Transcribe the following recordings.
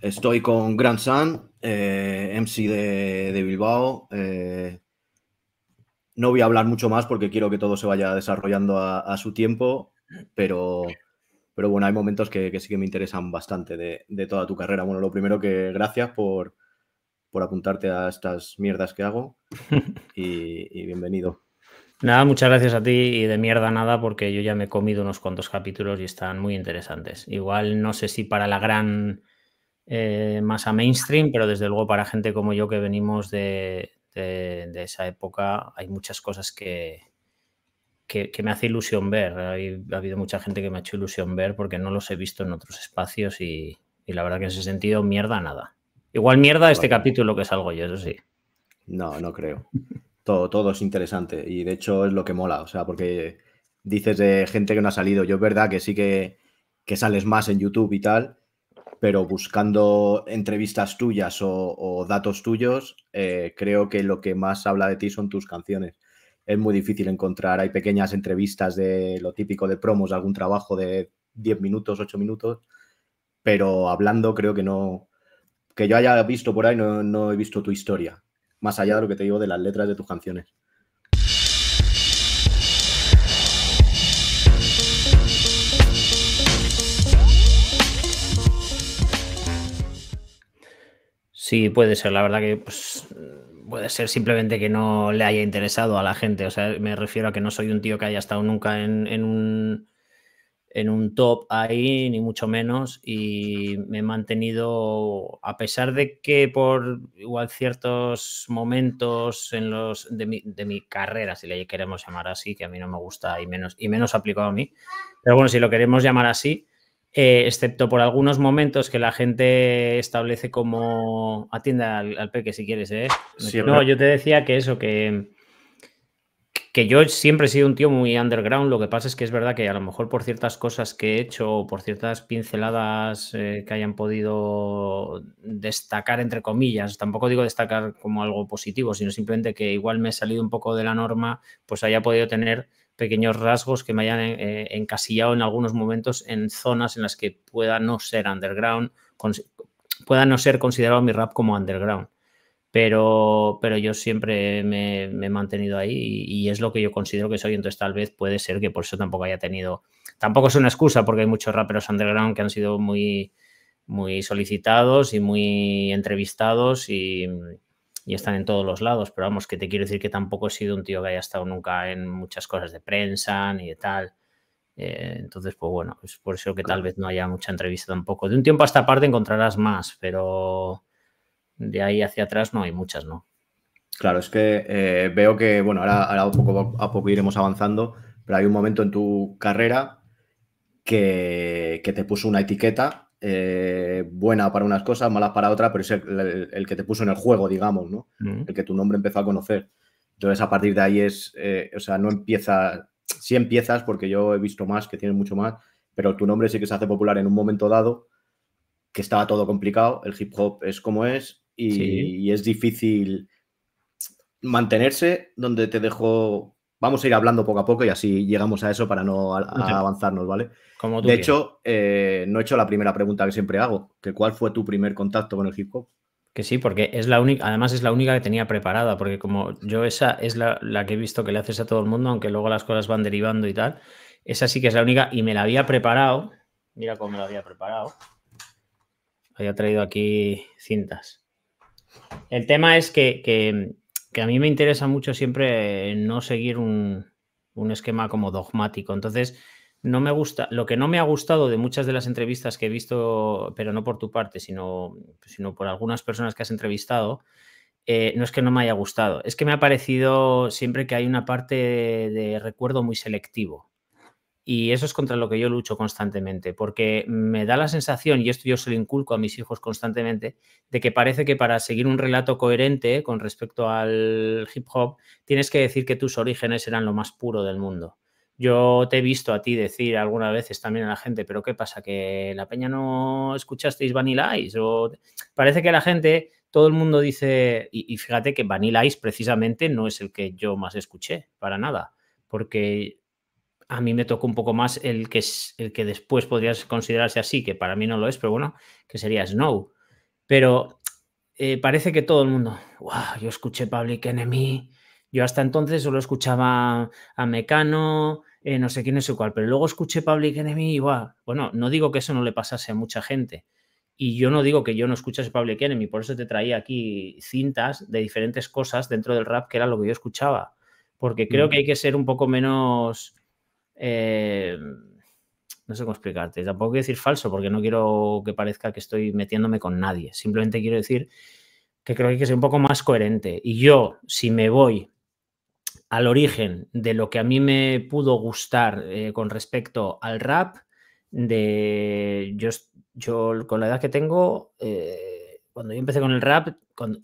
Estoy con Gran San, eh, MC de, Bilbao. Eh, no voy a hablar mucho más porque quiero que todo se vaya desarrollando a, su tiempo, pero, pero bueno, hay momentos que, sí que me interesan bastante de, de, toda tu carrera. Bueno, lo primero que gracias por, por apuntarte a estas mierdas que hago y, y bienvenido. Nada, muchas gracias a ti y de mierda nada porque yo ya me he comido unos cuantos capítulos y están muy interesantes. Igual no sé si para la gran eh, más a mainstream, pero desde luego para gente como yo que venimos de, de, esa época hay muchas cosas que, que, me hace ilusión ver. ha habido mucha gente que me ha hecho ilusión ver porque no los he visto en otros espacios y, y la verdad que en ese sentido, mierda nada. Igual mierda este capítulo que salgo yo, eso sí. No, no creo. Todo, todo es interesante y de hecho es lo que mola, o sea, porque dices de gente que no ha salido. Yo es verdad que sí que, que sales más en YouTube y tal, pero buscando entrevistas tuyas o, datos tuyos, eh, creo que lo que más habla de ti son tus canciones. Es muy difícil encontrar, hay pequeñas entrevistas de lo típico de promos, algún trabajo de 10 minutos, 8 minutos, pero hablando creo que no, que yo haya visto por ahí, no, no he visto tu historia, más allá de lo que te digo de las letras de tus canciones. Sí, puede ser. La verdad que pues, puede ser simplemente que no le haya interesado a la gente. O sea, me refiero a que no soy un tío que haya estado nunca en, un, en un top ahí, ni mucho menos. Y me he mantenido, a pesar de que por igual ciertos momentos en los, de, mi, de mi carrera, si le queremos llamar así, que a mí no me gusta y menos, y menos aplicado a mí. Pero bueno, si lo queremos llamar así eh, excepto por algunos momentos que la gente establece como atienda al, peque si quieres, ¿eh? No, yo te decía que eso, que, que yo siempre he sido un tío muy underground, lo que pasa es que es verdad que a lo mejor por ciertas cosas que he hecho o por ciertas pinceladas eh, que hayan podido destacar, entre comillas, tampoco digo destacar como algo positivo, sino simplemente que igual me he salido un poco de la norma, pues haya podido tener pequeños rasgos que me hayan eh, eh, encasillado en algunos momentos en zonas en las que pueda no ser underground, pueda no ser considerado mi rap como underground. Pero, pero yo siempre me, he mantenido ahí y, es lo que yo considero que soy, entonces tal vez puede ser que por eso tampoco haya tenido, tampoco es una excusa porque hay muchos raperos underground que han sido muy, muy solicitados y muy entrevistados y, y están en todos los lados, pero vamos, que te quiero decir que tampoco he sido un tío que haya estado nunca en muchas cosas de prensa ni de tal. Eh, entonces, pues bueno, es por eso que tal vez no haya mucha entrevista tampoco. De un tiempo a esta parte encontrarás más, pero de ahí hacia atrás no hay muchas, ¿no? Claro, es que eh, veo que, bueno, ahora, poco a poco iremos avanzando, pero hay un momento en tu carrera que, que te puso una etiqueta eh, buena para unas cosas, malas para otras, pero es el, que te puso en el juego, digamos, ¿no? El que tu nombre empezó a conocer. Entonces, a partir de ahí es, eh, o sea, no empieza, si empiezas, porque yo he visto más, que tienes mucho más, pero tu nombre sí que se hace popular en un momento dado, que estaba todo complicado, el hip hop es como es, y, y es difícil mantenerse donde te dejó Vamos a ir hablando poco a poco y así llegamos a eso para no avanzarnos, ¿vale? Como de hecho, eh, no he hecho la primera pregunta que siempre hago, que cuál fue tu primer contacto con el hip hop. Que sí, porque es la única, además es la única que tenía preparada, porque como yo esa es la, que he visto que le haces a todo el mundo, aunque luego las cosas van derivando y tal, esa sí que es la única y me la había preparado, mira cómo me la había preparado, había traído aquí cintas. El tema es que que a mí me interesa mucho siempre no seguir un, esquema como dogmático. Entonces, no me gusta, lo que no me ha gustado de muchas de las entrevistas que he visto, pero no por tu parte, sino, sino por algunas personas que has entrevistado, eh, no es que no me haya gustado, es que me ha parecido siempre que hay una parte de recuerdo muy selectivo. Y eso es contra lo que yo lucho constantemente, porque me da la sensación, y esto yo se lo inculco a mis hijos constantemente, de que parece que para seguir un relato coherente con respecto al hip hop, tienes que decir que tus orígenes eran lo más puro del mundo. Yo te he visto a ti decir algunas veces también a la gente, pero ¿qué pasa? ¿Que la peña no escuchasteis Vanilla Ice? Parece que la gente, todo el mundo dice, y, y fíjate que Vanilla Ice precisamente no es el que yo más escuché, para nada, porque a mí me tocó un poco más el que, es, el que después podrías considerarse así, que para mí no lo es, pero bueno, que sería Snow. Pero eh, parece que todo el mundo, wow, yo escuché Public Enemy, yo hasta entonces solo escuchaba a Mecano, eh, no sé quién es su cual, pero luego escuché Public Enemy y wow, bueno, no digo que eso no le pasase a mucha gente. Y yo no digo que yo no escuchase Public Enemy, por eso te traía aquí cintas de diferentes cosas dentro del rap que era lo que yo escuchaba. Porque creo mm. que hay que ser un poco menos eh, no sé cómo explicarte, tampoco quiero decir falso porque no quiero que parezca que estoy metiéndome con nadie, simplemente quiero decir que creo que hay que ser un poco más coherente. Y yo, si me voy al origen de lo que a mí me pudo gustar eh, con respecto al rap, de yo, yo con la edad que tengo, eh, cuando yo empecé con el rap,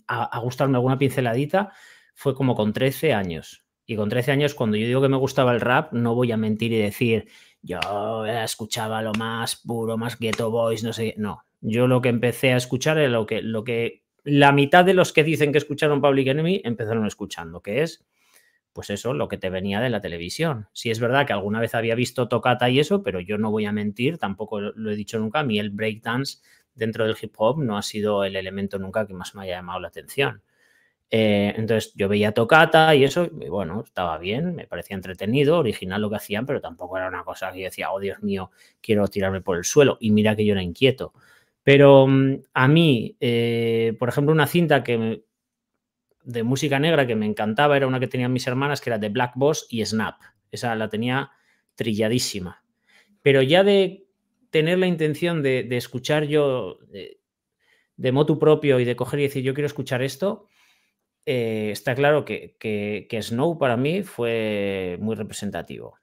a, a, gustarme alguna pinceladita, fue como con 13 años. Y con 13 años, cuando yo digo que me gustaba el rap, no voy a mentir y decir, yo escuchaba lo más puro, más ghetto boys, no sé. No, yo lo que empecé a escuchar es lo que, lo que la mitad de los que dicen que escucharon Public Enemy empezaron escuchando, que es, pues eso, lo que te venía de la televisión. Sí es verdad que alguna vez había visto tocata y eso, pero yo no voy a mentir, tampoco lo he dicho nunca, a mí el breakdance dentro del hip hop no ha sido el elemento nunca que más me haya llamado la atención. Eh, entonces yo veía Tocata y eso, bueno, estaba bien, me parecía entretenido, original lo que hacían, pero tampoco era una cosa que yo decía, oh Dios mío, quiero tirarme por el suelo. Y mira que yo era inquieto. Pero mm, a mí, eh, por ejemplo, una cinta que de música negra que me encantaba era una que tenían mis hermanas, que era de Black Boss y Snap. Esa la tenía trilladísima. Pero ya de tener la intención de, escuchar yo de, de motu propio y de coger y decir, yo quiero escuchar esto, eh, está claro que, Snow para mí fue muy representativo.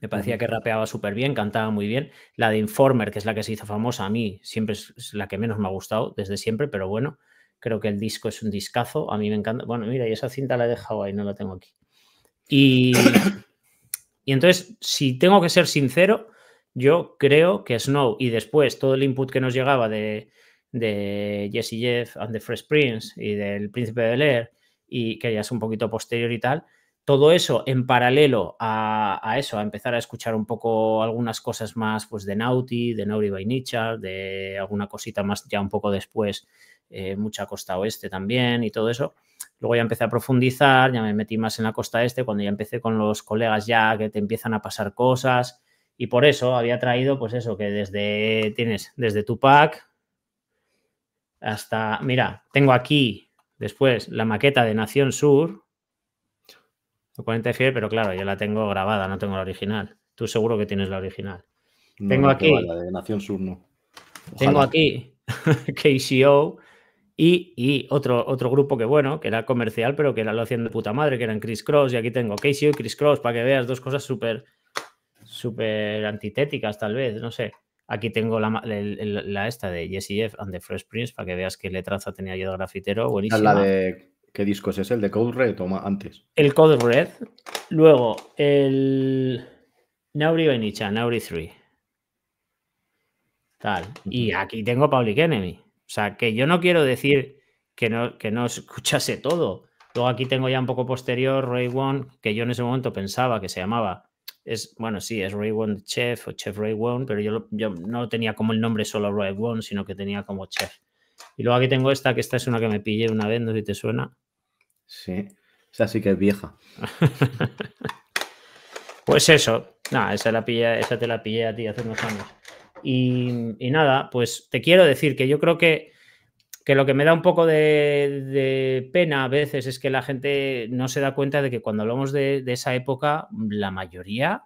Me parecía que rapeaba súper bien, cantaba muy bien. La de Informer, que es la que se hizo famosa, a mí siempre es la que menos me ha gustado, desde siempre, pero bueno, creo que el disco es un discazo, a mí me encanta. Bueno, mira, y esa cinta la he dejado ahí, no la tengo aquí. y entonces, si tengo que ser sincero, yo creo que Snow y después todo el input que nos llegaba de, de Jesse Jeff and the Fresh Prince y del Príncipe de Bel y que ya es un poquito posterior y tal, todo eso en paralelo a, eso, a empezar a escuchar un poco algunas cosas más pues de Nauti, de Naughty by Nietzsche, de alguna cosita más ya un poco después, eh, mucha costa oeste también y todo eso. Luego ya empecé a profundizar, ya me metí más en la costa este, cuando ya empecé con los colegas ya que te empiezan a pasar cosas. Y por eso había traído, pues eso, que desde tienes, desde Tupac, hasta, mira, tengo aquí después la maqueta de Nación Sur, 40 fiel, pero claro, yo la tengo grabada, no tengo la original. Tú seguro que tienes la original. tengo aquí. La de Nación Sur no. Tengo aquí KCO y, y, otro, otro grupo que bueno, que era comercial, pero que era lo hacían de puta madre, que eran Chris Cross. Y aquí tengo KCO y Chris Cross para que veas dos cosas súper, súper antitéticas, tal vez, no sé. Aquí tengo la, esta de Jesse F. and the Fresh Prince para que veas qué letraza tenía yo de grafitero. Buenísima. La de, ¿Qué disco es ese? ¿El de Code Red o antes? El Code Red. Luego, el Nauri Benicha, Nauri 3. Tal. Y aquí tengo Public Enemy. O sea, que yo no quiero decir que que no escuchase todo. Luego aquí tengo ya un poco posterior Ray One, que yo en ese momento pensaba que se llamaba es, bueno, sí, es Ray Won Chef o Chef Ray Won, pero yo, yo no tenía como el nombre solo Ray Won, sino que tenía como Chef. Y luego aquí tengo esta, que esta es una que me pillé una vez, no sé si te suena. Sí, esa sí que es vieja. pues eso, nada, esa, la esa te la pillé a ti hace unos años. y nada, pues te quiero decir que yo creo que que lo que me da un poco de, pena a veces es que la gente no se da cuenta de que cuando hablamos de, esa época, la mayoría,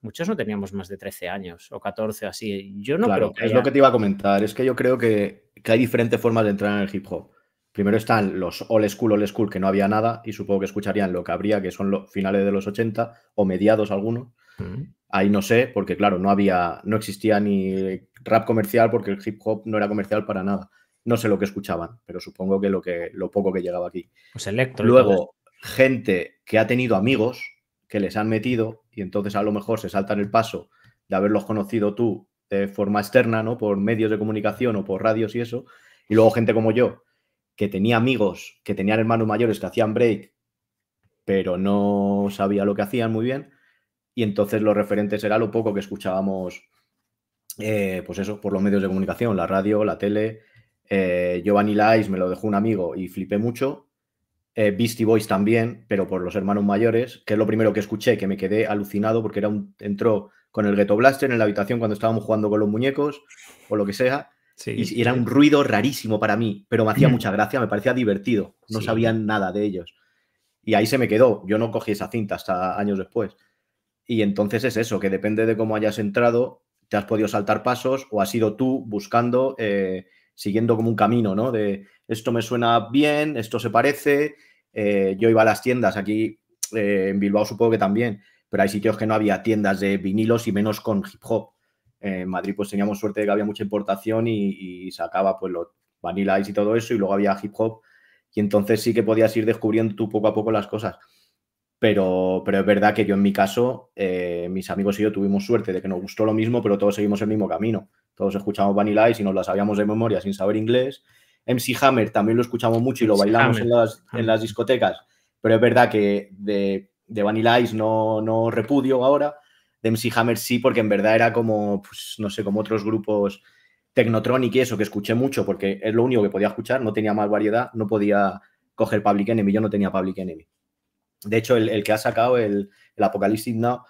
muchos no teníamos más de 13 años o 14 así. Yo no claro, Es lo que te iba a comentar, es que yo creo que, hay diferentes formas de entrar en el hip hop. Primero están los old school, old school, que no había nada, y supongo que escucharían lo que habría, que son los finales de los 80 o mediados algunos. Mm. Ahí no sé, porque claro, no había, no existía ni rap comercial, porque el hip hop no era comercial para nada. No sé lo que escuchaban, pero supongo que lo, que, lo poco que llegaba aquí. Pues luego, gente que ha tenido amigos que les han metido y entonces a lo mejor se saltan el paso de haberlos conocido tú de forma externa, ¿no? Por medios de comunicación o por radios y eso. Y luego gente como yo, que tenía amigos, que tenían hermanos mayores que hacían break, pero no sabía lo que hacían muy bien. Y entonces los referentes era lo poco que escuchábamos, eh, pues eso, por los medios de comunicación, la radio, la tele, eh, Giovanni Lais me lo dejó un amigo y flipé mucho. Eh, Beastie Boys también, pero por los hermanos mayores, que es lo primero que escuché, que me quedé alucinado porque era un, entró con el Ghetto Blaster en la habitación cuando estábamos jugando con los muñecos o lo que sea. y, era un ruido rarísimo para mí, pero me hacía mm. mucha gracia, me parecía divertido. No sabían nada de ellos. Y ahí se me quedó. Yo no cogí esa cinta hasta años después. Y entonces es eso, que depende de cómo hayas entrado, te has podido saltar pasos o has sido tú buscando. Eh, siguiendo como un camino, ¿no? De esto me suena bien, esto se parece. Eh, yo iba a las tiendas aquí eh, en Bilbao, supongo que también, pero hay sitios que no había tiendas de vinilos y menos con hip hop. en Madrid, pues teníamos suerte de que había mucha importación y, sacaba pues los Vanilla y todo eso, y luego había hip hop. Y entonces sí que podías ir descubriendo tú poco a poco las cosas. Pero, pero es verdad que yo en mi caso, eh, mis amigos y yo tuvimos suerte de que nos gustó lo mismo, pero todos seguimos el mismo camino. Todos escuchamos Vanilla Ice y nos la sabíamos de memoria sin saber inglés. MC Hammer también lo escuchamos mucho y lo bailamos en las, discotecas, pero es verdad que de, de Vanilla Ice no, no, repudio ahora, de MC Hammer sí, porque en verdad era como, pues, no sé, como otros grupos Technotronic y eso, que escuché mucho, porque es lo único que podía escuchar, no tenía más variedad, no podía coger Public Enemy, yo no tenía Public Enemy. De hecho, el, que ha sacado el, el Apocalypse Now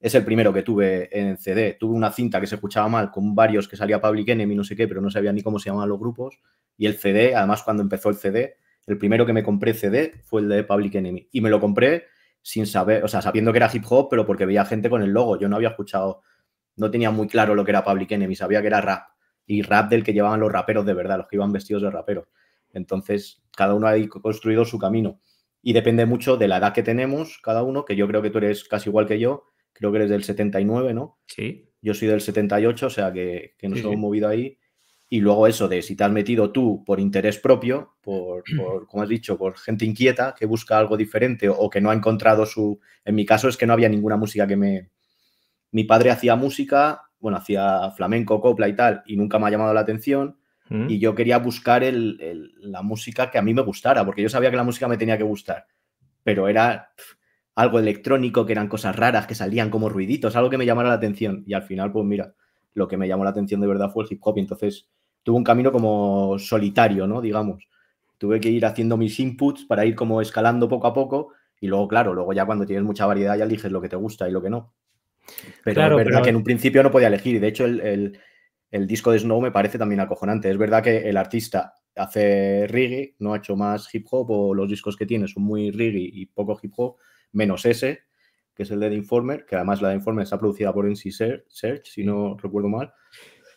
es el primero que tuve en CD. Tuve una cinta que se escuchaba mal con varios que salía Public Enemy, no sé qué, pero no sabía ni cómo se llamaban los grupos. Y el CD, además cuando empezó el CD, el primero que me compré CD fue el de Public Enemy. Y me lo compré sin saber, o sea, sabiendo que era hip hop, pero porque veía gente con el logo. Yo no había escuchado, no tenía muy claro lo que era Public Enemy, sabía que era rap. Y rap del que llevaban los raperos de verdad, los que iban vestidos de raperos. Entonces, cada uno ha construido su camino. Y depende mucho de la edad que tenemos, cada uno, que yo creo que tú eres casi igual que yo, creo que eres del 79, ¿no? Sí. Yo soy del 78, o sea que, que nos hemos movido ahí. Y luego eso de si te has metido tú por interés propio, por, como has dicho, por gente inquieta que busca algo diferente o que no ha encontrado su... En mi caso es que no había ninguna música que me... Mi padre hacía música, bueno, hacía flamenco, copla y tal, y nunca me ha llamado la atención. Mm. Y yo quería buscar la música que a mí me gustara, porque yo sabía que la música me tenía que gustar, pero era algo electrónico, que eran cosas raras, que salían como ruiditos, algo que me llamara la atención. Y al final, pues mira, lo que me llamó la atención de verdad fue el hip hop. Y entonces tuve un camino como solitario, ¿no? Digamos. Tuve que ir haciendo mis inputs para ir como escalando poco a poco. Y luego, claro, luego ya cuando tienes mucha variedad ya eliges lo que te gusta y lo que no. Pero es verdad que en un principio no podía elegir. y De hecho, el, el, disco de Snow me parece también acojonante. Es verdad que el artista hace reggae, no ha hecho más hip hop o los discos que tiene son muy reggae y poco hip hop, menos ese, que es el de The Informer, que además la de Informer está producida por NC Search, si no recuerdo mal,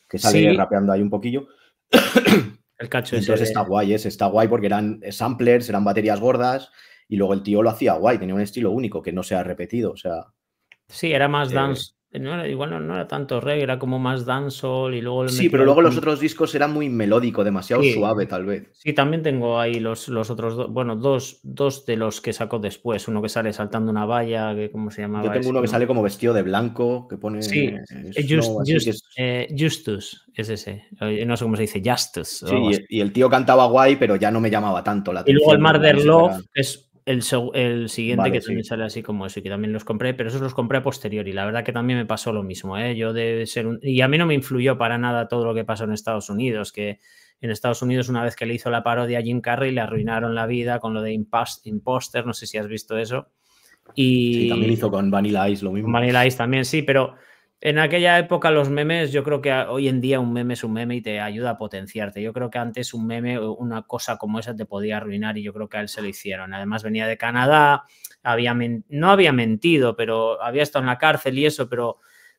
que sale rapeando ahí un poquillo. El cacho Entonces está guay, es, está guay porque eran samplers, eran baterías gordas y luego el tío lo hacía guay, tenía un estilo único que no se ha repetido, o sea... Sí, era más eh, dance, igual no, era tanto reggae, era como más dancehall y luego... Sí, pero luego los otros discos eran muy melódico, demasiado suave tal vez. Sí, también tengo ahí los, los otros, dos, bueno, dos, de los que sacó después. Uno que sale saltando una valla, que ¿cómo se llamaba? Yo tengo uno que sale como vestido de blanco, que pone... Sí, eh, eh, Justus es ese. No sé cómo se dice, Justus. Sí, y, el tío cantaba guay, pero ya no me llamaba tanto la atención. Y luego el Murder Love, es el, el siguiente que también sale así como eso y que también los compré, pero esos los compré a posteriori. La verdad que también me pasó lo mismo. ¿eh? Yo de ser un... Y a mí no me influyó para nada todo lo que pasó en Estados Unidos, que en Estados Unidos una vez que le hizo la parodia a Jim Carrey le arruinaron la vida con lo de Imposter, no sé si has visto eso. Y también hizo con Vanilla Ice lo mismo. Vanilla Ice también, sí, pero en aquella época los memes, yo creo que hoy en día un meme es un meme y te ayuda a potenciarte. Yo creo que antes un meme, una cosa como esa te podía arruinar y yo creo que a él se lo hicieron. Además venía de Canadá, no había mentido, pero había estado en la cárcel y eso, pero,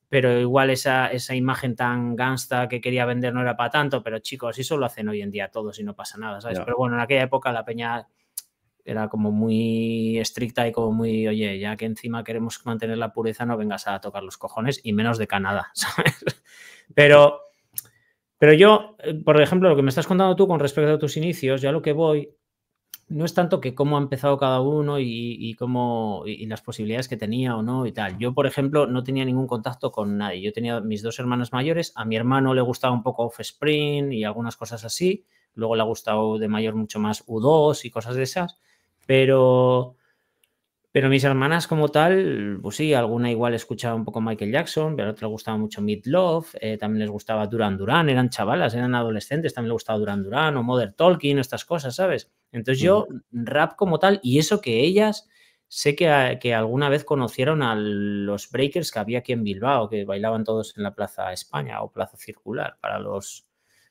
pero igual esa, esa imagen tan gangsta que quería vender no era para tanto, pero chicos, eso lo hacen hoy en día todos y no pasa nada, ¿sabes? Pero bueno, en aquella época la peña era como muy estricta y como muy, oye, ya que encima queremos mantener la pureza, no vengas a tocar los cojones y menos de Canadá, ¿sabes? Pero, pero yo, eh, por ejemplo, lo que me estás contando tú con respecto a tus inicios, ya lo que voy no es tanto que cómo ha empezado cada uno y, y cómo y, las posibilidades que tenía o no y tal. Yo, por ejemplo, no tenía ningún contacto con nadie. Yo tenía mis dos hermanas mayores, a mi hermano le gustaba un poco Offspring y algunas cosas así. Luego le ha gustado de mayor mucho más U2 y cosas de esas. Pero, pero mis hermanas como tal, pues sí, alguna igual escuchaba un poco Michael Jackson, pero a otra le gustaba mucho Meat Love, eh, también les gustaba Duran Duran, eran chavalas, eran adolescentes, también les gustaba Duran Duran o Mother Tolkien, estas cosas, ¿sabes? Entonces yo, rap como tal, y eso que ellas sé que, que, alguna vez conocieron a los breakers que había aquí en Bilbao, que bailaban todos en la Plaza España o Plaza Circular, para los,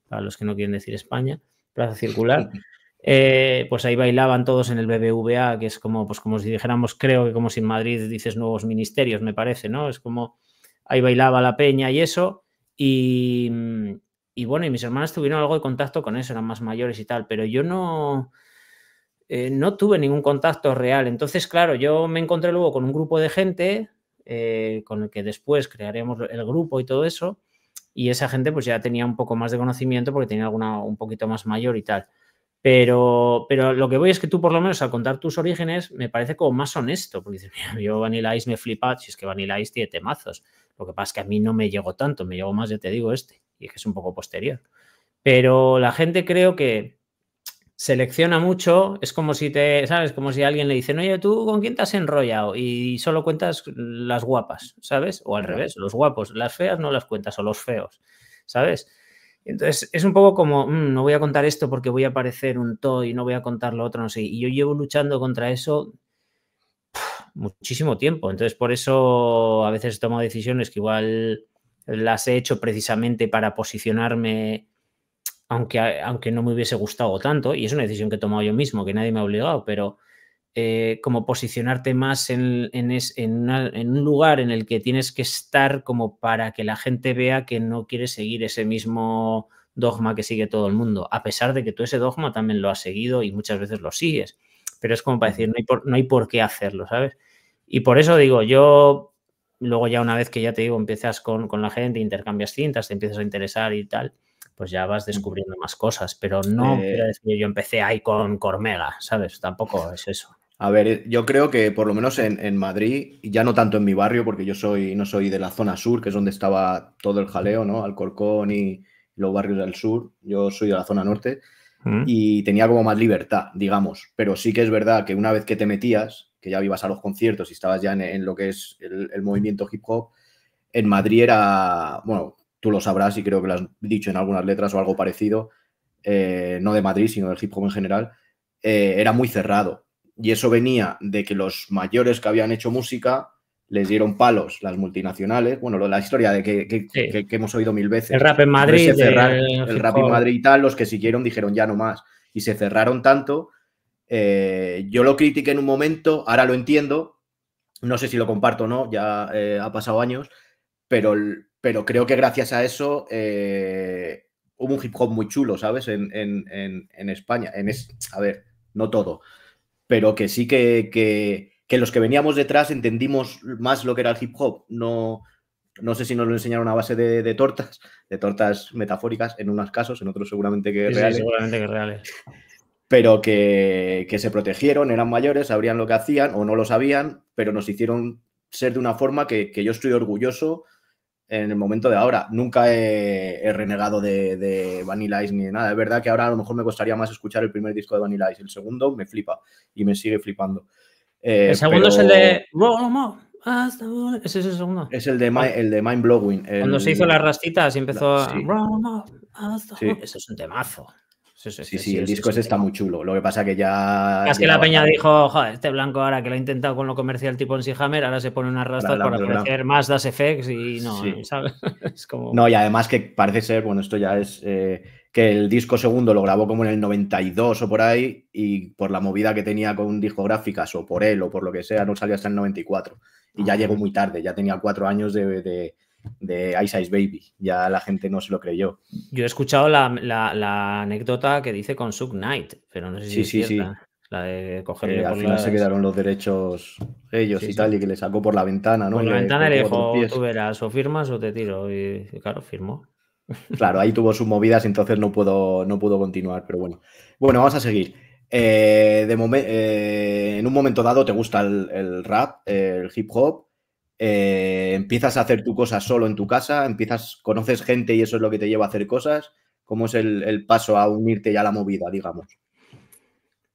para los que no quieren decir España, Plaza Circular. Eh, pues ahí bailaban todos en el BBVA, que es como, pues como si dijéramos, creo que como si en Madrid dices nuevos ministerios, me parece, ¿no? Es como, ahí bailaba la peña y eso, y, bueno, y mis hermanas tuvieron algo de contacto con eso, eran más mayores y tal, pero yo no, eh, no tuve ningún contacto real. Entonces, claro, yo me encontré luego con un grupo de gente eh, con el que después crearemos el grupo y todo eso, y esa gente pues ya tenía un poco más de conocimiento porque tenía alguna un poquito más mayor y tal. Pero, pero lo que voy es que tú, por lo menos, al contar tus orígenes, me parece como más honesto. Porque dices, mira, yo Vanilla Ice me flipa, si es que Vanilla Ice tiene temazos. Lo que pasa es que a mí no me llegó tanto, me llegó más, ya te digo, este. Y es que es un poco posterior. Pero la gente creo que selecciona mucho, es como si te, ¿sabes? Como si alguien le dice, oye, ¿tú con quién te has enrollado? Y solo cuentas las guapas, ¿sabes? O al revés, los guapos, las feas no las cuentas, o los feos, ¿sabes? Entonces es un poco como, mm, no voy a contar esto porque voy a parecer un toy, no voy a contar lo otro, no sé. Y yo llevo luchando contra eso muchísimo tiempo. Entonces por eso a veces tomo decisiones que igual las he hecho precisamente para posicionarme, aunque, aunque no me hubiese gustado tanto. Y es una decisión que he tomado yo mismo, que nadie me ha obligado, pero eh, como posicionarte más en, en, un lugar en el que tienes que estar como para que la gente vea que no quieres seguir ese mismo dogma que sigue todo el mundo, a pesar de que tú ese dogma también lo has seguido y muchas veces lo sigues, pero es como para decir, no hay por, no hay por qué hacerlo, ¿sabes? Y por eso digo, yo luego ya una vez que ya te digo, empiezas con, con la gente, intercambias cintas, te empiezas a interesar y tal, pues ya vas descubriendo más cosas, pero no eh. quiero decir, yo empecé ahí con Cormega, ¿sabes? Tampoco es eso. A ver, yo creo que por lo menos en, en, Madrid, ya no tanto en mi barrio, porque yo soy, no soy de la zona sur, que es donde estaba todo el jaleo, ¿no? Alcorcón y los barrios del sur, yo soy de la zona norte, mm. y tenía como más libertad, digamos. Pero sí que es verdad que una vez que te metías, que ya ibas a los conciertos y estabas ya en, lo que es el, movimiento hip hop, en Madrid era, bueno, tú lo sabrás y creo que lo has dicho en algunas letras o algo parecido, eh, no de Madrid, sino del hip hop en general, eh, era muy cerrado y eso venía de que los mayores que habían hecho música les dieron palos las multinacionales. Bueno, la historia de que, hemos oído mil veces. El rap en Madrid. el, rap en Madrid y tal, los que siguieron dijeron ya no más. Y se cerraron tanto. Eh, yo lo critiqué en un momento, ahora lo entiendo. No sé si lo comparto o no, ya eh, ha pasado años, pero, pero creo que gracias a eso eh, hubo un hip hop muy chulo, ¿sabes? En, en España. En es, a ver, no todo pero que sí que, que, que, los que veníamos detrás entendimos más lo que era el hip hop. No, no sé si nos lo enseñaron a base de, de tortas, de tortas metafóricas en unos casos, en otros seguramente que reales. seguramente que reales. Pero que, que, se protegieron, eran mayores, sabrían lo que hacían o no lo sabían, pero nos hicieron ser de una forma que, yo estoy orgulloso en el momento de ahora. Nunca he, renegado de, de, Vanilla Ice ni de nada. Es verdad que ahora a lo mejor me gustaría más escuchar el primer disco de Vanilla Ice. El segundo me flipa y me sigue flipando. Eh, el segundo es el de... Ese es el segundo. Es el de, el de Mind Blowing. Cuando se hizo las rastitas y empezó a... Eso es un temazo. Sí, sí, el disco ese está muy chulo. Lo que pasa que ya. Es que la peña dijo, joder, este blanco ahora que lo ha intentado con lo comercial tipo en Hammer, ahora se pone una rastra para hacer más Das Effects y no, eh, ¿sabes? No, y además que parece ser, bueno, esto ya es. Eh, que el disco segundo lo grabó como en el 92 o por ahí, y por la movida que tenía con discográficas o por él o por lo que sea, no salió hasta el 94. Y ya ah. llegó muy tarde, ya tenía cuatro años de de Ice Ice Baby. Ya la gente no se lo creyó. Yo he escuchado la, la, anécdota que dice con Sug Knight, pero no sé si es sí, cierta. Sí. La de al final se quedaron los derechos ellos y tal, y que le sacó por la ventana, ¿no? Por la ventana le dijo, tú verás, o firmas o te tiro. Y claro, firmó. Claro, ahí tuvo sus movidas, entonces no pudo, no continuar, pero bueno. Bueno, vamos a seguir. Eh, de eh, en un momento dado te gusta el rap, el hip hop, eh, empiezas a hacer tu cosa solo en tu casa, empiezas, conoces gente y eso es lo que te lleva a hacer cosas. ¿Cómo es el, paso a unirte ya a la movida, digamos?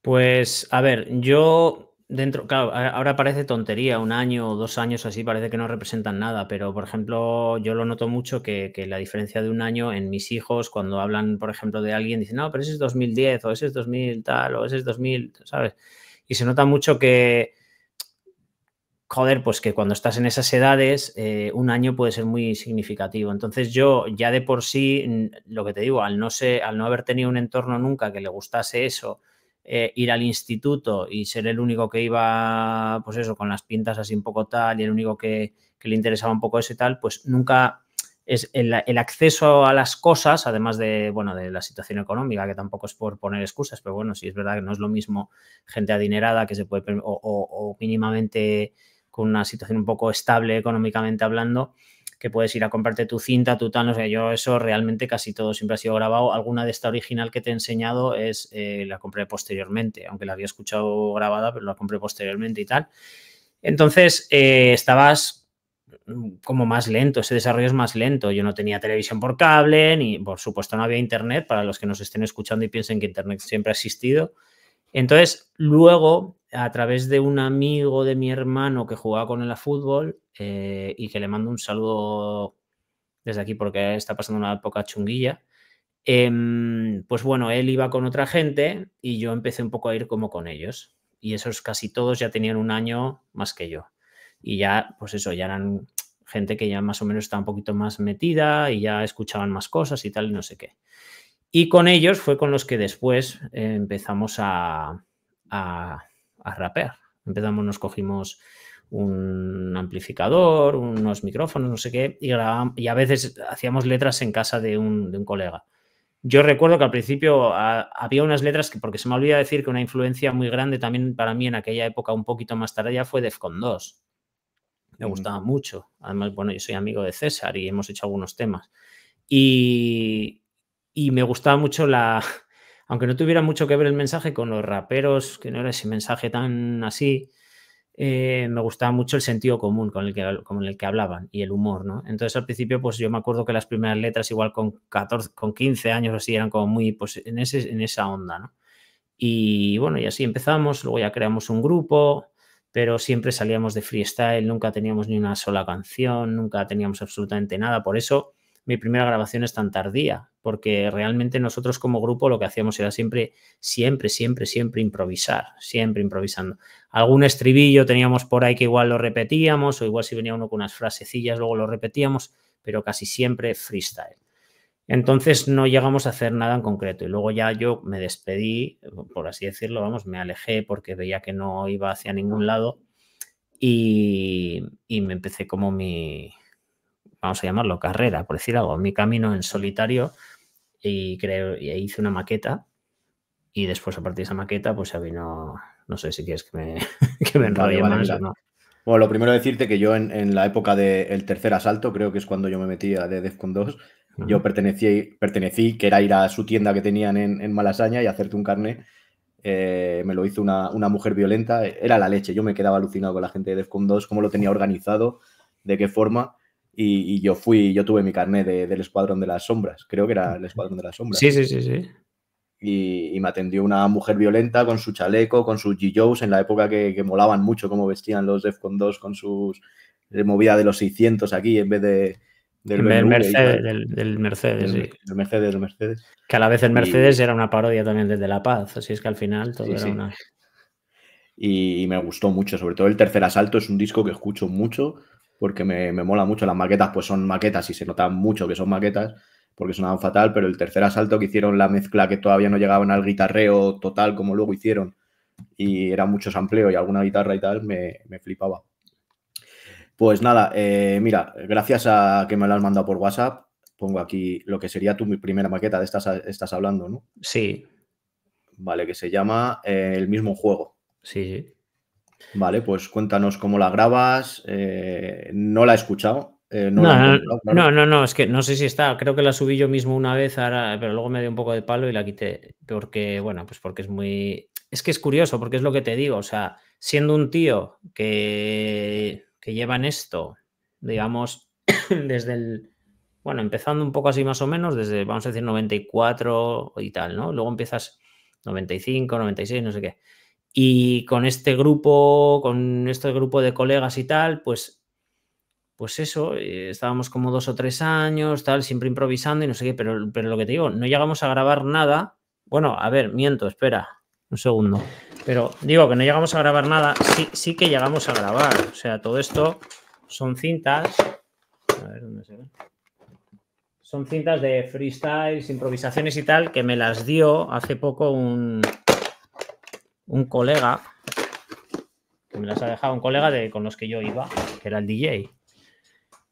Pues, a ver, yo dentro, claro, ahora parece tontería, un año o dos años así parece que no representan nada, pero por ejemplo, yo lo noto mucho que, que, la diferencia de un año en mis hijos, cuando hablan, por ejemplo, de alguien, dicen, no, pero ese es 2010 o ese es 2000 tal o ese es 2000, ¿sabes? Y se nota mucho que, joder, pues que cuando estás en esas edades, eh, un año puede ser muy significativo. Entonces yo ya de por sí, lo que te digo, al no, ser, al no haber tenido un entorno nunca que le gustase eso, eh, ir al instituto y ser el único que iba, pues eso, con las pintas así un poco tal y el único que, le interesaba un poco eso y tal, pues nunca es el, acceso a las cosas, además de, bueno, de la situación económica, que tampoco es por poner excusas, pero bueno, sí es verdad que no es lo mismo gente adinerada que se puede, o mínimamente con una situación un poco estable económicamente hablando, que puedes ir a comprarte tu cinta, tu tal, O sea, yo eso realmente casi todo siempre ha sido grabado. Alguna de esta original que te he enseñado es, eh, la compré posteriormente, aunque la había escuchado grabada, pero la compré posteriormente y tal. Entonces, eh, estabas como más lento, ese desarrollo es más lento. Yo no tenía televisión por cable, ni por supuesto no había internet, para los que nos estén escuchando y piensen que internet siempre ha existido. Entonces, luego a través de un amigo de mi hermano que jugaba con él a fútbol eh, y que le mando un saludo desde aquí porque está pasando una época chunguilla. Em, pues bueno, él iba con otra gente y yo empecé un poco a ir como con ellos. Y esos casi todos ya tenían un año más que yo. Y ya, pues eso, ya eran gente que ya más o menos estaba un poquito más metida y ya escuchaban más cosas y tal y no sé qué. Y con ellos fue con los que después eh, empezamos a a rapear. Empezamos, nos cogimos un amplificador, unos micrófonos, no sé qué, y, y a veces hacíamos letras en casa de un, colega. Yo recuerdo que al principio había unas letras que, porque se me olvida decir que una influencia muy grande también para mí en aquella época, un poquito más tarde ya, fue Defcon 2. Me gustaba mucho. Además, bueno, yo soy amigo de César y hemos hecho algunos temas. y me gustaba mucho la, aunque no tuviera mucho que ver el mensaje con los raperos, que no era ese mensaje tan así, eh, me gustaba mucho el sentido común con el, que, con el que hablaban y el humor, ¿no? Entonces al principio, pues yo me acuerdo que las primeras letras, igual con 14, con 15 años o así, eran como muy pues, en, en esa onda, ¿no? Y bueno, y así empezamos, luego ya creamos un grupo, pero siempre salíamos de freestyle, nunca teníamos ni una sola canción, nunca teníamos absolutamente nada, por eso mi primera grabación es tan tardía, porque realmente nosotros como grupo lo que hacíamos era siempre, siempre, siempre, siempre improvisar, siempre improvisando. Algún estribillo teníamos por ahí que igual lo repetíamos, o igual si venía uno con unas frasecillas, luego lo repetíamos, pero casi siempre freestyle. Entonces no llegamos a hacer nada en concreto y luego ya yo me despedí, por así decirlo, vamos, me alejé porque veía que no iba hacia ningún lado y, y me empecé como mi, vamos a llamarlo carrera, por decir algo, mi camino en solitario y, creo, hice una maqueta y después a partir de esa maqueta pues ya vino, no sé si quieres que me, que o Bueno, lo primero decirte que yo en, en la época del tercer asalto, creo que es cuando yo me metía de Defcon 2, yo pertenecí, que era ir a su tienda que tenían en, Malasaña y hacerte un carnet. Eh, me lo hizo una, una, mujer violenta, era la leche, yo me quedaba alucinado con la gente de Defcon 2, cómo lo tenía organizado, de qué forma. Y, yo fui, yo tuve mi carnet de, del Escuadrón de las Sombras, creo que era el Escuadrón de las Sombras. Sí, sí, sí, sí. Y, me atendió una mujer violenta con su chaleco, con sus G-Joes, en la época que, molaban mucho cómo vestían los Defcon 2 con sus movida de los 600 aquí en vez de... Del, Mercedes, del, Mercedes, del, Mercedes, del Mercedes. Que a la vez el Mercedes era una parodia también desde La Paz, así es que al final todo era una... y me gustó mucho, sobre todo el tercer asalto, es un disco que escucho mucho, porque me, me mola mucho. Las maquetas, pues son maquetas y se nota mucho que son maquetas porque sonaban fatal, pero el tercer asalto que hicieron la mezcla que todavía no llegaban al guitarreo total como luego hicieron y era mucho sampleo y alguna guitarra y tal, me, flipaba. Pues nada, eh, mira, gracias a que me lo has mandado por WhatsApp, pongo aquí lo que sería tu primera maqueta, de estas estás hablando, ¿no? Sí. Vale, que se llama eh, El mismo juego. Sí. Vale, pues cuéntanos cómo la grabas. Eh, no la he escuchado. Eh, no, no, no, es que no sé si está. Creo que la subí yo mismo una vez, ahora, pero luego me dio un poco de palo y la quité. Porque, bueno, pues porque es muy. Es que es curioso, porque es lo que te digo. O sea, siendo un tío que, que lleva en esto, digamos, desde el. Bueno, empezando un poco así más o menos, desde, vamos a decir, 94 y tal, ¿no? Luego empiezas 95, 96, no sé qué. Y con este grupo, con este grupo de colegas y tal, pues, pues eso, eh, estábamos como dos o tres años, tal, siempre improvisando y no sé qué, pero, pero lo que te digo, no llegamos a grabar nada. Bueno, a ver, miento, espera, un segundo. Pero digo que no llegamos a grabar nada, sí, sí que llegamos a grabar. O sea, todo esto son cintas. A ver dónde se ve son cintas de freestyles, improvisaciones y tal, que me las dio hace poco un, un colega, que me las ha dejado un colega con los que yo iba, que era el DJ.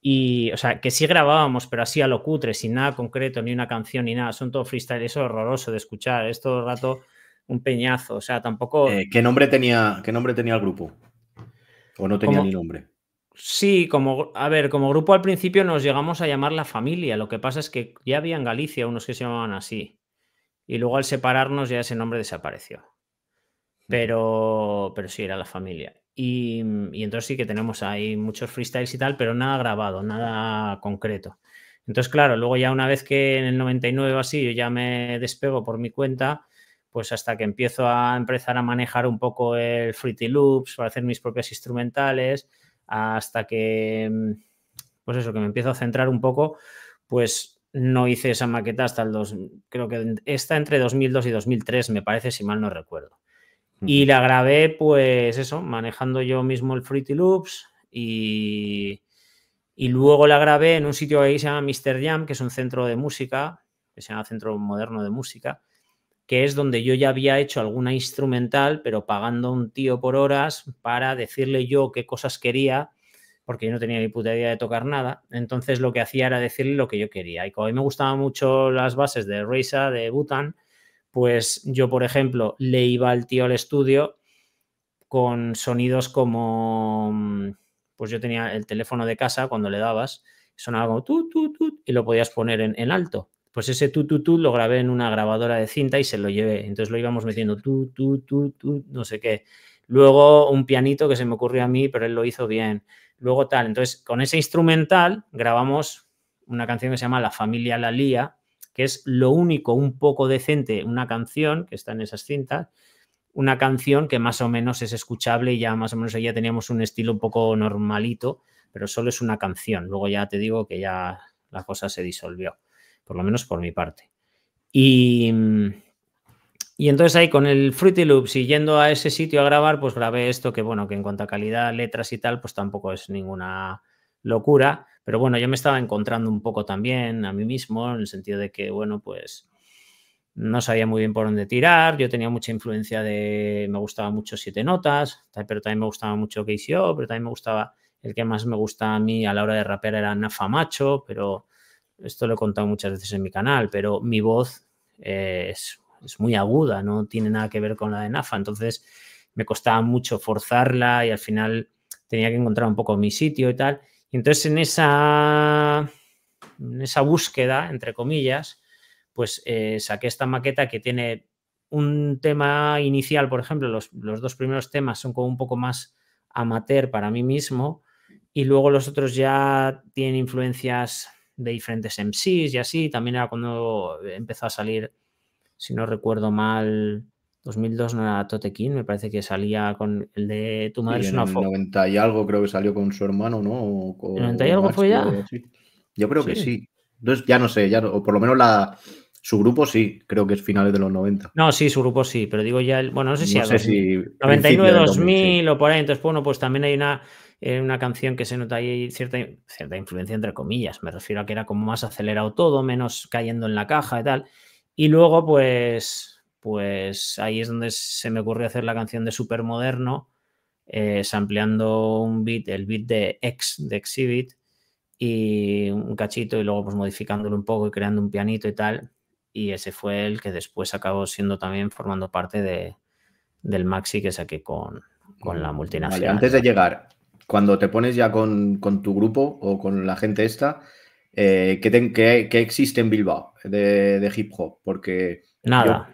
Y, o sea, que sí grabábamos, pero así a lo cutre, sin nada concreto, ni una canción, ni nada. Son todo freestyle, eso es horroroso de escuchar. Es todo el rato un peñazo, o sea, tampoco... Eh, ¿qué, nombre tenía, ¿Qué nombre tenía el grupo? ¿O no tenía ni nombre? Sí, como, a ver, como grupo al principio nos llegamos a llamar la familia. Lo que pasa es que ya había en Galicia unos que se llamaban así. Y luego al separarnos ya ese nombre desapareció pero, pero sí, era la familia. Mm, y, entonces sí que tenemos ahí muchos freestyles y tal, pero nada grabado, nada concreto. Entonces, claro, luego ya una vez que en el 99 así yo ya me despego por mi cuenta, pues hasta que empiezo a empezar a manejar un poco el Fruity Loops para hacer mis propias instrumentales, hasta que, mm, pues eso, que me empiezo a centrar un poco, pues no hice esa maqueta hasta el dos, creo que está entre 2002 y 2003 me parece, si mal no recuerdo. Y la grabé, pues eso, manejando yo mismo el Fruity Loops y, luego la grabé en un sitio ahí que se llama Mr. Jam, que es un centro de música, que se llama Centro Moderno de Música, que es donde yo ya había hecho alguna instrumental, pero pagando un tío por horas para decirle yo qué cosas quería, porque yo no tenía ni puta idea de tocar nada. Entonces lo que hacía era decirle lo que yo quería. Y como a mí me gustaban mucho las bases de Reisa, de Butan, pues yo, por ejemplo, le iba al tío al estudio con sonidos como, mm, pues yo tenía el teléfono de casa cuando le dabas, sonaba como tu, tu, tu, y lo podías poner en, en alto. Pues ese tu, tu, tu lo grabé en una grabadora de cinta y se lo llevé. Entonces lo íbamos metiendo tu, tu, tu, tu, no sé qué. Luego un pianito que se me ocurrió a mí, pero él lo hizo bien. Luego tal. Entonces con ese instrumental grabamos una canción que se llama La familia La Lía, que es lo único un poco decente, una canción que está en esas cintas, una canción que más o menos es escuchable y ya más o menos ya teníamos un estilo un poco normalito, pero solo es una canción. Luego ya te digo que ya la cosa se disolvió, por lo menos por mi parte. Y, y entonces ahí con el Fruity Loops y yendo a ese sitio a grabar, pues grabé esto que bueno, que en cuanto a calidad, letras y tal, pues tampoco es ninguna locura, pero bueno, yo me estaba encontrando un poco también a mí mismo, en el sentido de que, bueno, pues no sabía muy bien por dónde tirar, yo tenía mucha influencia de, me gustaba mucho Siete Notas, pero también me gustaba mucho KCO, pero también me gustaba, el que más me gusta a mí a la hora de rapear era Nafa Macho, pero esto lo he contado muchas veces en mi canal, pero mi voz eh, es, es, muy aguda, no tiene nada que ver con la de Nafa, entonces me costaba mucho forzarla y al final tenía que encontrar un poco mi sitio y tal, entonces, en esa, en esa búsqueda, entre comillas, pues eh, saqué esta maqueta que tiene un tema inicial, por ejemplo, los, los, dos primeros temas son como un poco más amateur para mí mismo y luego los otros ya tienen influencias de diferentes MCs y así. También era cuando empezó a salir, si no recuerdo mal, 2002 no era Totequín, me parece que salía con el de tu madre es una En 90 y algo creo que salió con su hermano, ¿no? 90 y algo fue ya? Yo creo que sí. Entonces ya no sé, ya o por lo menos la, su grupo sí, creo que es finales de los 90. No, sí, su grupo sí, pero digo ya, bueno, no sé si, a los 99, 2000 o por ahí, entonces bueno, pues también hay una, eh, una canción que se nota ahí cierta, cierta influencia entre comillas, me refiero a que era como más acelerado todo, menos cayendo en la caja y tal. Y luego pues pues ahí es donde se me ocurrió hacer la canción de Supermoderno, eh, sampleando un beat, el beat de X, de Exhibit, y un cachito, y luego pues modificándolo un poco y creando un pianito y tal. Y ese fue el que después acabó siendo también formando parte de, del maxi que saqué con, con la mm, multinacional. antes de llegar, cuando te pones ya con, tu grupo o con la gente esta, eh, ¿qué, existe en Bilbao de, de hip hop? Porque... Nada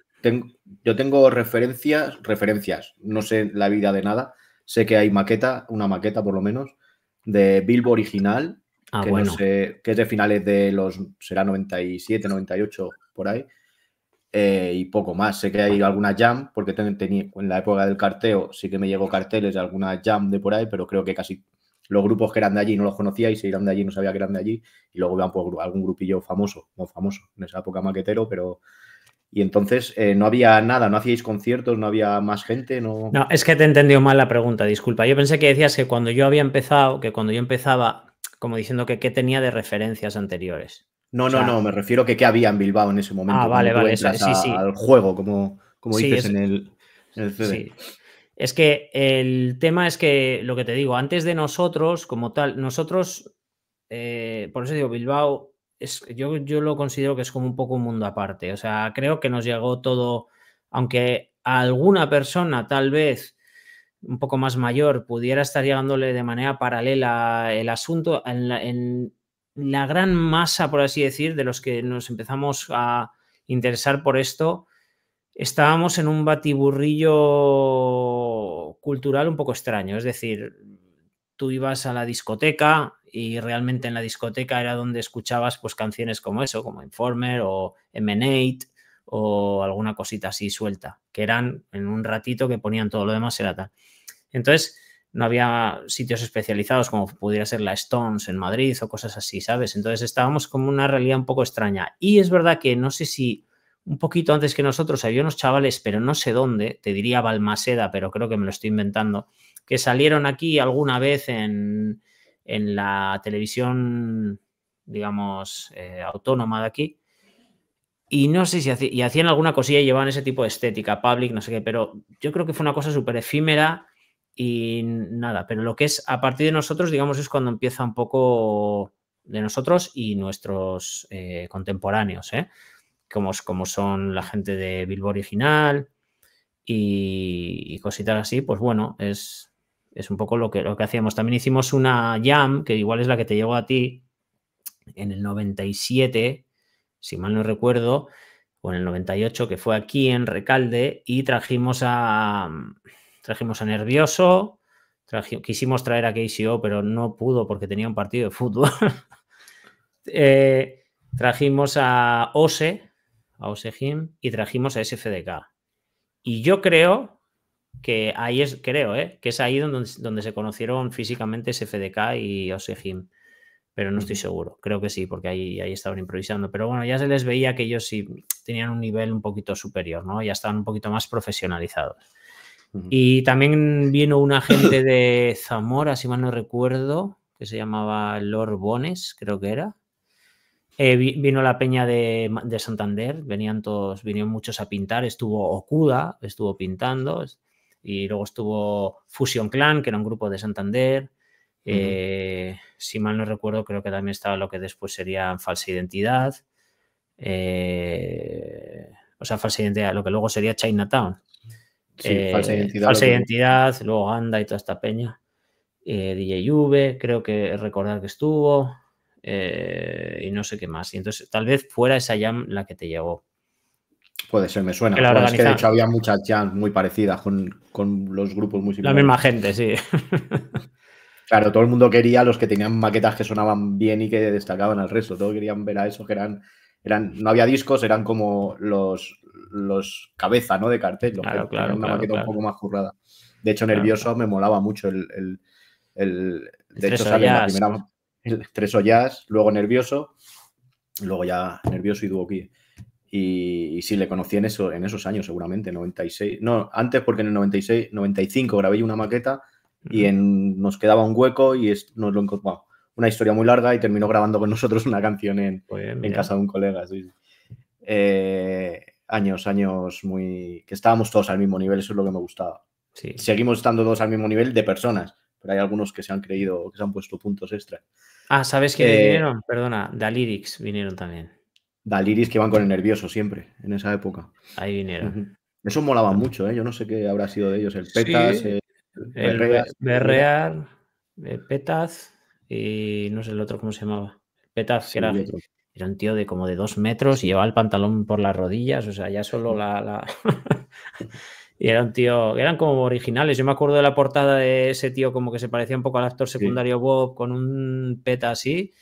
yo tengo referencias, referencias, no sé la vida de nada. Sé que hay maqueta, una maqueta por lo menos, de Bilbo original, ah, que, es de finales de los, será 97, 98, por ahí. Eh, y poco más. Sé que hay alguna jam, porque en la época del carteo sí que me llegó carteles de alguna jam de por ahí, pero creo que casi los grupos que eran de allí no los conocía y si eran de allí no sabía que eran de allí. Y luego iban por algún grupillo famoso, no famoso, en esa época maquetero, pero y entonces eh, no había nada, no hacíais conciertos, no había más gente, no... No, es que te he entendido mal la pregunta, disculpa. Yo pensé que decías que cuando yo había empezado, que cuando yo empezaba, como diciendo que qué tenía de referencias anteriores. No, no, no, me refiero que qué había en Bilbao en ese momento. Ah, vale, vale, sí, sí. Al juego, como, como dices en, el, Sí. Es que el tema es que, lo que te digo, antes de nosotros, como tal, nosotros, eh, por eso digo, Bilbao es, yo, yo lo considero que es como un poco un mundo aparte. O sea, creo que nos llegó todo, aunque alguna persona tal vez un poco más mayor pudiera estar llegándole de manera paralela el asunto, en la gran masa, por así decir, de los que nos empezamos a interesar por esto, estábamos en un batiburrillo cultural un poco extraño. Es decir, tú ibas a la discoteca, y realmente en la discoteca era donde escuchabas pues canciones como eso, como Informer o Emanate o alguna cosita así suelta, que eran en un ratito que ponían todo lo demás era Entonces, no había sitios especializados como pudiera ser la Stones en Madrid o cosas así, ¿sabes? Entonces estábamos como una realidad un poco extraña. Y es verdad que no sé si un poquito antes que nosotros había unos chavales, pero no sé dónde, te diría Balmaseda, pero creo que me lo estoy inventando, que salieron aquí alguna vez en, en la televisión, digamos, eh, autónoma de aquí. Y no sé si hacían, alguna cosilla y llevaban ese tipo de estética, public, no sé qué, pero yo creo que fue una cosa súper efímera y nada, pero lo que es a partir de nosotros, digamos, es cuando empieza un poco de nosotros y nuestros eh, contemporáneos, ¿eh? Como, como son la gente de Bilbo original y cositas así, pues bueno, es, es un poco lo que, lo que hacíamos. También hicimos una jam, que igual es la que te llegó a ti, en el 97, si mal no recuerdo, o en el 98, que fue aquí en Recalde, y trajimos a, trajimos a Nervioso, quisimos traer a KCO, pero no pudo porque tenía un partido de fútbol. Eh, trajimos a OSE, a OSE y trajimos a SFDK. Y yo creo que ahí es, creo, ¿eh? que es ahí donde, donde se conocieron físicamente SFDK y Osehim pero no estoy seguro, creo que sí, porque ahí, ahí estaban improvisando, pero bueno, ya se les veía que ellos sí tenían un nivel un poquito superior, ¿no? ya estaban un poquito más profesionalizados. Y también vino un gente de Zamora, si mal no recuerdo, que se llamaba Lord Bones, creo que era. Eh, vino la peña de, de, Santander, venían todos, vinieron muchos a pintar, estuvo Okuda, estuvo pintando, y luego estuvo Fusion Clan, que era un grupo de Santander. Eh, si mal no recuerdo, creo que también estaba lo que después sería falsa identidad. Eh, o sea, falsa identidad, lo que luego sería Chinatown. falsa eh, identidad. Falsa identidad, luego Anda y toda esta peña. DJV, creo que recordar que estuvo. y no sé qué más. Y entonces, tal vez fuera esa jam la que te llevó Puede ser, me suena. es que de hecho había muchas jams muy parecidas con, los grupos muy La misma gente, sí. claro, todo el mundo quería los que tenían maquetas que sonaban bien y que destacaban al resto. Todos querían ver a esos que eran, eran no había discos, eran como los, los cabeza, ¿no? De cartel. claro, una maqueta un poco más currada. De hecho, Nervioso me molaba mucho el... de hecho, sale en la primera... Tres jazz, luego Nervioso, luego ya Nervioso y Duoki. Y, sí, le conocí en, eso, en esos años, seguramente, 96. No, antes porque en el 96, 95 grabé una maqueta y en, nos quedaba un hueco y es, nos lo encontró, Una historia muy larga y terminó grabando con nosotros una canción en, casa de un colega. Eh, años, años muy... que estábamos todos al mismo nivel, eso es lo que me gustaba. Sí. Seguimos estando todos al mismo nivel de personas, pero hay algunos que se han creído, que se han puesto puntos extra. Ah, ¿sabes que eh, vinieron? Perdona, Dalirix vinieron también. Daliris que iban con el nervioso siempre, en esa época. Ahí vinieron. Eso molaba mucho, ¿eh? Yo no sé qué habrá sido de ellos. El Petas, el, Berrear, el y no sé el otro cómo se llamaba. Petas, que era, un tío de como de dos metros y llevaba el pantalón por las rodillas, o sea, ya solo la... y era un tío, eran como originales. Yo me acuerdo de la portada de ese tío como que se parecía un poco al actor secundario Bob con un peta así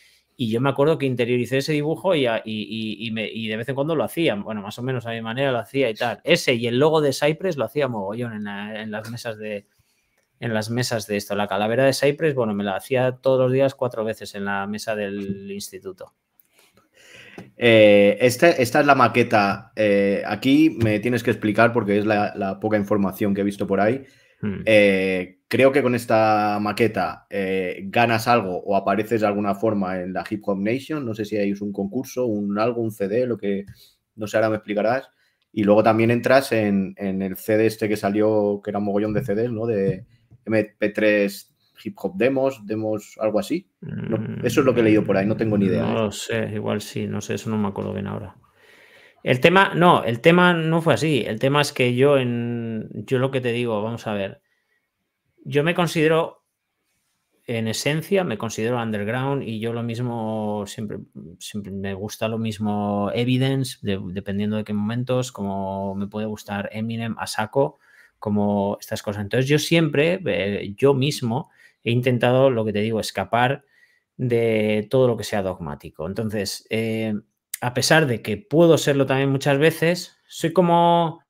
y yo me acuerdo que interioricé ese dibujo y, y, de vez en cuando lo hacía, bueno, más o menos a mi manera lo hacía y tal. Ese y el logo de Cypress lo hacía mogollón en, las mesas de, en las mesas de esto. La calavera de Cypress, bueno, me la hacía todos los días cuatro veces en la mesa del instituto. Eh, esta, es la maqueta. Eh, aquí me tienes que explicar, porque es la, poca información que he visto por ahí, hmm. eh, Creo que con esta maqueta eh, ganas algo o apareces de alguna forma en la Hip Hop Nation. No sé si hay un concurso, un algo, un CD, lo que no sé, ahora me explicarás. Y luego también entras en, el CD este que salió, que era un mogollón de CDs, ¿no? De MP3 hip hop demos, demos algo así. eso es lo que he leído por ahí, no tengo ni idea. No ¿eh? lo sé, igual sí, no sé, eso no me acuerdo bien ahora. El tema, no, el tema no fue así. El tema es que yo en yo lo que te digo, vamos a ver yo me considero, en esencia, me considero underground y yo lo mismo, siempre, siempre me gusta lo mismo Evidence, dependiendo de qué momentos, como me puede gustar Eminem a como estas cosas. Entonces yo siempre, eh, yo mismo, he intentado, lo que te digo, escapar de todo lo que sea dogmático. Entonces, eh, a pesar de que puedo serlo también muchas veces, soy como,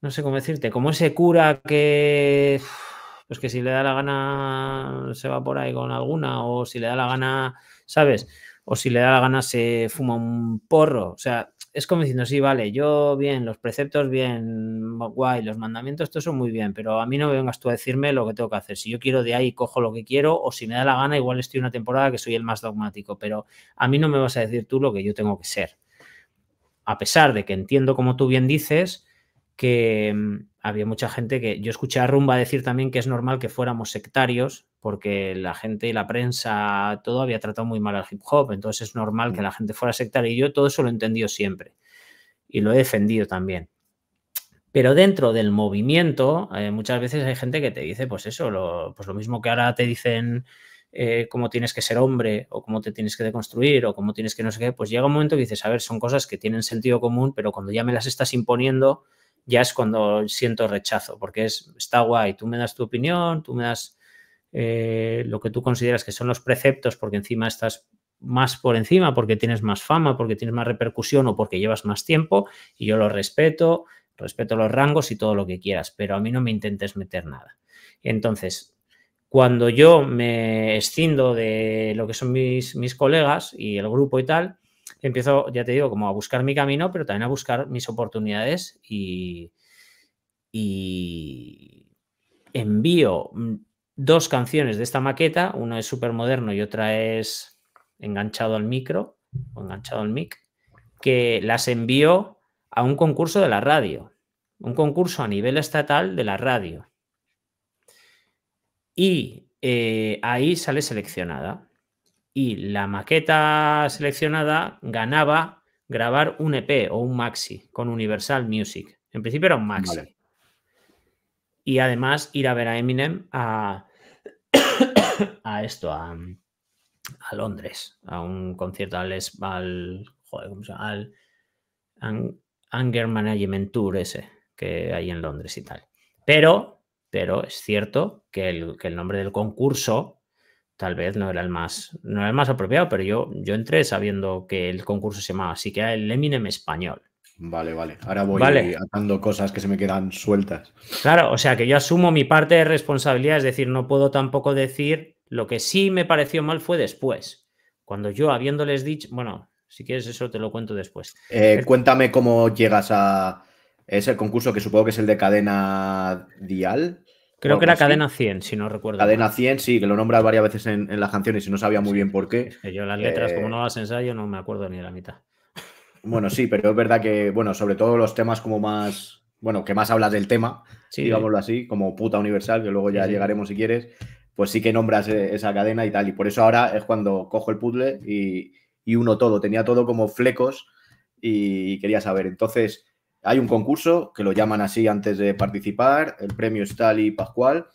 no sé cómo decirte, como ese cura que pues que si le da la gana se va por ahí con alguna, o si le da la gana, ¿sabes? O si le da la gana se fuma un porro. O sea, es como diciendo, sí, vale, yo bien, los preceptos bien, guay, los mandamientos, todo son muy bien, pero a mí no me vengas tú a decirme lo que tengo que hacer. Si yo quiero de ahí, cojo lo que quiero, o si me da la gana, igual estoy una temporada que soy el más dogmático, pero a mí no me vas a decir tú lo que yo tengo que ser. A pesar de que entiendo, como tú bien dices, que mm, había mucha gente que yo escuché a Rumba decir también que es normal que fuéramos sectarios porque la gente y la prensa, todo había tratado muy mal al hip hop, entonces es normal que mm. la gente fuera sectaria y yo todo eso lo he entendido siempre y lo he defendido también. Pero dentro del movimiento, eh, muchas veces hay gente que te dice, pues eso, pues lo mismo que ahora te dicen eh, cómo tienes que ser hombre o cómo te tienes que deconstruir o cómo tienes que no sé qué, pues llega un momento que dices, a ver, son cosas que tienen sentido común, pero cuando ya me las estás imponiendo, ya es cuando siento rechazo, porque es, está guay, tú me das tu opinión, tú me das eh, lo que tú consideras que son los preceptos, porque encima estás más por encima, porque tienes más fama, porque tienes más repercusión o porque llevas más tiempo, y yo lo respeto, respeto los rangos y todo lo que quieras, pero a mí no me intentes meter nada. Entonces, cuando yo me escindo de lo que son mis, mis colegas y el grupo y tal, empiezo, ya te digo, como a buscar mi camino, pero también a buscar mis oportunidades y, envío mm, dos canciones de esta maqueta, una es súper moderno y otra es enganchado al micro o enganchado al mic, que las envío a un concurso de la radio, un concurso a nivel estatal de la radio. Y eh, ahí sale seleccionada y la maqueta seleccionada ganaba grabar un EP o un maxi con Universal Music. En principio era un maxi. Y además ir a ver a Eminem a, a esto, a, Londres, a un concierto al, joder, ¿cómo se al Anger Management Tour ese que hay en Londres y tal. Pero, pero es cierto que el, que el nombre del concurso tal vez no era el más, no el más apropiado, pero yo, yo entré sabiendo que el concurso se llamaba así, que era el Eminem español. Vale, vale. Ahora voy atando cosas que se me quedan sueltas. Claro, o sea que yo asumo mi parte de responsabilidad, es decir, no puedo tampoco decir lo que sí me pareció mal fue después. Cuando yo habiéndoles dicho, bueno, si quieres eso te lo cuento después. Eh, cuéntame cómo llegas a ese concurso que supongo que es el de cadena dial. Creo que era Cadena 100, si no recuerdo. Cadena 100, sí, que lo nombras varias veces en, las canciones y no sabía muy bien por qué. yo las letras, como eh, no las ensayo, no me acuerdo ni de la mitad. Bueno, sí, pero es verdad que, bueno, sobre todo los temas como más, bueno, que más hablas del tema, digámoslo así, como puta universal, que luego ya llegaremos si quieres, pues sí que nombras eh, esa cadena y tal. Y por eso ahora es cuando cojo el puzzle y, uno todo, tenía todo como flecos y quería saber. Entonces, hay un concurso que lo llaman así antes de participar, el premio y Pascual.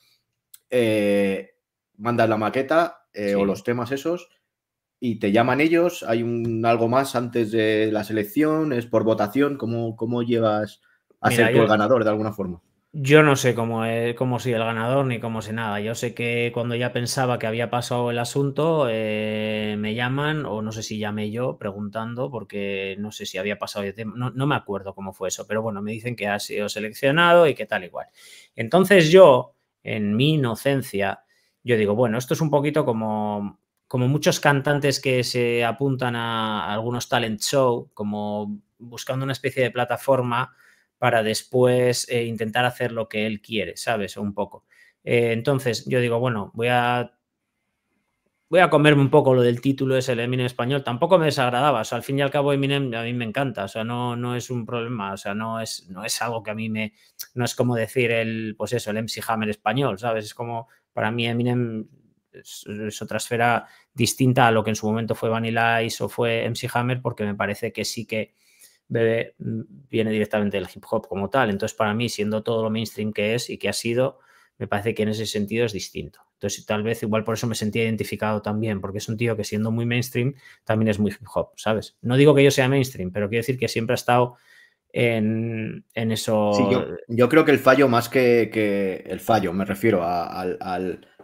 Eh, mandas la maqueta eh, o los temas esos y te llaman ellos. Hay un algo más antes de la selección, es por votación. ¿Cómo, cómo llevas a ser tú el ganador de alguna forma? Yo no sé cómo, es, soy el ganador ni cómo sé nada. Yo sé que cuando ya pensaba que había pasado el asunto, eh, me llaman, o no sé si llamé yo preguntando, porque no sé si había pasado, no, no me acuerdo cómo fue eso, pero bueno, me dicen que ha sido seleccionado y que tal igual. Entonces yo, en mi inocencia, yo digo, bueno, esto es un poquito como, como muchos cantantes que se apuntan a algunos talent show, como buscando una especie de plataforma para después eh, intentar hacer lo que él quiere, ¿sabes? Un poco. Eh, entonces, yo digo, bueno, voy a. Voy a comerme un poco lo del título, es el Eminem español. Tampoco me desagradaba. O sea, al fin y al cabo, Eminem a mí me encanta. O sea, no, no es un problema. O sea, no es, no es algo que a mí me. No es como decir el, pues eso, el MC Hammer español, ¿sabes? Es como, para mí, Eminem es, es, otra esfera distinta a lo que en su momento fue Vanilla Ice o fue MC Hammer, porque me parece que sí que Bebé viene directamente del hip hop como tal. Entonces, para mí, siendo todo lo mainstream que es y que ha sido, me parece que en ese sentido es distinto. Entonces, tal vez igual por eso me sentía identificado también, porque es un tío que siendo muy mainstream también es muy hip hop, ¿sabes? No digo que yo sea mainstream, pero quiero decir que siempre ha estado en, eso. yo, creo que el fallo más que, el fallo, me refiero al,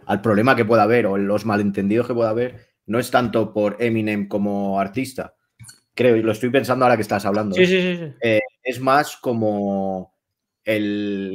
al, problema que pueda haber o los malentendidos que pueda haber, no es tanto por Eminem como artista, creo, y lo estoy pensando ahora que estás hablando. Sí, ¿eh? sí, sí. Eh, es más como el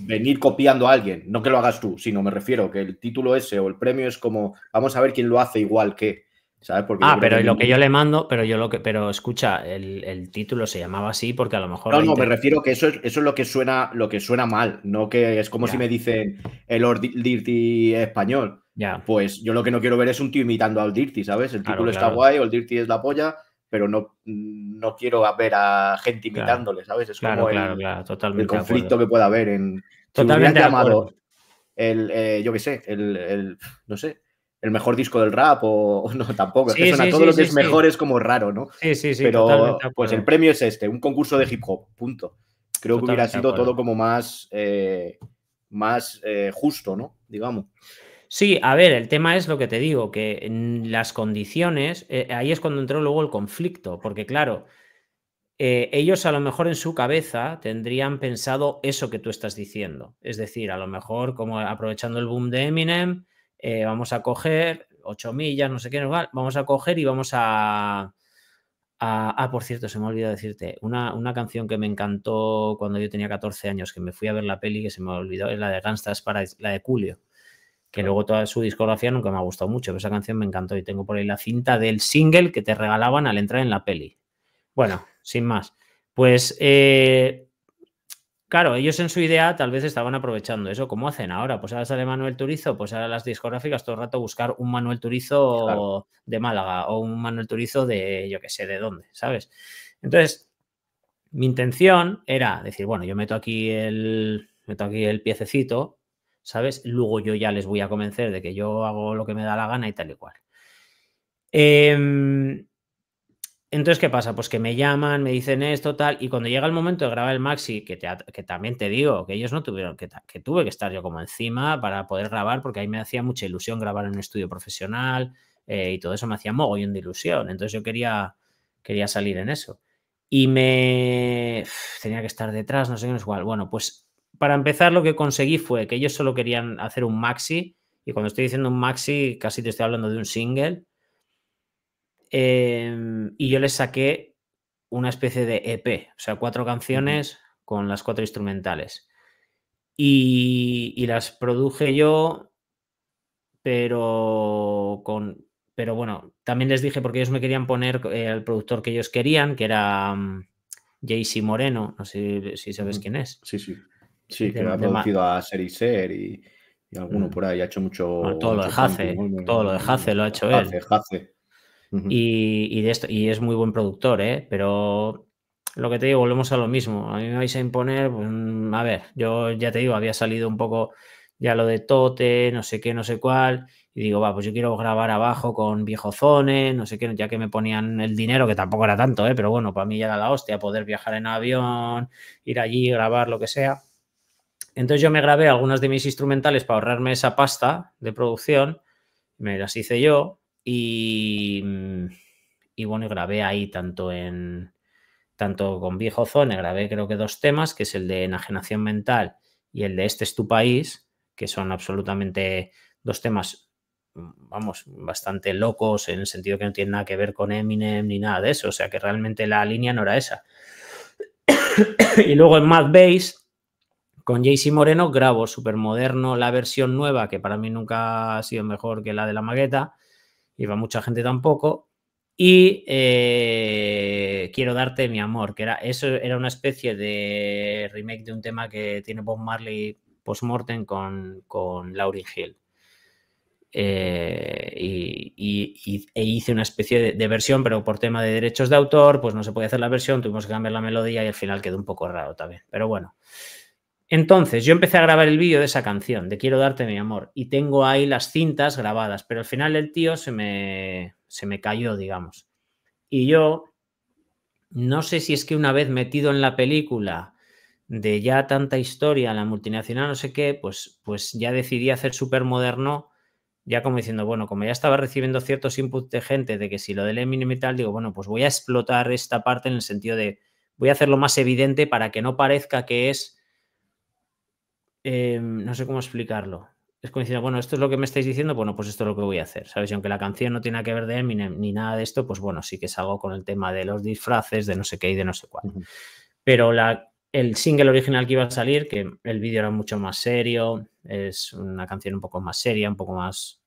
venir copiando a alguien, no que lo hagas tú, sino me refiero que el título ese o el premio es como, vamos a ver quién lo hace igual que. ¿sabes? ah, pero lo que yo le mando, pero yo lo que, pero escucha, el, título se llamaba así porque a lo mejor. No, no, me refiero que eso es, eso es lo que suena, lo que suena mal, no que es como si me dicen el Dirty español. Pues yo lo que no quiero ver es un tío imitando al Dirty, ¿sabes? El título está guay o el Dirty es la polla, pero no, no quiero ver a gente imitándole, ¿sabes? Es como el, conflicto que pueda haber en... Totalmente llamado el, eh, yo qué sé, el, no sé, el mejor disco del rap o, no, tampoco. es que son todo lo que es mejor es como raro, ¿no? Sí, sí, sí. Pero pues el premio es este, un concurso de hip hop, punto. Creo que hubiera sido todo como más, eh, más eh, justo, ¿no? Digamos. Sí, a ver, el tema es lo que te digo, que en las condiciones, eh, ahí es cuando entró luego el conflicto, porque claro, eh, ellos a lo mejor en su cabeza tendrían pensado eso que tú estás diciendo. Es decir, a lo mejor como aprovechando el boom de Eminem, eh, vamos a coger 8 millas, no sé qué, vamos a coger y vamos a... Ah, por cierto, se me ha olvidado decirte, una, canción que me encantó cuando yo tenía 14 años, que me fui a ver la peli, que se me olvidó, es la de Gangstas para la de Julio que luego toda su discografía nunca me ha gustado mucho, pero esa canción me encantó y tengo por ahí la cinta del single que te regalaban al entrar en la peli. Bueno, sin más. Pues, eh, claro, ellos en su idea tal vez estaban aprovechando eso, como hacen ahora. Pues ahora sale Manuel Turizo, pues ahora las discográficas todo el rato buscar un Manuel Turizo de Málaga o un Manuel Turizo de yo que sé de dónde, ¿sabes? Entonces, mi intención era decir, bueno, yo meto aquí el, meto aquí el piececito ¿sabes? Luego yo ya les voy a convencer de que yo hago lo que me da la gana y tal y cual. Em, entonces, ¿qué pasa? Pues que me llaman, me dicen esto, tal, y cuando llega el momento de grabar el maxi, que, también te digo, que ellos no tuvieron, que, que, tuve que estar yo como encima para poder grabar, porque ahí me hacía mucha ilusión grabar en un estudio profesional eh, y todo eso me hacía mogollón de ilusión. Entonces yo quería, quería salir en eso. Y me tenía que estar detrás, no sé qué, es igual. Bueno, pues para empezar, lo que conseguí fue que ellos solo querían hacer un maxi, y cuando estoy diciendo un maxi, casi te estoy hablando de un single. Em, y yo les saqué una especie de EP, o sea, cuatro canciones con las cuatro instrumentales. Y, las produje yo, pero con. Pero bueno, también les dije porque ellos me querían poner el eh, productor que ellos querían, que era mm, JC Moreno, no sé si sabes quién es. Sí, sí. Sí, que lo ha producido a Ser y, Ser y alguno mm. por ahí. Ha hecho mucho. todo, lo lo Hace, todo lo de Hace lo ha hecho él. Hace. y, esto, y es muy buen productor, ¿eh? pero lo que te digo, volvemos a lo mismo. A mí me vais a imponer, pues, mm, a ver, yo ya te digo, había salido un poco ya lo de Tote, no sé qué, no sé cuál, y digo, va, pues yo quiero grabar abajo con zone, no sé qué, ya que me ponían el dinero, que tampoco era tanto, ¿eh? pero bueno, para mí ya era la hostia poder viajar en avión, ir allí, grabar lo que sea. Entonces yo me grabé algunas de mis instrumentales para ahorrarme esa pasta de producción, me las hice yo y, bueno, grabé ahí tanto en tanto con Viejo Zone, grabé creo que dos temas, que es el de enajenación mental y el de Este es tu país, que son absolutamente dos temas, vamos, bastante locos en el sentido que no tienen nada que ver con Eminem ni nada de eso, o sea que realmente la línea no era esa. y luego en Mad Base con JC Moreno grabo moderno la versión nueva, que para mí nunca ha sido mejor que la de la magueta y para mucha gente tampoco. Y eh, Quiero darte mi amor, que era, eso era una especie de remake de un tema que tiene Bob Marley post-mortem con, con Lauryn Hill. Eh, y, e hice una especie de, de, versión, pero por tema de derechos de autor, pues no se podía hacer la versión, tuvimos que cambiar la melodía y al final quedó un poco raro también. Pero bueno, entonces, yo empecé a grabar el vídeo de esa canción, de Quiero darte mi amor, y tengo ahí las cintas grabadas, pero al final el tío se me, se me cayó, digamos. Y yo, no sé si es que una vez metido en la película de ya tanta historia, la multinacional, no sé qué, pues, pues ya decidí hacer súper moderno, ya como diciendo, bueno, como ya estaba recibiendo ciertos inputs de gente, de que si lo del Eminem y digo, bueno, pues voy a explotar esta parte en el sentido de, voy a hacerlo más evidente para que no parezca que es Em, no sé cómo explicarlo. Es como decir bueno, esto es lo que me estáis diciendo, bueno, pues esto es lo que voy a hacer, ¿sabes? Y aunque la canción no tiene que ver de Eminem ni nada de esto, pues bueno, sí que salgo con el tema de los disfraces, de no sé qué y de no sé cuál. Pero la, el single original que iba a salir, que el vídeo era mucho más serio, es una canción un poco más seria, un poco más,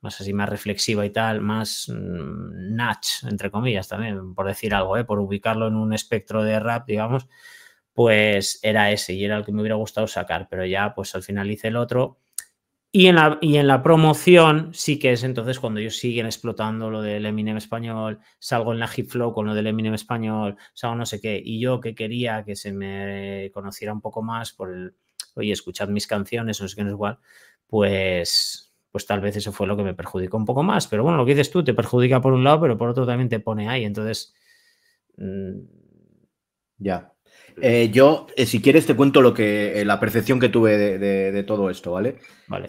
más así, más reflexiva y tal, más mmm, entre comillas, también, por decir algo, ¿eh? por ubicarlo en un espectro de rap, digamos pues era ese y era el que me hubiera gustado sacar, pero ya pues al final hice el otro. Y en la, y en la promoción sí que es entonces cuando ellos siguen explotando lo del Eminem español, salgo en la hip flow con lo del Eminem español, salgo no sé qué, y yo que quería que se me conociera un poco más por el, oye, escuchad mis canciones, o es qué, no es igual, pues, pues tal vez eso fue lo que me perjudicó un poco más. Pero bueno, lo que dices tú te perjudica por un lado, pero por otro también te pone ahí, entonces... Mm, ya. Eh, yo, eh, si quieres, te cuento lo que eh, la percepción que tuve de, todo esto, ¿vale? Vale.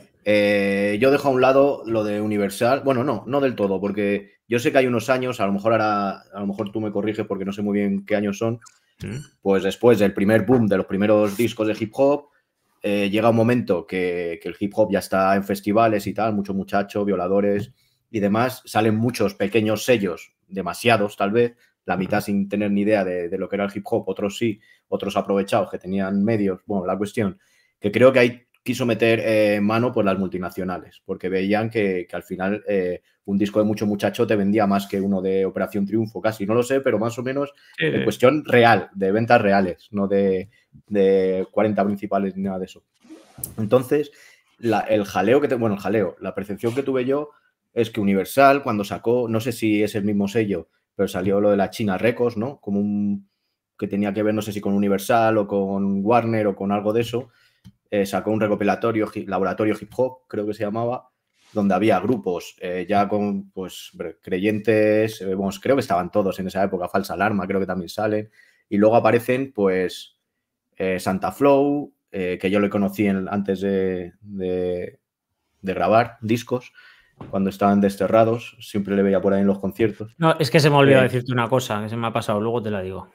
yo dejo a un lado lo de Universal. Bueno, no, no del todo, porque yo sé que hay unos años, a lo mejor ahora, a lo mejor tú me corriges porque no sé muy bien qué años son. Pues después del primer boom de los primeros discos de hip hop, llega un momento que, el hip hop ya está en festivales y tal, muchos muchachos, violadores y demás. Salen muchos pequeños sellos, demasiados tal vez, la mitad sin tener ni idea de, lo que era el hip hop, otros sí, otros aprovechados que tenían medios. Bueno, la cuestión, que creo que ahí quiso meter eh, mano por pues, las multinacionales, porque veían que, al final eh, un disco de mucho muchacho te vendía más que uno de Operación Triunfo, casi, no lo sé, pero más o menos en cuestión real, de ventas reales, no de, de 40 principales ni nada de eso. Entonces, el jaleo que tengo, bueno, el jaleo, la percepción que tuve yo es que Universal cuando sacó, no sé si es el mismo sello, pero salió lo de la China Records, ¿no? Como un que tenía que ver, no sé si con Universal o con Warner o con algo de eso, eh, sacó un recopilatorio, laboratorio hip hop, creo que se llamaba, donde había grupos eh, ya con pues creyentes, eh, creo que estaban todos en esa época, Falsa Alarma, creo que también salen, y luego aparecen pues Santa Flow, que yo le conocí antes de, de, grabar discos, cuando estaban desterrados, siempre le veía por ahí en los conciertos. No, es que se me olvidó decirte una cosa, que se me ha pasado, luego te la digo.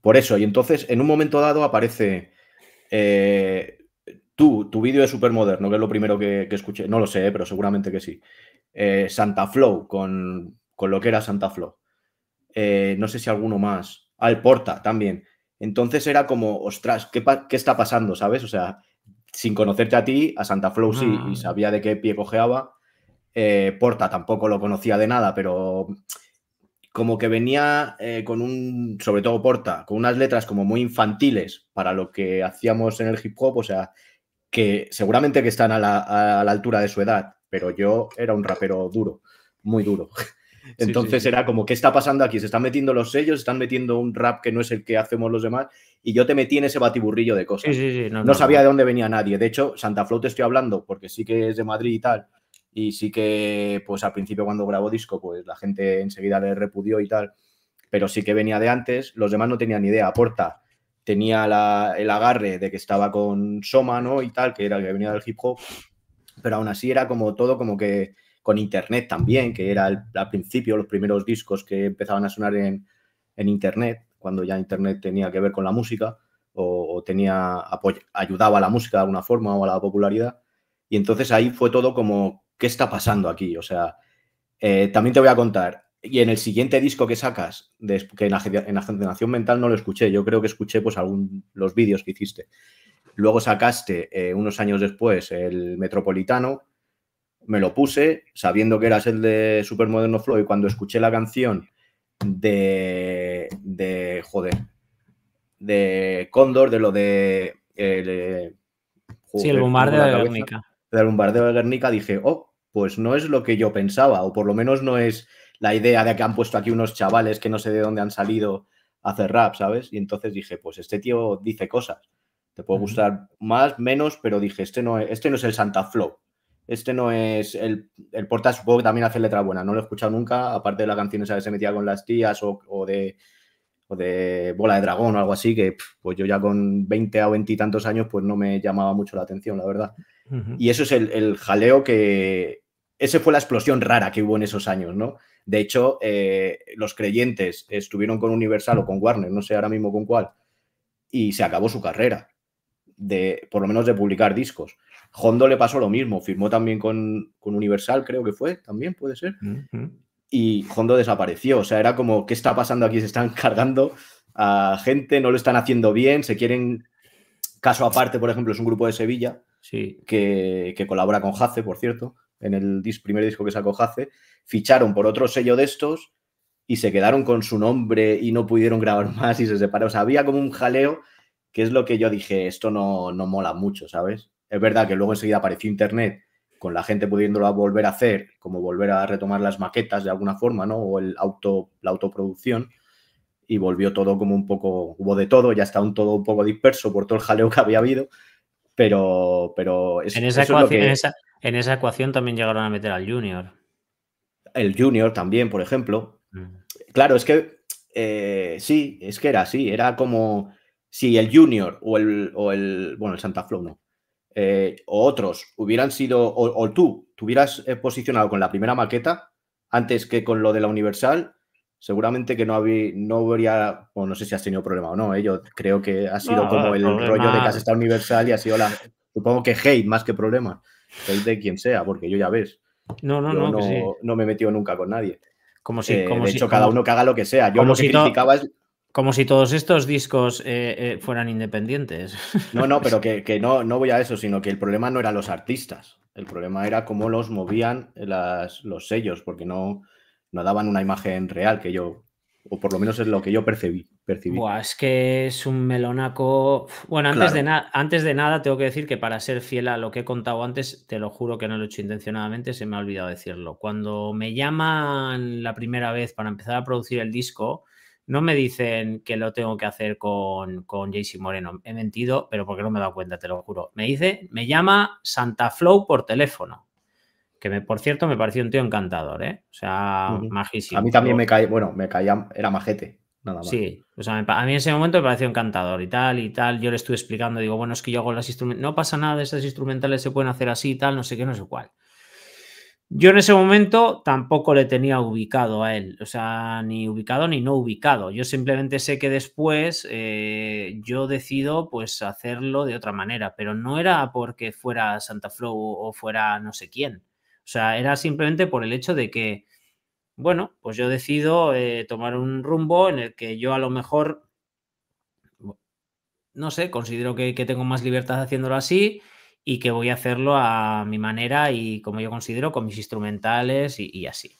Por eso, y entonces en un momento dado aparece eh, tú, tu vídeo de supermoderno, que es lo primero que, escuché, no lo sé, eh, pero seguramente que sí. Eh, Santa Flow, con, con, lo que era Santa Flow. no sé si alguno más. Al ah, Porta también. Entonces era como, ostras, ¿qué, ¿qué, está pasando? ¿Sabes? O sea, sin conocerte a ti, a Santa Flow sí, y mm. sabía de qué pie cojeaba. Porta tampoco lo conocía de nada, pero como que venía eh, con un, sobre todo Porta, con unas letras como muy infantiles para lo que hacíamos en el hip hop, o sea, que seguramente que están a la, altura de su edad, pero yo era un rapero duro, muy duro. Entonces era como, ¿qué está pasando aquí? Se están metiendo los sellos, están metiendo un rap que no es el que hacemos los demás, y yo te metí en ese batiburrillo de cosas. no, sabía de dónde venía nadie. De hecho, Santa Flow te estoy hablando porque sí que es de Madrid y tal, y sí que, pues al principio cuando grabó disco, pues la gente enseguida le repudió y tal, pero sí que venía de antes, los demás no tenían ni idea, Porta tenía el agarre de que estaba con Soma, ¿no? Y tal, que era el que venía del hip hop, pero aún así era como todo como que con internet también, que era al principio los primeros discos que empezaban a sonar en, internet, cuando ya internet tenía que ver con la música o, tenía ayudaba a la música de alguna forma o a la popularidad. Y entonces ahí fue todo como ¿qué está pasando aquí? O sea, eh, también te voy a contar, y en el siguiente disco que sacas, que en, en Nación Mental no lo escuché, yo creo que escuché pues algún, los vídeos que hiciste. Luego sacaste eh, unos años después el Metropolitano, me lo puse sabiendo que eras el de Supermoderno Flow y cuando escuché la canción de, de joder, de Cóndor, de lo de... Eh, sí, el bombardeo de Guernica. Del bombardeo de Guernica dije, oh, pues no es lo que yo pensaba, o por lo menos no es la idea de que han puesto aquí unos chavales que no sé de dónde han salido a hacer rap, ¿sabes? Y entonces dije, pues este tío dice cosas. Te puede gustar más, menos, pero dije, este no es, este no es el Santa Flow. Este no es el, el Porta, supongo que también hace letra buena. No lo he escuchado nunca, aparte de canción esa que se metía con las tías o, de o de bola de dragón o algo así, que pues yo ya con 20 o 20 y tantos años pues no me llamaba mucho la atención, la verdad. Y eso es el, jaleo que... Ese fue la explosión rara que hubo en esos años, ¿no? De hecho, eh, los creyentes estuvieron con Universal o con Warner, no sé ahora mismo con cuál, y se acabó su carrera, de, por lo menos de publicar discos. Hondo le pasó lo mismo, firmó también con, Universal, creo que fue, también puede ser. Y Hondo desapareció, o sea, era como, ¿qué está pasando aquí? Se están cargando a gente, no lo están haciendo bien, se quieren, caso aparte, por ejemplo, es un grupo de Sevilla, que, colabora con Hace, por cierto, en el primer disco que sacó Hace, ficharon por otro sello de estos y se quedaron con su nombre y no pudieron grabar más y se separaron. O había como un jaleo que es lo que yo dije, esto no, no mola mucho, ¿sabes? Es verdad que luego enseguida apareció Internet con la gente pudiéndolo volver a hacer, como volver a retomar las maquetas de alguna forma, ¿no? O el auto, la autoproducción. Y volvió todo como un poco, hubo de todo, ya está un todo un poco disperso por todo el jaleo que había habido. Pero, en, esa ecuación, en, esa, ecuación también llegaron a meter al Junior. El Junior también, por ejemplo. Mm. Claro, es que eh, sí, es que era así. Era como si el Junior o el, o el bueno, el Santa Flow eh, o otros hubieran sido, o, tú, tuvieras hubieras eh, posicionado con la primera maqueta antes que con lo de la Universal, seguramente que no, había no habría, o no sé si has tenido problema o no, ¿eh? yo creo que ha sido como el rollo de casa universal y ha sido la, supongo que hate más que problema, hate de quien sea, porque yo ya ves, no, no, no, no, no, me he metido nunca con nadie. Como si, eh, como de cada uno que haga lo que sea. Yo como lo que si Como si todos estos discos eh, fueran independientes. No, no, pero que, no, voy a eso, sino que el problema no eran los artistas. El problema era cómo los movían las, los sellos, porque no, no daban una imagen real que yo, o por lo menos es lo que yo percibí. percibí. es que es un melonaco. Bueno, antes, de de antes de nada tengo que decir que para ser fiel a lo que he contado antes, te lo juro que no lo he hecho intencionadamente, se me ha olvidado decirlo. Cuando me llaman la primera vez para empezar a producir el disco, no me dicen que lo tengo que hacer con, con JC Moreno. He mentido, pero porque no me he dado cuenta, te lo juro. Me dice, me llama Santa Flow por teléfono que por cierto me pareció un tío encantador, ¿eh? O sea, majísimo. A mí también me caía, bueno, me caía, era majete, nada más. Sí, o sea, a mí en ese momento me pareció encantador y tal y tal. Yo le estuve explicando, digo, bueno, es que yo hago las instrumentales, no pasa nada, esas instrumentales se pueden hacer así y tal, no sé qué, no sé cuál. Yo en ese momento tampoco le tenía ubicado a él, o sea, ni ubicado ni no ubicado. Yo simplemente sé que después eh, yo decido pues hacerlo de otra manera, pero no era porque fuera Santa Flow o fuera no sé quién. O sea, era simplemente por el hecho de que, bueno, pues yo decido eh, tomar un rumbo en el que yo a lo mejor, no sé, considero que, tengo más libertad haciéndolo así y que voy a hacerlo a mi manera y como yo considero, con mis instrumentales y, así.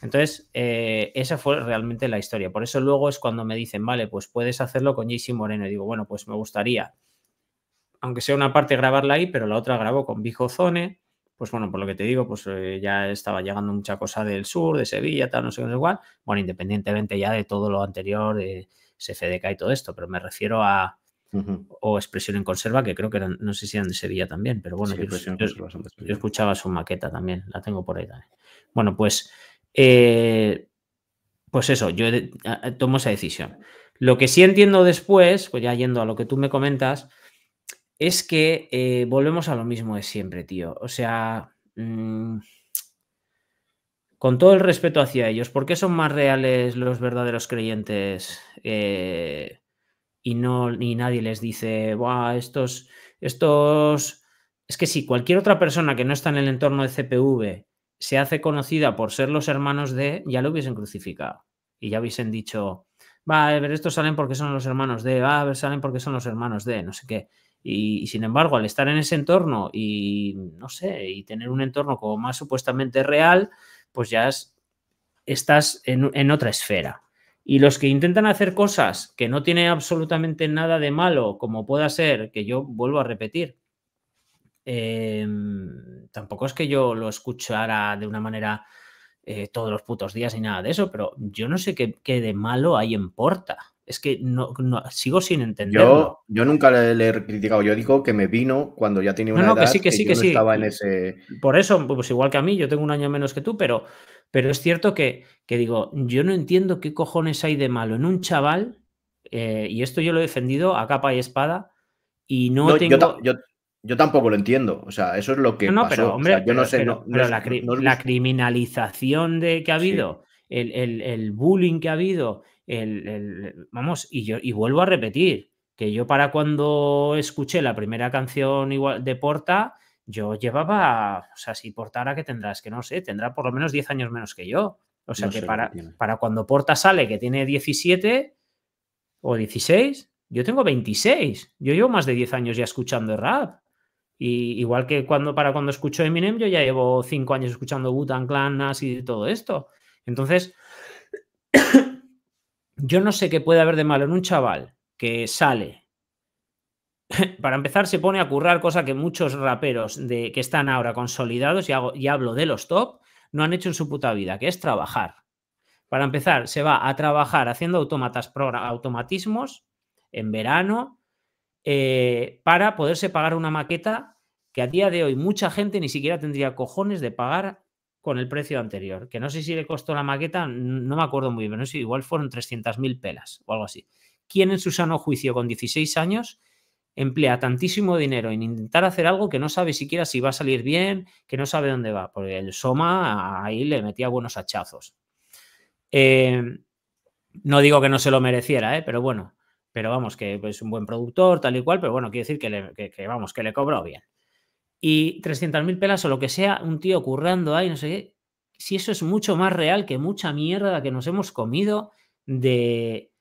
Entonces, eh, esa fue realmente la historia. Por eso luego es cuando me dicen, vale, pues puedes hacerlo con JC Moreno. Y digo, bueno, pues me gustaría, aunque sea una parte grabarla ahí, pero la otra grabo con Vijo Zone, pues bueno, por lo que te digo, pues eh, ya estaba llegando mucha cosa del sur, de Sevilla, tal, no sé qué, igual. Bueno, independientemente ya de todo lo anterior, de CFDK y todo esto, pero me refiero a, o Expresión en Conserva, que creo que eran, no sé si eran de Sevilla también, pero bueno, yo, escuchaba su maqueta también, la tengo por ahí también. Bueno, pues, eh, pues eso, yo tomo esa decisión. Lo que sí entiendo después, pues ya yendo a lo que tú me comentas, es que eh, volvemos a lo mismo de siempre, tío. O sea, mm, con todo el respeto hacia ellos, ¿por qué son más reales los verdaderos creyentes eh, y no ni nadie les dice, Buah, estos, estos, es que si cualquier otra persona que no está en el entorno de CPV se hace conocida por ser los hermanos de, ya lo hubiesen crucificado y ya hubiesen dicho, va, a ver, estos salen porque son los hermanos de, va, a ver, salen porque son los hermanos de, no sé qué. Y, sin embargo, al estar en ese entorno y, no sé, y tener un entorno como más supuestamente real, pues ya estás en, otra esfera. Y los que intentan hacer cosas que no tienen absolutamente nada de malo, como pueda ser, que yo vuelvo a repetir, em, tampoco es que yo lo escuchara de una manera eh, todos los putos días ni nada de eso, pero yo no sé qué, qué de malo hay en Porta. Es que no, sigo sin entenderlo. Yo, nunca le, he criticado. Yo digo que me vino cuando ya tenía una edad que sí, estaba en ese... Por eso, pues igual que a mí, yo tengo un año menos que tú, pero, pero es cierto que, que digo, yo no entiendo qué cojones hay de malo en un chaval, eh, y esto yo lo he defendido a capa y espada, y no, tengo... Yo, yo, tampoco lo entiendo. O sea, eso es lo que. No, pasó. pero hombre, yo no sé. la, criminalización de, que ha habido, el, bullying que ha habido, el, vamos, y yo y vuelvo a repetir, que yo para cuando escuché la primera canción igual de Porta, yo llevaba, o sea, si Porta ahora que tendrás, que no sé, tendrá por lo menos 10 años menos que yo. O sea que para, para cuando Porta sale, que tiene 17 o 16, yo tengo 26. Yo llevo más de 10 años ya escuchando rap. Y igual que cuando para cuando escucho Eminem, yo ya llevo 5 años escuchando Butan Clan, y todo esto. Entonces, yo no sé qué puede haber de malo en un chaval que sale. Para empezar, se pone a currar, cosa que muchos raperos de, que están ahora consolidados, y, hablo de los top, no han hecho en su puta vida, que es trabajar. Para empezar, se va a trabajar haciendo automatismos en verano eh, para poderse pagar una maqueta que a día de hoy mucha gente ni siquiera tendría cojones de pagar con el precio anterior, que no sé si le costó la maqueta, no me acuerdo muy bien, no igual fueron 300.000 pelas o algo así. ¿Quién en su sano juicio con 16 años emplea tantísimo dinero en intentar hacer algo que no sabe siquiera si va a salir bien, que no sabe dónde va? Porque el Soma ahí le metía buenos hachazos. Eh, no digo que no se lo mereciera, ¿eh? pero bueno, pero vamos, que es un buen productor, tal y cual, pero bueno, quiere decir que, vamos, que le cobró bien y 300.000 pelas o lo que sea, un tío currando ahí, no sé qué, si eso es mucho más real que mucha mierda que nos hemos comido de,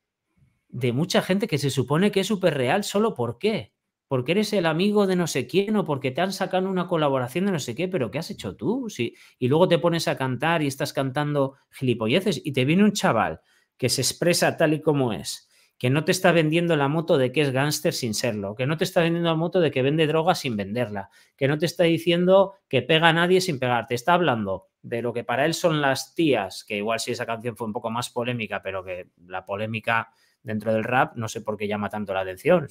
de mucha gente que se supone que es súper real, solo por qué. Porque eres el amigo de no sé quién o porque te han sacado una colaboración de no sé qué, pero ¿qué has hecho tú? sí y luego te pones a cantar y estás cantando gilipolleces y te viene un chaval que se expresa tal y como es que no te está vendiendo la moto de que es gánster sin serlo, que no te está vendiendo la moto de que vende droga sin venderla, que no te está diciendo que pega a nadie sin pegar, te está hablando de lo que para él son las tías, que igual si esa canción fue un poco más polémica, pero que la polémica dentro del rap no sé por qué llama tanto la atención.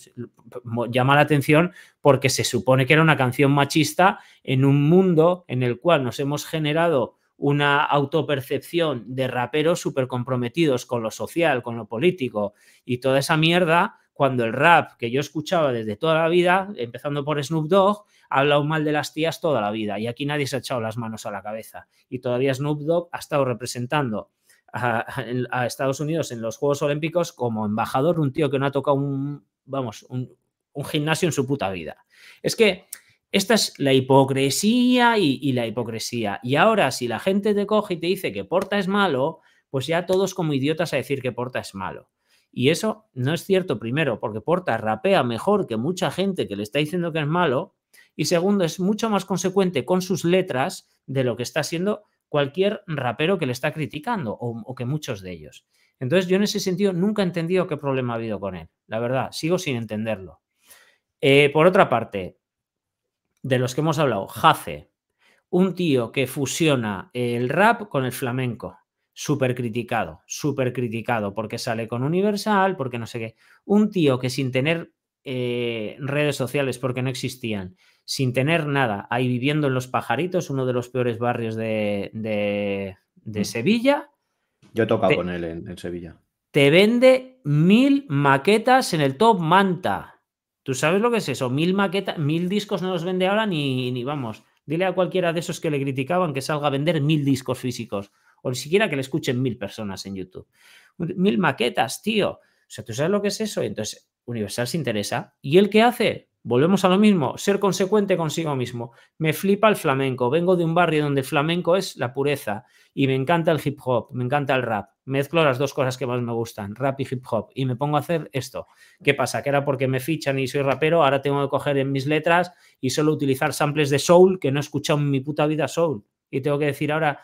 Llama la atención porque se supone que era una canción machista en un mundo en el cual nos hemos generado una autopercepción de raperos súper comprometidos con lo social, con lo político y toda esa mierda, cuando el rap que yo escuchaba desde toda la vida, empezando por Snoop Dogg, ha hablado mal de las tías toda la vida y aquí nadie se ha echado las manos a la cabeza. Y todavía Snoop Dogg ha estado representando a, Estados Unidos en los Juegos Olímpicos como embajador, un tío que no ha tocado un, vamos, un gimnasio en su puta vida. Es que esta es la hipocresía y, la hipocresía. Y ahora, si la gente te coge y te dice que Porta es malo, pues ya todos como idiotas a decir que Porta es malo. Y eso no es cierto, primero, porque Porta rapea mejor que mucha gente que le está diciendo que es malo. Y segundo, es mucho más consecuente con sus letras de lo que está haciendo cualquier rapero que le está criticando o, que muchos de ellos. Entonces, yo en ese sentido nunca he entendido qué problema ha habido con él. La verdad, sigo sin entenderlo. Eh, por otra parte, de los que hemos hablado, Jace, un tío que fusiona el rap con el flamenco, súper criticado, súper criticado, porque sale con Universal, porque no sé qué. Un tío que sin tener eh, redes sociales, porque no existían, sin tener nada, ahí viviendo en Los Pajaritos, uno de los peores barrios de, de, mm. Sevilla. Yo he tocado con él en, en Sevilla. Te vende mil maquetas en el Top Manta ¿Tú sabes lo que es eso? Mil maquetas, mil discos no los vende ahora ni, ni vamos. Dile a cualquiera de esos que le criticaban que salga a vender mil discos físicos o ni siquiera que le escuchen mil personas en YouTube. Mil maquetas, tío. O sea, ¿tú sabes lo que es eso? Entonces, Universal se interesa. ¿Y él qué hace? Volvemos a lo mismo, ser consecuente consigo mismo. Me flipa el flamenco, vengo de un barrio donde el flamenco es la pureza y me encanta el hip hop, me encanta el rap mezclo las dos cosas que más me gustan, rap y hip hop, y me pongo a hacer esto. ¿Qué pasa? Que era porque me fichan y soy rapero, ahora tengo que coger en mis letras y solo utilizar samples de soul, que no he escuchado en mi puta vida soul. Y tengo que decir ahora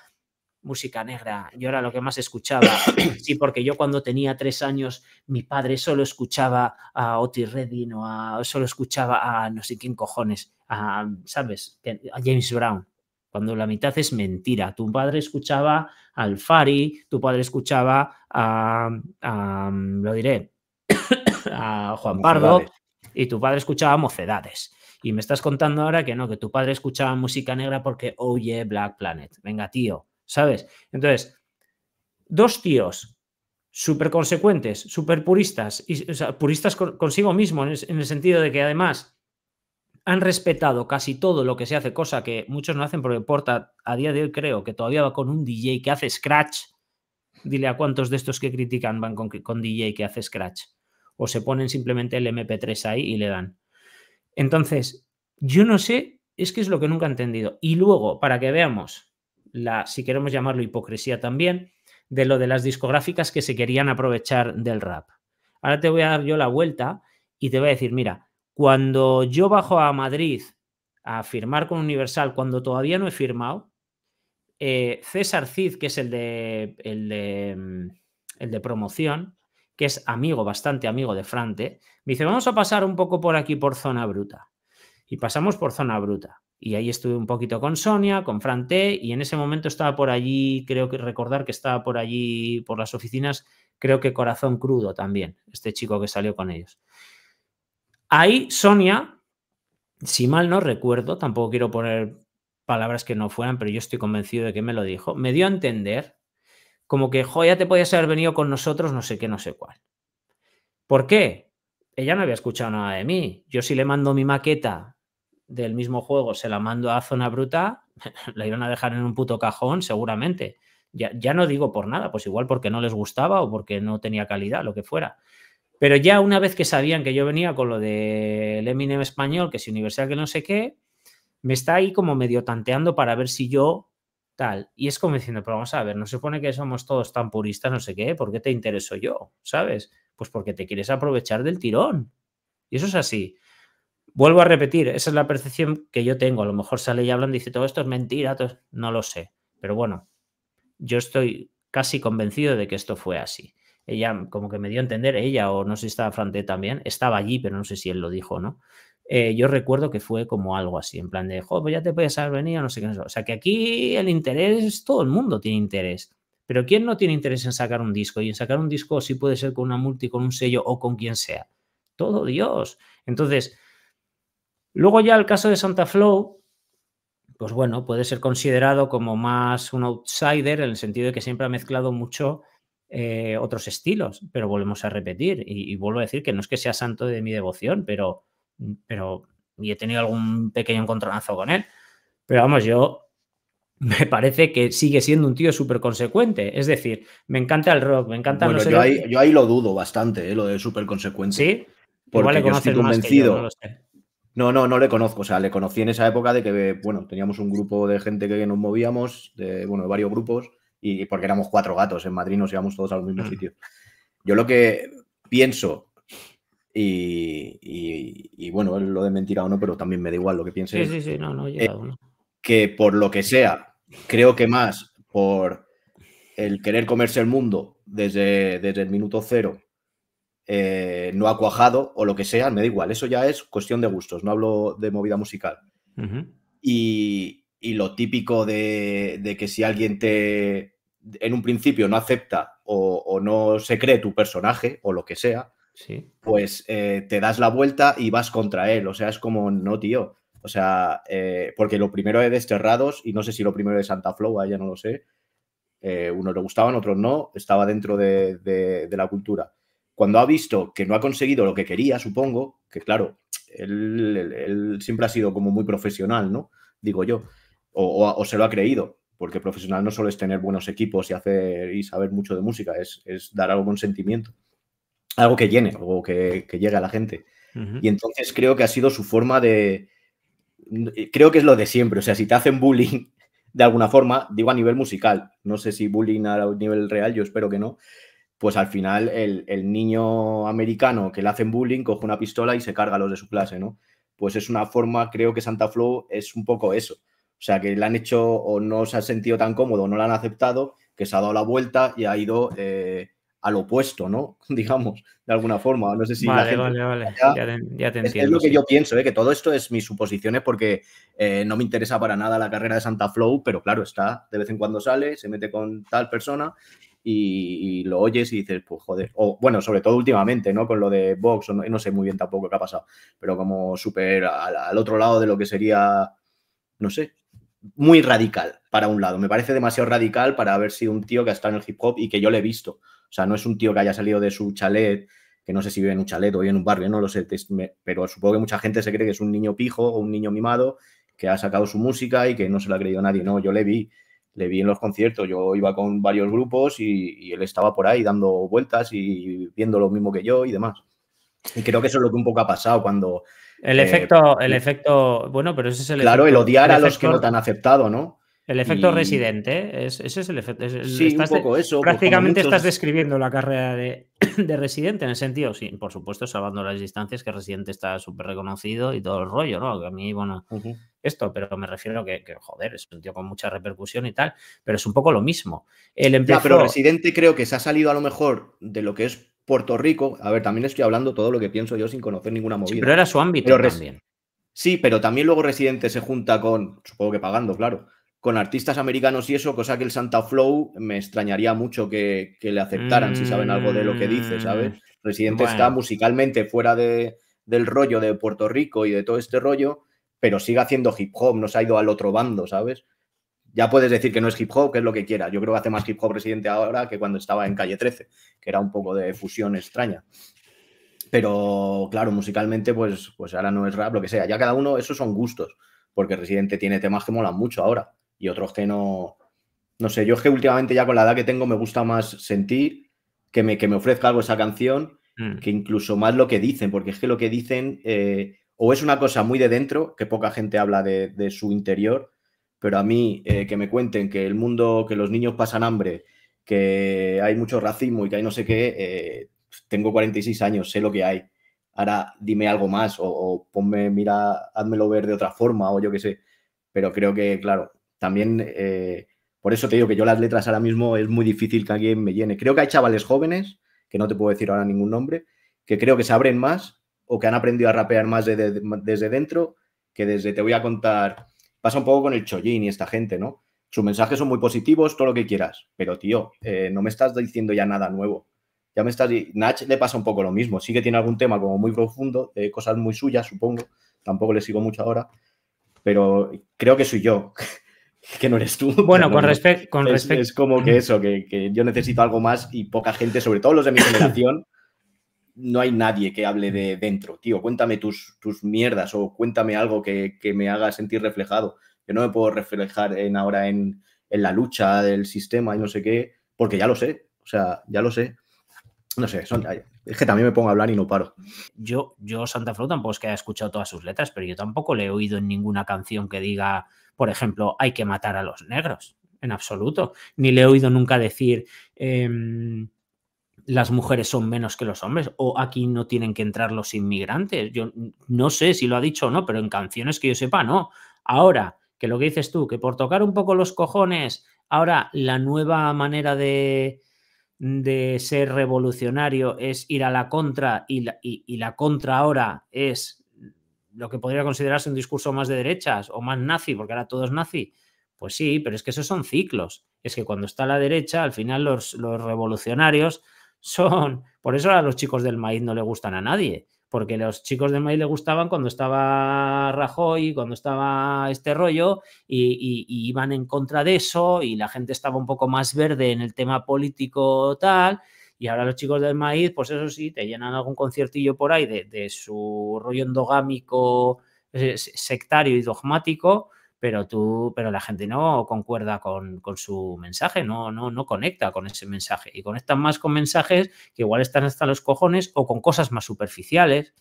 música negra, yo era lo que más escuchaba. Sí, porque yo cuando tenía tres años, mi padre solo escuchaba a Otis Redding o solo escuchaba a no sé quién cojones, a, ¿sabes? A James Brown cuando la mitad es mentira. Tu padre escuchaba al Fari, tu padre escuchaba a, lo diré, a Juan Pardo y tu padre escuchaba mocedades. Y me estás contando ahora que no, que tu padre escuchaba música negra porque oye Black Planet. Venga, tío, ¿sabes? Entonces, dos tíos súper consecuentes, súper puristas, y, puristas consigo mismo en el sentido de que además han respetado casi todo lo que se hace, cosa que muchos no hacen porque Porta a día de hoy creo que todavía va con un DJ que hace scratch. Dile a cuántos de estos que critican van con, con DJ que hace scratch. O se ponen simplemente el MP3 ahí y le dan. Entonces, yo no sé, es que es lo que nunca he entendido. Y luego, para que veamos la, si queremos llamarlo hipocresía también, de lo de las discográficas que se querían aprovechar del rap. Ahora te voy a dar yo la vuelta y te voy a decir, mira, cuando yo bajo a Madrid a firmar con Universal, cuando todavía no he firmado, eh, César Cid, que es el de, el de, mm, el de promoción, que es amigo, bastante amigo de Frante, me dice, vamos a pasar un poco por aquí, por zona bruta. Y pasamos por zona bruta. Y ahí estuve un poquito con Sonia, con Frante, y en ese momento estaba por allí, creo que recordar que estaba por allí, por las oficinas, creo que Corazón Crudo también, este chico que salió con ellos. Ahí Sonia, si mal no recuerdo, tampoco quiero poner palabras que no fueran, pero yo estoy convencido de que me lo dijo, me dio a entender como que, joya, te podías haber venido con nosotros, no sé qué, no sé cuál. ¿Por qué? Ella no había escuchado nada de mí. Yo si le mando mi maqueta del mismo juego, se la mando a Zona Bruta, la iban a dejar en un puto cajón seguramente. ya no digo por nada, pues igual porque no les gustaba o porque no tenía calidad, lo que fuera. Pero ya una vez que sabían que yo venía con lo del Eminem español, que es universal, que no sé qué, me está ahí como medio tanteando para ver si yo tal. Y es como diciendo, pero vamos a ver, no se supone que somos todos tan puristas, no sé qué, ¿por qué te intereso yo? ¿Sabes? Pues porque te quieres aprovechar del tirón. Y eso es así. Vuelvo a repetir, esa es la percepción que yo tengo. A lo mejor sale y hablan, dice, todo esto es mentira, no lo sé. Pero bueno, yo estoy casi convencido de que esto fue así ella como que me dio a entender, ella o no sé si estaba Frante también, estaba allí, pero no sé si él lo dijo no. Eh, yo recuerdo que fue como algo así, en plan de, jo, pues ya te puedes haber venido, no sé qué. O sea, que aquí el interés, todo el mundo tiene interés. Pero ¿quién no tiene interés en sacar un disco? Y en sacar un disco sí puede ser con una multi, con un sello o con quien sea. Todo Dios. Entonces, luego ya el caso de Santa Flow, pues bueno, puede ser considerado como más un outsider en el sentido de que siempre ha mezclado mucho eh, otros estilos, pero volvemos a repetir y, vuelvo a decir que no es que sea santo de mi devoción, pero, mm, pero y he tenido algún pequeño encontronazo con él, pero vamos, yo me parece que sigue siendo un tío súper consecuente. Es decir, me encanta el rock, me encanta bueno, yo, ahí, lo dudo bastante, ¿eh? lo de súper consecuente. Sí, porque Igual le yo estoy convencido. no, no, no, le conozco. O sea, le conocí en esa época de que, bueno, teníamos un grupo de gente que nos movíamos, de, bueno, de varios grupos y porque éramos cuatro gatos en Madrid, nos íbamos todos a los mismos sitios. Yo lo que pienso, y, bueno, lo de mentira o no, pero también me da igual lo que piense. Sí, sí, sí, no, no. Eh, que por lo que sea, creo que más por el querer comerse el mundo desde, el minuto cero, eh, no ha cuajado o lo que sea, me da igual. Eso ya es cuestión de gustos, no hablo de movida musical. y, lo típico de que si alguien te, en un principio no acepta o, no se cree tu personaje o lo que sea, sí. pues eh, te das la vuelta y vas contra él. O sea, es como, no, tío. O sea, eh, porque lo primero de Desterrados, y no sé si lo primero de Santa Flow, ya no lo sé, eh, unos le gustaban, otros no, estaba dentro de, la cultura. Cuando ha visto que no ha conseguido lo que quería, supongo, que claro, él, siempre ha sido como muy profesional, ¿no? Digo yo, o, se lo ha creído porque profesional no solo es tener buenos equipos y hacer y saber mucho de música, es, dar algo con sentimiento, algo que llene, algo que, llegue a la gente. Y entonces creo que ha sido su forma de. Creo que es lo de siempre. O sea, si te hacen bullying de alguna forma, digo a nivel musical, no sé si bullying a nivel real, yo espero que no. Pues al final, el, el niño americano que le hacen bullying coge una pistola y se carga a los de su clase, ¿no? Pues es una forma, creo que Santa Flow es un poco eso. O sea, que le han hecho o no se ha sentido tan cómodo, o no la han aceptado, que se ha dado la vuelta y ha ido eh, al opuesto, ¿no? Digamos, de alguna forma. No sé si. Vale, vale, vale. Ya, ya, te, entiendo. es lo que yo pienso, ¿eh? que todo esto es mis suposiciones porque eh, no me interesa para nada la carrera de Santa Flow, pero claro, está, de vez en cuando sale, se mete con tal persona y, lo oyes y dices, pues joder. O bueno, sobre todo últimamente, ¿no? Con lo de Vox, no, no sé muy bien tampoco qué ha pasado, pero como súper al otro lado de lo que sería, no sé, muy radical para un lado. Me parece demasiado radical para haber sido un tío que estado en el hip hop y que yo le he visto. O sea, no es un tío que haya salido de su chalet, que no sé si vive en un chalet o en un barrio, no lo sé, pero supongo que mucha gente se cree que es un niño pijo o un niño mimado que ha sacado su música y que no se lo ha creído nadie. No, yo le vi, le vi en los conciertos, yo iba con varios grupos y, y él estaba por ahí dando vueltas y viendo lo mismo que yo y demás. Y creo que eso es lo que un poco ha pasado cuando el eh, efecto, el efecto, bueno, pero ese es el Claro, el odiar a los que no te han aceptado, ¿no? El efecto residente, es, ese es el efecto. sí, un poco eso. Pues prácticamente estás describiendo la carrera de, de, residente en el sentido, sí, por supuesto, salvando las distancias, que residente está súper reconocido y todo el rollo, ¿no? a mí, bueno, esto, pero me refiero que, que, joder, es un tío con mucha repercusión y tal, pero es un poco lo mismo. El empezó... pero residente creo que se ha salido a lo mejor de lo que es Puerto Rico, a ver, también estoy hablando todo lo que pienso yo sin conocer ninguna movida. Sí, pero era su ámbito también. Sí, pero también luego Residente se junta con, supongo que pagando, claro, con artistas americanos y eso, cosa que el Santa Flow me extrañaría mucho que, le aceptaran si saben algo de lo que dice, mm, ¿sabes? Residente está musicalmente fuera de, del rollo de Puerto Rico y de todo este rollo, pero sigue haciendo hip hop, no se ha ido al otro bando, ¿sabes? Ya puedes decir que no es hip hop, que es lo que quiera. Yo creo que hace más hip hop Residente ahora que cuando estaba en Calle 13, que era un poco de fusión extraña. Pero claro, musicalmente, pues, pues ahora no es rap, lo que sea. Ya cada uno, esos son gustos, porque Residente tiene temas que molan mucho ahora y otros que no. No sé, yo es que últimamente ya con la edad que tengo me gusta más sentir que me, que me ofrezca algo esa canción mm. que incluso más lo que dicen, porque es que lo que dicen eh, o es una cosa muy de dentro, que poca gente habla de su interior, pero a mí eh, que me cuenten que el mundo, que los niños pasan hambre, que hay mucho racismo y que hay no sé qué, eh, tengo 46 años, sé lo que hay. Ahora dime algo más o, ponme, mira, házmelo ver de otra forma o yo qué sé. Pero creo que, claro, también, eh, por eso te digo que yo las letras ahora mismo es muy difícil que alguien me llene. Creo que hay chavales jóvenes, que no te puedo decir ahora ningún nombre, que creo que se abren más o que han aprendido a rapear más desde dentro que desde te voy a contar Pasa un poco con el Chollín y esta gente, ¿no? Sus mensajes son muy positivos, todo lo que quieras, pero tío, eh, no me estás diciendo ya nada nuevo. Ya me estás. Nach le pasa un poco lo mismo. Sí que tiene algún tema como muy profundo, cosas muy suyas, supongo. Tampoco le sigo mucho ahora, pero creo que soy yo. que no eres tú. Bueno, con, con respecto. Es como que eso, que, que, yo necesito algo más y poca gente, sobre todo los de mi generación, no hay nadie que hable de dentro, tío, cuéntame tus, tus mierdas o cuéntame algo que, me haga sentir reflejado. Que no me puedo reflejar en ahora en, la lucha del sistema y no sé qué, porque ya lo sé, o sea, ya lo sé. No sé, es que también me pongo a hablar y no paro. Yo, yo Santa Flota tampoco es que haya escuchado todas sus letras, pero yo tampoco le he oído en ninguna canción que diga, por ejemplo, hay que matar a los negros, en absoluto. Ni le he oído nunca decir, em, las mujeres son menos que los hombres o aquí no tienen que entrar los inmigrantes. Yo no sé si lo ha dicho o no, pero en canciones que yo sepa, no. Ahora, que lo que dices tú, que por tocar un poco los cojones, ahora la nueva manera de, de ser revolucionario es ir a la contra y la, contra ahora es lo que podría considerarse un discurso más de derechas o más nazi, porque ahora todo es nazi. Pues sí, pero es que esos son ciclos. Es que cuando está la derecha, al final los, los revolucionarios son, por eso a los chicos del maíz no le gustan a nadie, porque los chicos del maíz le gustaban cuando estaba Rajoy, cuando estaba este rollo, y, iban en contra de eso, y la gente estaba un poco más verde en el tema político tal, y ahora los chicos del maíz, pues eso sí, te llenan algún conciertillo por ahí de su rollo endogámico, eh, sectario y dogmático, pero tú, pero la gente no concuerda con, su mensaje, no, no, no conecta con ese mensaje y conectan más con mensajes que igual están hasta los cojones o con cosas más superficiales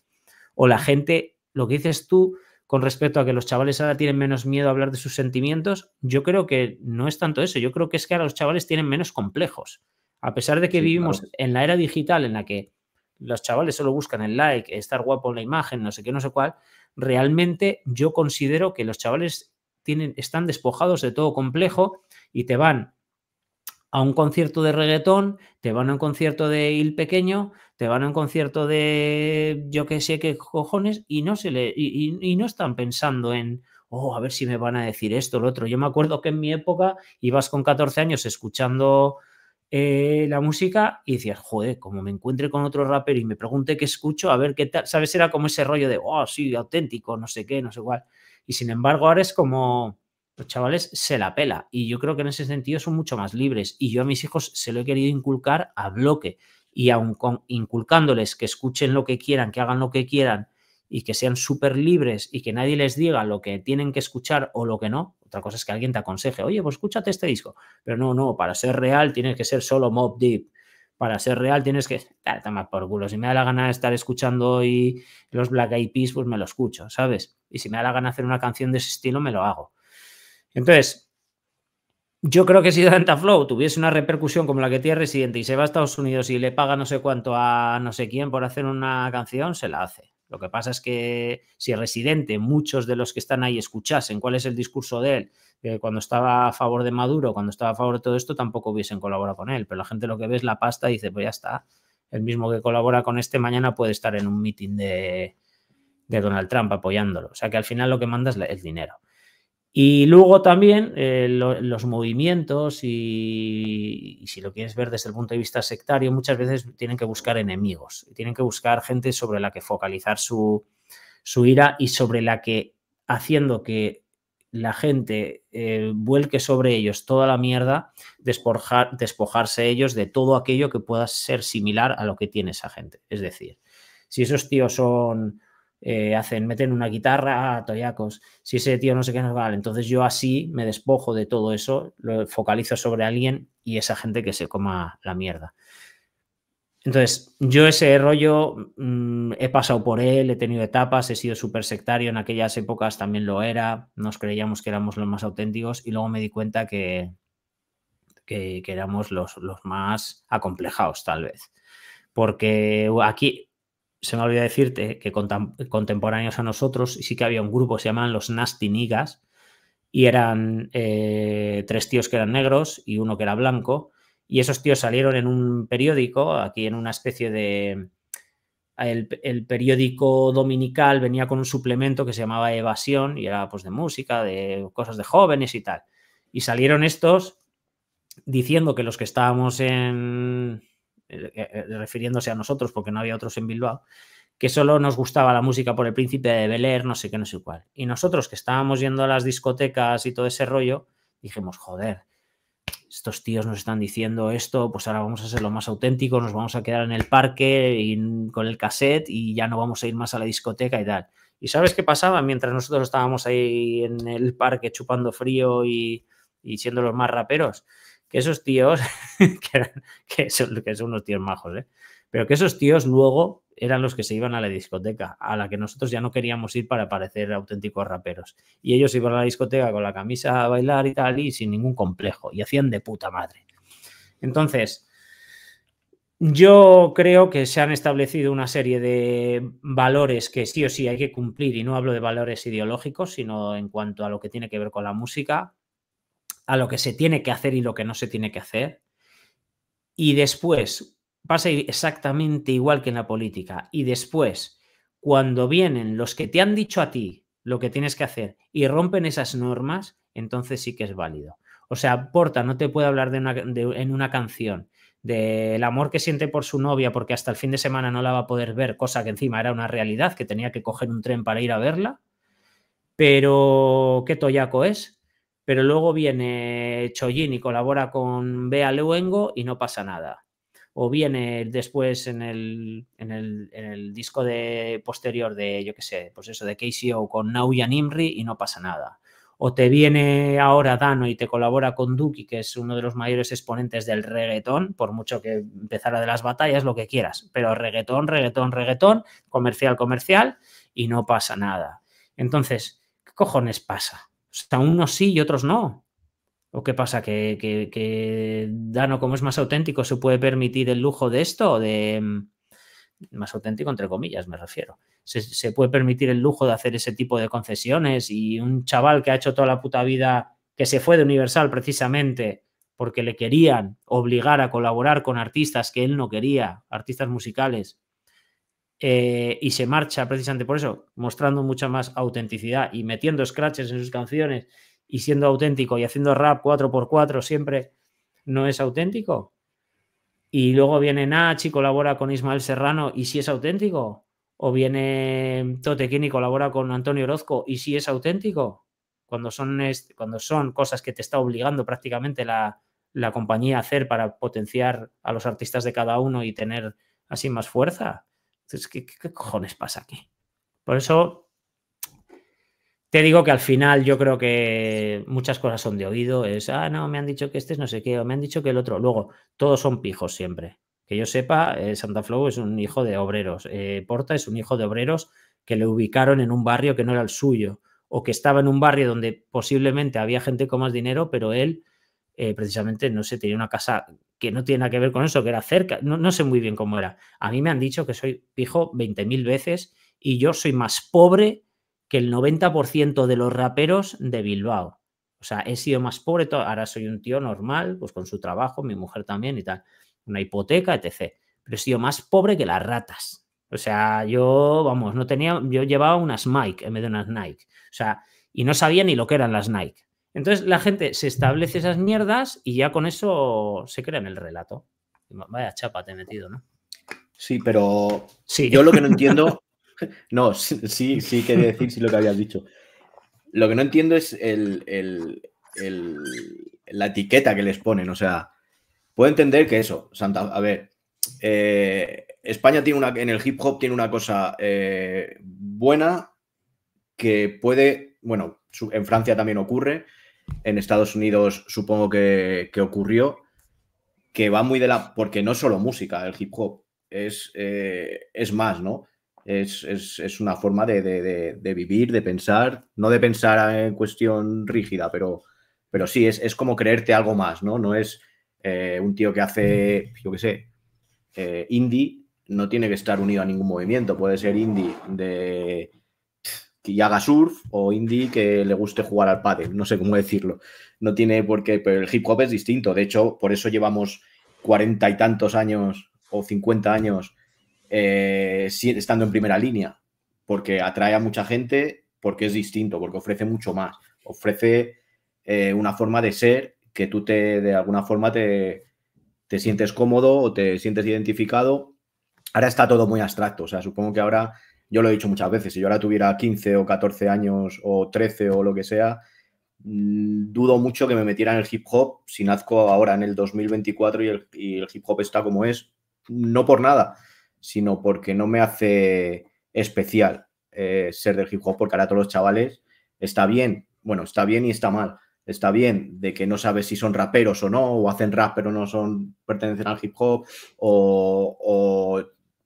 o la gente, lo que dices tú con respecto a que los chavales ahora tienen menos miedo a hablar de sus sentimientos, yo creo que no es tanto eso, yo creo que es que ahora los chavales tienen menos complejos. A pesar de que vivimos en la era digital en la que los chavales solo buscan el like, estar guapo en la imagen, no sé qué, no sé cuál, realmente yo considero que los chavales están despojados de todo complejo y te van a un concierto de reggaetón, te van a un concierto de Il Pequeño, te van a un concierto de yo que sé qué cojones y no se le y, no están pensando en oh, a ver si me van a decir esto, o lo otro. Yo me acuerdo que en mi época ibas con 14 años escuchando eh, la música y decías, joder, como me encuentre con otro rapper y me pregunte qué escucho, a ver qué tal, ¿sabes? Era como ese rollo de, oh, sí, auténtico, no sé qué, no sé cuál. Y sin embargo, ahora es como los chavales se la pela. Y yo creo que en ese sentido son mucho más libres. Y yo a mis hijos se lo he querido inculcar a bloque. Y aún con, inculcándoles que escuchen lo que quieran, que hagan lo que quieran y que sean súper libres y que nadie les diga lo que tienen que escuchar o lo que no. Otra cosa es que alguien te aconseje, oye, pues escúchate este disco. Pero no, no, para ser real tiene que ser solo Mob Deep para ser real tienes que estar tomar por culo. Si me da la gana de estar escuchando hoy los Black Eyed Peas, pues me lo escucho, ¿sabes? Y si me da la gana hacer una canción de ese estilo, me lo hago. Entonces, yo creo que si Flow tuviese una repercusión como la que tiene Residente y se va a Estados Unidos y le paga no sé cuánto a no sé quién por hacer una canción, se la hace. Lo que pasa es que si Residente, muchos de los que están ahí escuchasen cuál es el discurso de él, eh, cuando estaba a favor de Maduro, cuando estaba a favor de todo esto, tampoco hubiesen colaborado con él. Pero la gente lo que ve es la pasta y dice, pues ya está. El mismo que colabora con este mañana puede estar en un mitin de, de Donald Trump apoyándolo. O sea que al final lo que manda es el dinero. Y luego también eh, los movimientos y, si lo quieres ver desde el punto de vista sectario, muchas veces tienen que buscar enemigos, tienen que buscar gente sobre la que focalizar su, ira y sobre la que, haciendo que la gente eh, vuelque sobre ellos toda la mierda, despojarse ellos de todo aquello que pueda ser similar a lo que tiene esa gente. Es decir, si esos tíos son eh, hacen, meten una guitarra, a toyacos, si ese tío no sé qué nos vale. Entonces yo así me despojo de todo eso, lo focalizo sobre alguien y esa gente que se coma la mierda. Entonces, yo ese rollo mm, he pasado por él, he tenido etapas, he sido súper sectario en aquellas épocas, también lo era, nos creíamos que éramos los más auténticos y luego me di cuenta que, que, que éramos los, los, más acomplejados, tal vez. Porque aquí se me olvidó decirte que contemporáneos a nosotros sí que había un grupo, se llamaban los Nasty Niggas, y eran eh, tres tíos que eran negros y uno que era blanco, y esos tíos salieron en un periódico, aquí en una especie de... El, el, periódico dominical venía con un suplemento que se llamaba Evasión y era pues de música, de cosas de jóvenes y tal. Y salieron estos diciendo que los que estábamos en, eh, eh, eh, refiriéndose a nosotros porque no había otros en Bilbao, que solo nos gustaba la música por el príncipe de Bel no sé qué, no sé cuál. Y nosotros que estábamos yendo a las discotecas y todo ese rollo, dijimos, joder, estos tíos nos están diciendo esto, pues ahora vamos a ser lo más auténticos, nos vamos a quedar en el parque y con el cassette y ya no vamos a ir más a la discoteca y tal. ¿Y sabes qué pasaba? Mientras nosotros estábamos ahí en el parque chupando frío y, y siendo los más raperos, que esos tíos, que, son, unos tíos majos, ¿eh? pero que esos tíos luego eran los que se iban a la discoteca, a la que nosotros ya no queríamos ir para parecer auténticos raperos. Y ellos iban a la discoteca con la camisa a bailar y tal, y sin ningún complejo, y hacían de puta madre. Entonces, yo creo que se han establecido una serie de valores que sí o sí hay que cumplir, y no hablo de valores ideológicos, sino en cuanto a lo que tiene que ver con la música, a lo que se tiene que hacer y lo que no se tiene que hacer. Y después pasa exactamente igual que en la política. Y después, cuando vienen los que te han dicho a ti lo que tienes que hacer y rompen esas normas, entonces sí que es válido. O sea, Porta no te puede hablar de una, en una canción del amor que siente por su novia porque hasta el fin de semana no la va a poder ver, cosa que encima era una realidad, que tenía que coger un tren para ir a verla. Pero qué toyaco es pero luego viene Chojin y colabora con Bea Leuengo y no pasa nada. O viene después en el, en el, disco de, posterior de, yo qué sé, pues eso, de KCO con Nauya Nimri y no pasa nada. O te viene ahora Dano y te colabora con Duki, que es uno de los mayores exponentes del reggaetón, por mucho que empezara de las batallas, lo que quieras, pero reggaetón, reggaetón, reggaetón, comercial, comercial, y no pasa nada. Entonces, ¿qué cojones pasa? sea, unos sí y otros no. ¿O qué pasa? ¿Que, que, Dano, como es más auténtico, se puede permitir el lujo de esto? De, mm, más auténtico, entre comillas, me refiero. se, puede permitir el lujo de hacer ese tipo de concesiones y un chaval que ha hecho toda la puta vida, que se fue de Universal precisamente porque le querían obligar a colaborar con artistas que él no quería, artistas musicales, eh, y se marcha precisamente por eso, mostrando mucha más autenticidad y metiendo scratches en sus canciones y siendo auténtico y haciendo rap 4x4 siempre no es auténtico. Y luego viene Nachi y colabora con Ismael Serrano y si es auténtico. O viene Totequini y colabora con Antonio Orozco y si es auténtico. Cuando son, cuando son cosas que te está obligando prácticamente la, la compañía a hacer para potenciar a los artistas de cada uno y tener así más fuerza. Entonces, ¿qué, cojones pasa aquí? Por eso te digo que al final yo creo que muchas cosas son de oído. Es, ah, no, me han dicho que este es no sé qué, o me han dicho que el otro. Luego, todos son pijos siempre. Que yo sepa, eh, Santa Flow es un hijo de obreros. Eh, Porta es un hijo de obreros que le ubicaron en un barrio que no era el suyo. O que estaba en un barrio donde posiblemente había gente con más dinero, pero él eh, precisamente, no sé, tenía una casa que no tiene nada que ver con eso, que era cerca, no, sé muy bien cómo era. A mí me han dicho que soy pijo 20.000 veces y yo soy más pobre que el 90% de los raperos de Bilbao. O sea, he sido más pobre, ahora soy un tío normal, pues con su trabajo, mi mujer también y tal, una hipoteca, etc. Pero he sido más pobre que las ratas. O sea, yo, vamos, no tenía, yo llevaba unas Mike en vez de unas Nike. O sea, y no sabía ni lo que eran las Nike. Entonces la gente se establece esas mierdas y ya con eso se crea en el relato. Vaya chapa te he metido, ¿no? Sí, pero sí. yo lo que no entiendo. no, sí, sí, que decir sí lo que habías dicho. Lo que no entiendo es el, la etiqueta que les ponen. O sea, puedo entender que eso, Santa. A ver, eh, España tiene una. En el hip hop tiene una cosa eh, buena que puede. Bueno, en Francia también ocurre en Estados Unidos supongo que, ocurrió, que va muy de la... porque no es solo música, el hip hop, es, eh, es más, ¿no? Es, una forma de, vivir, de pensar, no de pensar en cuestión rígida, pero, pero sí, es, como creerte algo más, ¿no? No es eh, un tío que hace, yo qué sé, eh, indie, no tiene que estar unido a ningún movimiento, puede ser indie de y haga surf o indie que le guste jugar al pádel, no sé cómo decirlo. No tiene por qué, pero el hip hop es distinto. De hecho, por eso llevamos cuarenta y tantos años o cincuenta años eh, estando en primera línea, porque atrae a mucha gente, porque es distinto, porque ofrece mucho más. Ofrece eh, una forma de ser que tú te, de alguna forma te, te sientes cómodo o te sientes identificado. Ahora está todo muy abstracto, o sea, supongo que ahora yo lo he dicho muchas veces, si yo ahora tuviera 15 o 14 años o 13 o lo que sea, mm, dudo mucho que me metiera en el hip hop si nazco ahora en el 2024 y el, hip hop está como es, no por nada, sino porque no me hace especial eh, ser del hip hop, porque ahora todos los chavales está bien, bueno, está bien y está mal. Está bien de que no sabes si son raperos o no, o hacen rap pero no son, pertenecen al hip hop, o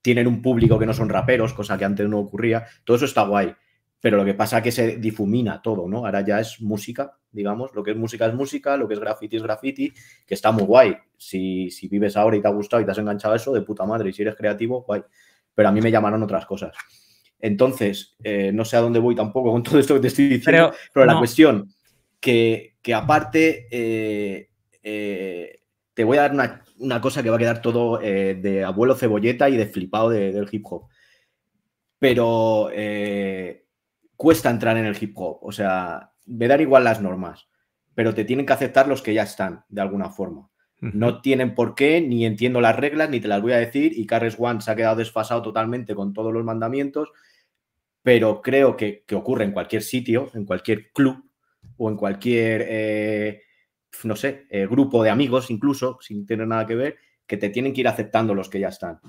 tienen un público que no son raperos, cosa que antes no ocurría. Todo eso está guay. Pero lo que pasa es que se difumina todo, ¿no? Ahora ya es música, digamos. Lo que es música es música, lo que es graffiti es graffiti, que está muy guay. Si, si vives ahora y te ha gustado y te has enganchado a eso, de puta madre. Y si eres creativo, guay. Pero a mí me llamaron otras cosas. Entonces, eh, no sé a dónde voy tampoco con todo esto que te estoy diciendo, pero, la cuestión, que, que aparte, eh, eh, te voy a dar una, cosa que va a quedar todo eh, de abuelo cebolleta y de flipado del hip hop. Pero eh, cuesta entrar en el hip hop. O sea, me dar igual las normas, pero te tienen que aceptar los que ya están, de alguna forma. No tienen por qué, ni entiendo las reglas, ni te las voy a decir. Y Carres One se ha quedado desfasado totalmente con todos los mandamientos, pero creo que, ocurre en cualquier sitio, en cualquier club o en cualquier eh, no sé, eh, grupo de amigos incluso, sin tener nada que ver, que te tienen que ir aceptando los que ya están.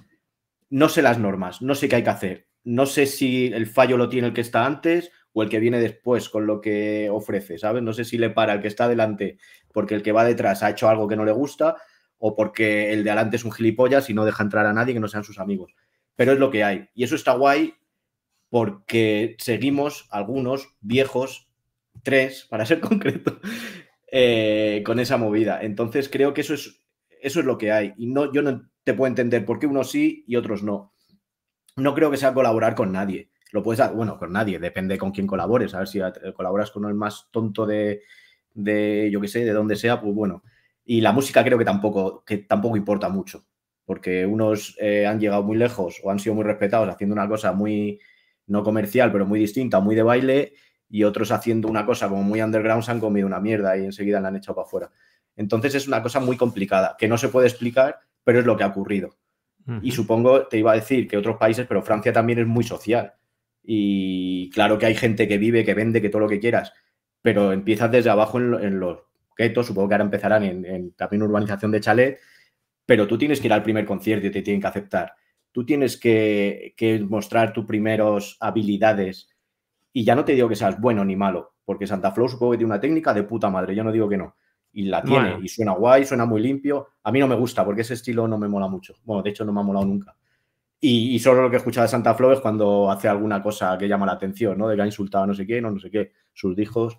No sé las normas, no sé qué hay que hacer, no sé si el fallo lo tiene el que está antes o el que viene después con lo que ofrece, ¿sabes? No sé si le para el que está delante porque el que va detrás ha hecho algo que no le gusta o porque el de adelante es un gilipollas y no deja entrar a nadie que no sean sus amigos. Pero es lo que hay. Y eso está guay porque seguimos algunos viejos, tres, para ser concreto, eh, con esa movida. Entonces creo que eso es, eso es lo que hay. Y no, yo no te puedo entender por qué unos sí y otros no. No creo que sea colaborar con nadie. Lo puedes bueno, con nadie, depende con quién colabores. A ver si colaboras con el más tonto de, de yo qué sé, de donde sea, pues bueno. Y la música creo que tampoco, que tampoco importa mucho, porque unos eh, han llegado muy lejos o han sido muy respetados haciendo una cosa muy no comercial, pero muy distinta, muy de baile, y otros haciendo una cosa como muy underground se han comido una mierda y enseguida la han echado para afuera. Entonces es una cosa muy complicada, que no se puede explicar, pero es lo que ha ocurrido. Y supongo, te iba a decir que otros países, pero Francia también es muy social. Y claro que hay gente que vive, que vende, que todo lo que quieras, pero empiezas desde abajo en, los guetos, supongo que ahora empezarán en, en también urbanización de chalet, pero tú tienes que ir al primer concierto y te tienen que aceptar. Tú tienes que, que mostrar tus primeros habilidades y ya no te digo que seas bueno ni malo, porque Santa Flow supongo que tiene una técnica de puta madre, yo no digo que no. Y la tiene, y suena guay, suena muy limpio. A mí no me gusta, porque ese estilo no me mola mucho. Bueno, de hecho no me ha molado nunca. Y, solo lo que he escuchado de Santa Flow es cuando hace alguna cosa que llama la atención, ¿no? De que ha insultado a no sé qué, no sé qué, sus hijos,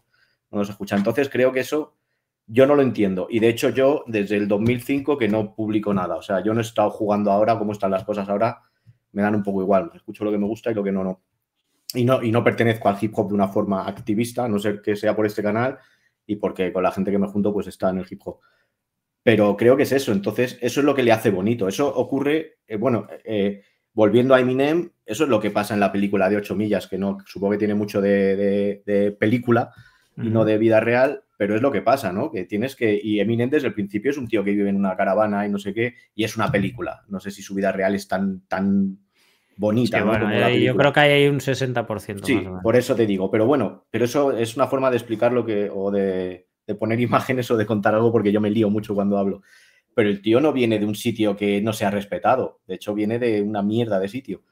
no los escucha. Entonces creo que eso yo no lo entiendo. Y de hecho yo desde el 2005 que no publico nada. O sea, yo no he estado jugando ahora, cómo están las cosas ahora, me dan un poco igual. Escucho lo que me gusta y lo que no, no y no, pertenezco al hip hop de una forma activista, a no ser que sea por este canal y porque con la gente que me junto pues está en el hip hop. Pero creo que es eso, entonces eso es lo que le hace bonito. Eso ocurre, eh, bueno, eh, volviendo a Eminem, eso es lo que pasa en la película de 8 millas, que no supongo que tiene mucho de, película y no de vida real, pero es lo que pasa, ¿no? Que tienes que. Y Eminem desde el principio es un tío que vive en una caravana y no sé qué, y es una película. No sé si su vida real es tan, tan bonita. yo creo que hay un 60%. más por eso te digo, pero bueno, pero eso es una forma de explicar lo que, o de, de poner imágenes o de contar algo porque yo me lío mucho cuando hablo. Pero el tío no viene de un sitio que no se ha respetado, de hecho viene de una mierda de sitio.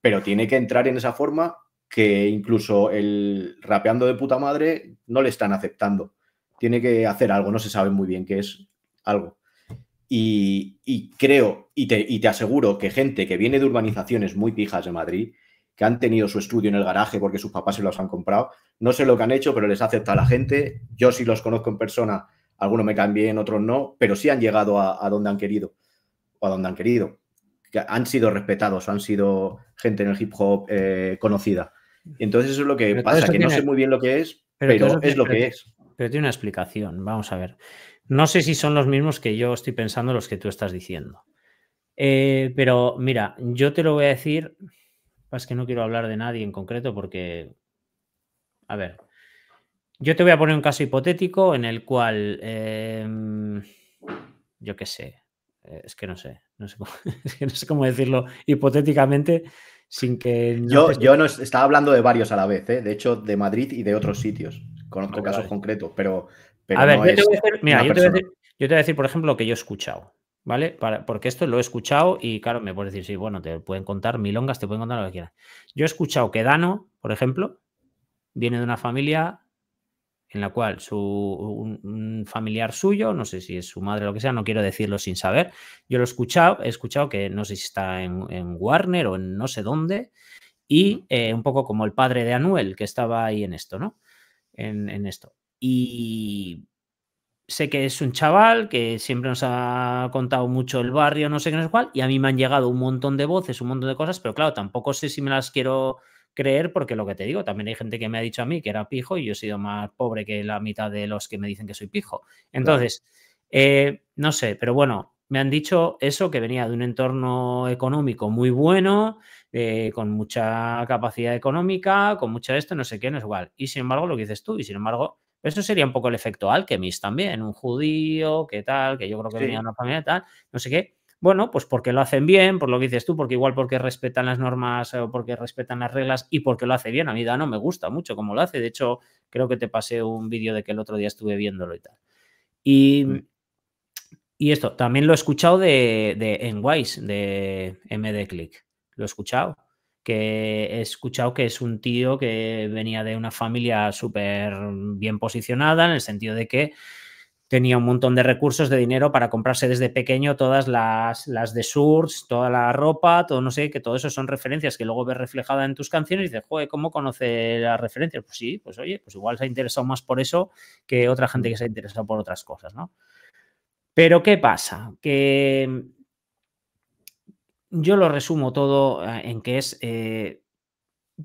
Pero tiene que entrar en esa forma que incluso el rapeando de puta madre no le están aceptando. Tiene que hacer algo, no se sabe muy bien qué es algo. Y, creo, y te, aseguro que gente que viene de urbanizaciones muy pijas de Madrid, que han tenido su estudio en el garaje porque sus papás se los han comprado. No sé lo que han hecho, pero les acepta a la gente. Yo sí los conozco en persona, algunos me caen bien, otros no, pero sí han llegado a, donde han querido o a donde han querido. Han sido respetados, han sido gente en el hip hop eh, conocida. entonces eso es lo que pasa, que no sé muy bien lo que es, pero, es lo que es. Pero tiene una explicación, vamos a ver. No sé si son los mismos que yo estoy pensando los que tú estás diciendo. Eh, pero mira, yo te lo voy a decir, es que no quiero hablar de nadie en concreto porque, a ver, yo te voy a poner un caso hipotético en el cual, em, yo qué sé, eh, es que no sé, no sé cómo, es cómo decirlo hipotéticamente sin que... yo, yo no estaba hablando de varios a la vez, eh, de hecho, de Madrid y de otros mm. sitios. Conozco casos concretos, pero a ver, yo, te voy a decir, por ejemplo, lo que yo he escuchado, ¿vale? porque esto lo he escuchado y, claro, me puedes decir, sí, bueno, te pueden contar milongas, te pueden contar lo que quieras. Yo he escuchado que Dano, por ejemplo, viene de una familia en la cual un, familiar suyo, no sé si es su madre o lo que sea, no quiero decirlo sin saber, yo lo he escuchado, he escuchado que no sé si está en, Warner o en no sé dónde, y eh, un poco como el padre de Anuel que estaba ahí en esto, ¿no? en esto. Y sé que es un chaval que siempre nos ha contado mucho el barrio, no sé qué, no es cuál, y a mí me han llegado un montón de voces, un montón de cosas, pero claro, tampoco sé si me las quiero creer porque lo que te digo, también hay gente que me ha dicho a mí que era pijo y yo he sido más pobre que la mitad de los que me dicen que soy pijo. Entonces, eh, no sé, pero bueno, me han dicho eso, que venía de un entorno económico muy bueno, eh, con mucha capacidad económica, con mucha esto, no sé qué, no es igual. Y sin embargo, lo que dices tú, y sin embargo, eso sería un poco el efecto Alchemist también, un judío, que tal, que yo creo que venía de una familia tal, no sé qué. Bueno, pues porque lo hacen bien, por lo que dices tú, porque igual porque respetan las normas eh, o porque respetan las reglas y porque lo hace bien. A mí no me gusta mucho cómo lo hace. De hecho, creo que te pasé un vídeo de que el otro día estuve viéndolo y tal. Y, mm. y esto, también lo he escuchado de, de Enwise, de MD Click. Lo he escuchado que he escuchado que es un tío que venía de una familia súper bien posicionada, en el sentido de que tenía un montón de recursos, de dinero para comprarse desde pequeño todas las, de surfs, toda la ropa, todo no sé, que todo eso son referencias que luego ves reflejada en tus canciones y dices, joder, ¿cómo conoce las referencias? Pues sí, pues oye, pues igual se ha interesado más por eso que otra gente mm. que se ha interesado por otras cosas, ¿no? Pero ¿qué pasa? Que yo lo resumo todo eh, en que es, eh,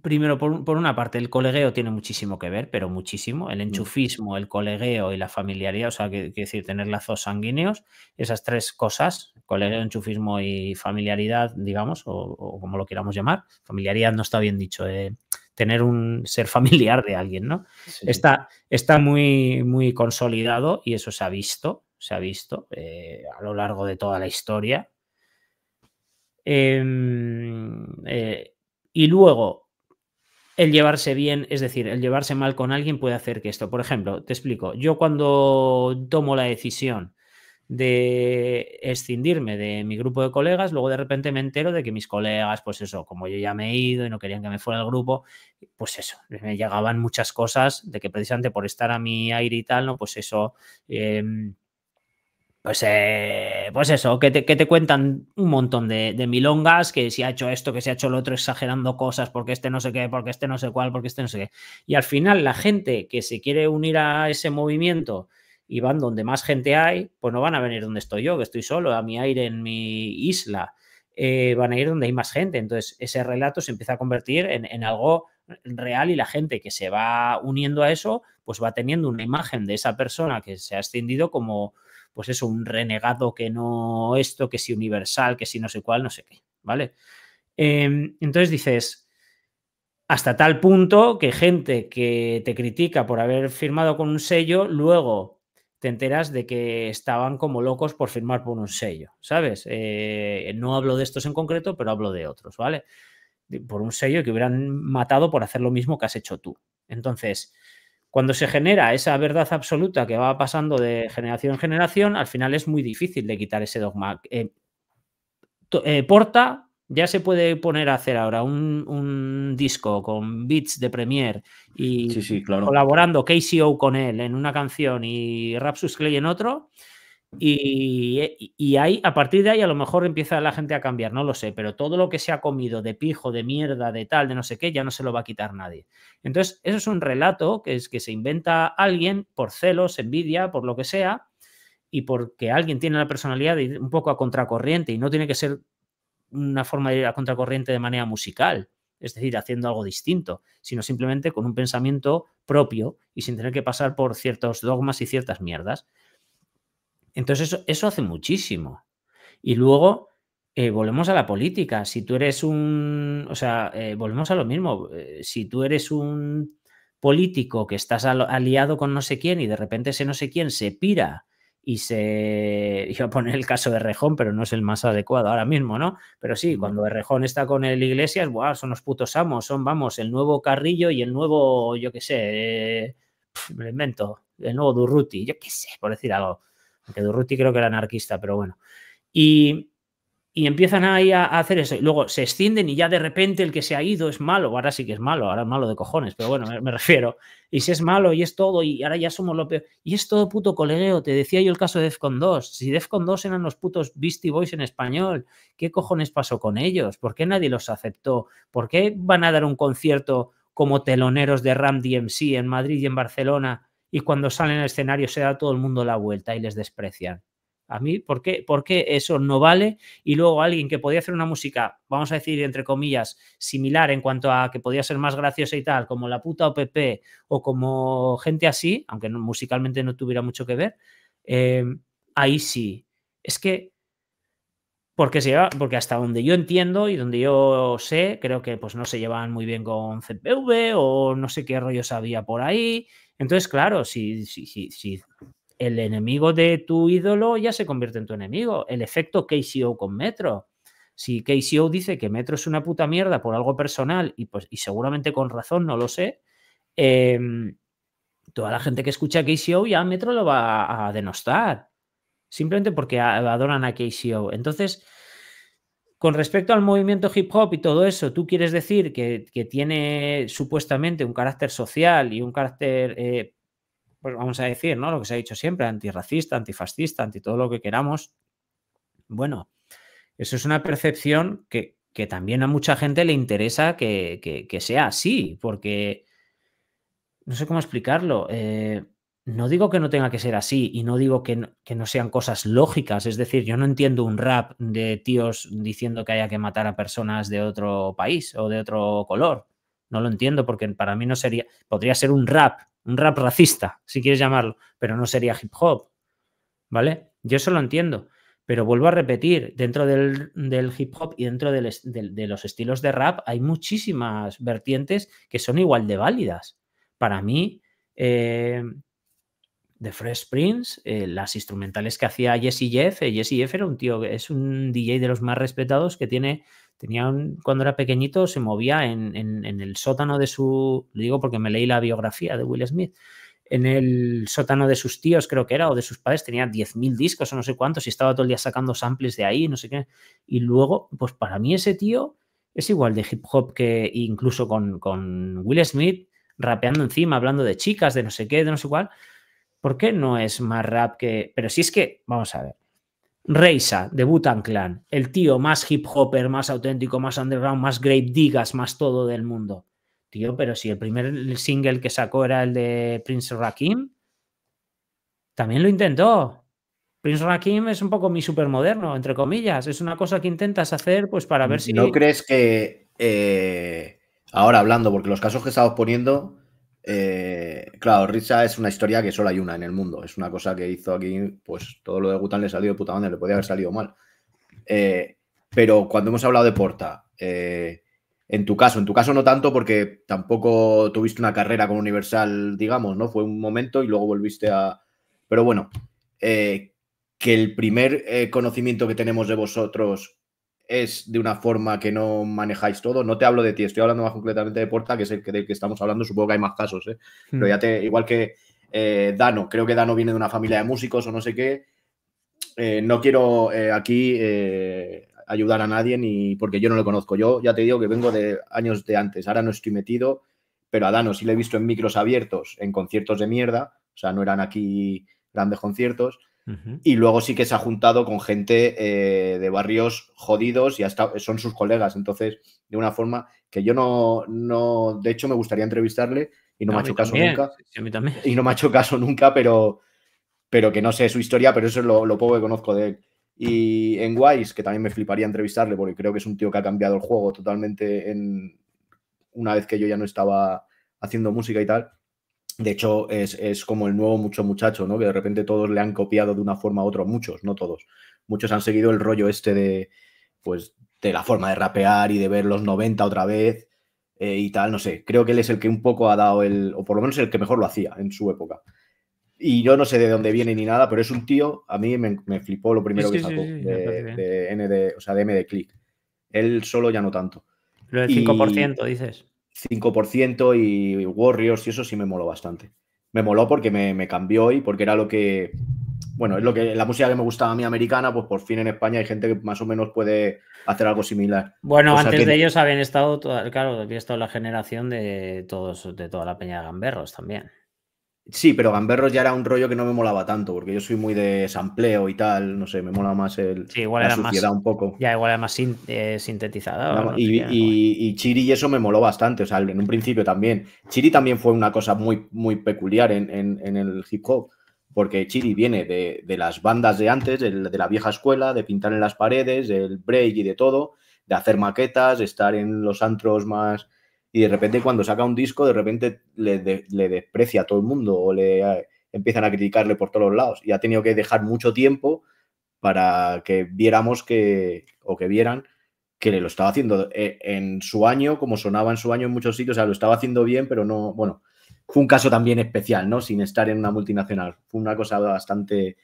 primero, por, una parte, el colegueo tiene muchísimo que ver, pero muchísimo. El mm. enchufismo, el colegueo y la familiaridad, o sea, que decir, tener lazos sanguíneos, esas tres cosas, colegueo, enchufismo y familiaridad, digamos, o, como lo queramos llamar. Familiaridad no está bien dicho, eh, tener un ser familiar de alguien, ¿no? Está, está muy, muy consolidado y eso se ha visto, se ha visto a lo largo de toda la historia Em, eh, y luego, el llevarse bien, es decir, el llevarse mal con alguien puede hacer que esto. Por ejemplo, te explico, yo cuando tomo la decisión de escindirme de mi grupo de colegas, luego de repente me entero de que mis colegas, pues eso, como yo ya me he ido y no querían que me fuera el grupo, pues eso, me llegaban muchas cosas de que precisamente por estar a mi aire y tal, ¿no? Pues eso, em, pues, eh, pues eso, que te, cuentan un montón de, milongas, que si ha hecho esto, que se si ha hecho lo otro, exagerando cosas, porque este no sé qué, porque este no sé cuál, porque este no sé qué. Y al final la gente que se quiere unir a ese movimiento y van donde más gente hay, pues no van a venir donde estoy yo, que estoy solo, a mi aire, en mi isla. Eh, van a ir donde hay más gente. Entonces ese relato se empieza a convertir en, en algo real y la gente que se va uniendo a eso, pues va teniendo una imagen de esa persona que se ha extendido como pues eso, un renegado que no esto, que si universal, que si no sé cuál, no sé qué, ¿vale? Em, entonces dices, hasta tal punto que gente que te critica por haber firmado con un sello, luego te enteras de que estaban como locos por firmar por un sello, ¿sabes? Eh, no hablo de estos en concreto, pero hablo de otros, ¿vale? Por un sello que hubieran matado por hacer lo mismo que has hecho tú. Entonces, cuando se genera esa verdad absoluta que va pasando de generación en generación, al final es muy difícil de quitar ese dogma. Eh, eh, Porta ya se puede poner a hacer ahora un, disco con beats de Premiere y colaborando KCO con él en una canción y Rapsus Clay en otro. Eh, y, ahí, a partir de ahí, a lo mejor empieza la gente a cambiar, no lo sé, pero todo lo que se ha comido de pijo, de mierda, de tal, de no sé qué, ya no se lo va a quitar nadie. Entonces, eso es un relato que es que se inventa alguien por celos, envidia, por lo que sea, y porque alguien tiene la personalidad de ir un poco a contracorriente y no tiene que ser una forma de ir a contracorriente de manera musical, es decir, haciendo algo distinto, sino simplemente con un pensamiento propio y sin tener que pasar por ciertos dogmas y ciertas mierdas. Entonces eso, hace muchísimo. Y luego eh, volvemos a la política. Si tú eres un, o sea, eh, volvemos a lo mismo. Eh, si tú eres un político que estás aliado con no sé quién y de repente ese no sé quién se pira y se, iba a poner el caso de Rejón, pero no es el más adecuado ahora mismo, ¿no? Pero sí, cuando Rejón está con el Iglesias, ¡buah! Son los putos amos, son, vamos, el nuevo Carrillo y el nuevo, yo qué sé, me invento, el nuevo Durruti, yo qué sé, por decir algo. Aunque Durruti creo que era anarquista, pero bueno. Y, empiezan ahí a, hacer eso. Y luego se extienden y ya de repente el que se ha ido es malo. Ahora sí que es malo, ahora es malo de cojones, pero bueno, me, refiero. Y si es malo y es todo, y ahora ya somos lo peor. Y es todo puto colegueo. Te decía yo el caso de Defcon 2. Si con 2 eran los putos Beastie Boys en español, ¿qué cojones pasó con ellos? ¿Por qué nadie los aceptó? ¿Por qué van a dar un concierto como teloneros de Ram DMC en Madrid y en Barcelona? y cuando salen al escenario se da todo el mundo la vuelta y les desprecian. A mí, ¿por qué? ¿por qué, eso no vale? Y luego alguien que podía hacer una música, vamos a decir, entre comillas, similar en cuanto a que podía ser más graciosa y tal, como la puta OPP o como gente así, aunque musicalmente no tuviera mucho que ver, em, ahí sí. Es que, porque, se lleva, porque hasta donde yo entiendo y donde yo sé, creo que pues no se llevan muy bien con CPV o no sé qué rollo sabía por ahí entonces, claro, si, si, si, el enemigo de tu ídolo ya se convierte en tu enemigo, el efecto KCO con Metro. Si KCO dice que Metro es una puta mierda por algo personal, y, pues, y seguramente con razón, no lo sé, em, toda la gente que escucha a KCO ya Metro lo va a denostar. Simplemente porque adoran a KCO. Entonces, con respecto al movimiento hip hop y todo eso, ¿tú quieres decir que, tiene supuestamente un carácter social y un carácter, eh, pues vamos a decir, ¿no? Lo que se ha dicho siempre, antirracista, antifascista, anti todo lo que queramos. Bueno, eso es una percepción que, también a mucha gente le interesa que, sea así, porque no sé cómo explicarlo. Eh, no digo que no tenga que ser así y no digo que no, sean cosas lógicas. Es decir, yo no entiendo un rap de tíos diciendo que haya que matar a personas de otro país o de otro color. No lo entiendo porque para mí no sería, podría ser un rap, un rap racista, si quieres llamarlo, pero no sería hip hop. ¿Vale? Yo eso lo entiendo. Pero vuelvo a repetir, dentro del, hip hop y dentro de los estilos de rap hay muchísimas vertientes que son igual de válidas. Para mí, eh, de Fresh Prince, eh, las instrumentales que hacía Jesse Jeff. Eh, Jesse Jeff era un tío, es un DJ de los más respetados que tiene. Tenía cuando era pequeñito se movía en, el sótano de su. Le digo porque me leí la biografía de Will Smith. En el sótano de sus tíos, creo que era, o de sus padres, tenía 10.000 discos o no sé cuántos y estaba todo el día sacando samples de ahí, no sé qué. Y luego, pues para mí ese tío es igual de hip hop que incluso con, con Will Smith rapeando encima, hablando de chicas, de no sé qué, de no sé cuál ¿Por qué no es más rap que.? Pero si es que, vamos a ver. Reisa, de Butan Clan, el tío más hip hopper, más auténtico, más underground, más great Digas, más todo del mundo. Tío, pero si el primer single que sacó era el de Prince Rakim, también lo intentó. Prince Rakim es un poco mi supermoderno, entre comillas. Es una cosa que intentas hacer, pues para ver mm, si. ¿No crees que eh, ahora hablando, porque los casos que estado poniendo eh, claro, Ritza es una historia que solo hay una en el mundo. Es una cosa que hizo aquí, pues todo lo de Gután le salió de puta madre, le podía haber salido mal. Eh, pero cuando hemos hablado de Porta, eh, en tu caso, en tu caso no tanto porque tampoco tuviste una carrera con Universal, digamos, ¿no? Fue un momento y luego volviste a... Pero bueno, que el primer conocimiento que tenemos de vosotros es de una forma que no manejáis todo. No te hablo de ti, estoy hablando más completamente de Porta, que es el que, del que estamos hablando. Supongo que hay más casos, ¿eh? Hmm. Pero ya te, igual que eh, Dano, creo que Dano viene de una familia de músicos o no sé qué. Eh, no quiero eh, aquí ayudar a nadie ni porque yo no lo conozco. Yo ya te digo que vengo de años de antes, ahora no estoy metido, pero a Dano sí le he visto en micros abiertos, en conciertos de mierda, o sea, no eran aquí grandes conciertos y luego sí que se ha juntado con gente eh, de barrios jodidos y hasta son sus colegas. Entonces, de una forma que yo no, de hecho, me gustaría entrevistarle y no, me ha hecho caso nunca. a mí también. Y no me ha hecho caso nunca, pero, pero que no sé su historia, pero eso es lo, lo poco que conozco de él. Y en Wise, que también me fliparía entrevistarle, porque creo que es un tío que ha cambiado el juego totalmente en una vez que yo ya no estaba haciendo música y tal. De hecho, es, como el nuevo mucho muchacho, ¿no? Que de repente todos le han copiado de una forma u otra, muchos, no todos. Muchos han seguido el rollo este de, pues, de la forma de rapear y de ver los 90 otra vez eh, y tal, no sé. Creo que él es el que un poco ha dado el, o por lo menos el que mejor lo hacía en su época. Y yo no sé de dónde viene ni nada, pero es un tío, a mí me, flipó lo primero que sacó de, de, o sea, de MD Click. Él solo ya no tanto. Lo del 5%, dices. 5% y Warriors y eso sí me moló bastante. Me moló porque me, me, cambió y porque era lo que, bueno, es lo que la música que me gustaba a mí americana, pues por fin en España hay gente que más o menos puede hacer algo similar. Bueno, antes de ellos habían estado, claro, había estado la generación de todos, de toda la peña de gamberros también. Sí, pero Gamberros ya era un rollo que no me molaba tanto, porque yo soy muy de sampleo y tal, no sé, me mola más el, igual la era suciedad un poco. Ya, igual era más sin, eh, sintetizada. y, Chiri y eso me moló bastante, o sea, en un principio también. Chiri también fue una cosa muy, muy peculiar en, el hip hop, porque Chiri viene de, las bandas de antes, de, de, la vieja escuela, de pintar en las paredes, del break y de todo, de hacer maquetas, de estar en los antros más y de repente cuando saca un disco, de repente le, desprecia a todo el mundo o le eh, empiezan a criticarle por todos lados. Y ha tenido que dejar mucho tiempo para que viéramos que, o que vieran que le lo estaba haciendo eh, en su año, como sonaba en su año en muchos sitios, o sea, lo estaba haciendo bien, pero no, bueno, fue un caso también especial, ¿no? Sin estar en una multinacional. Fue una cosa bastante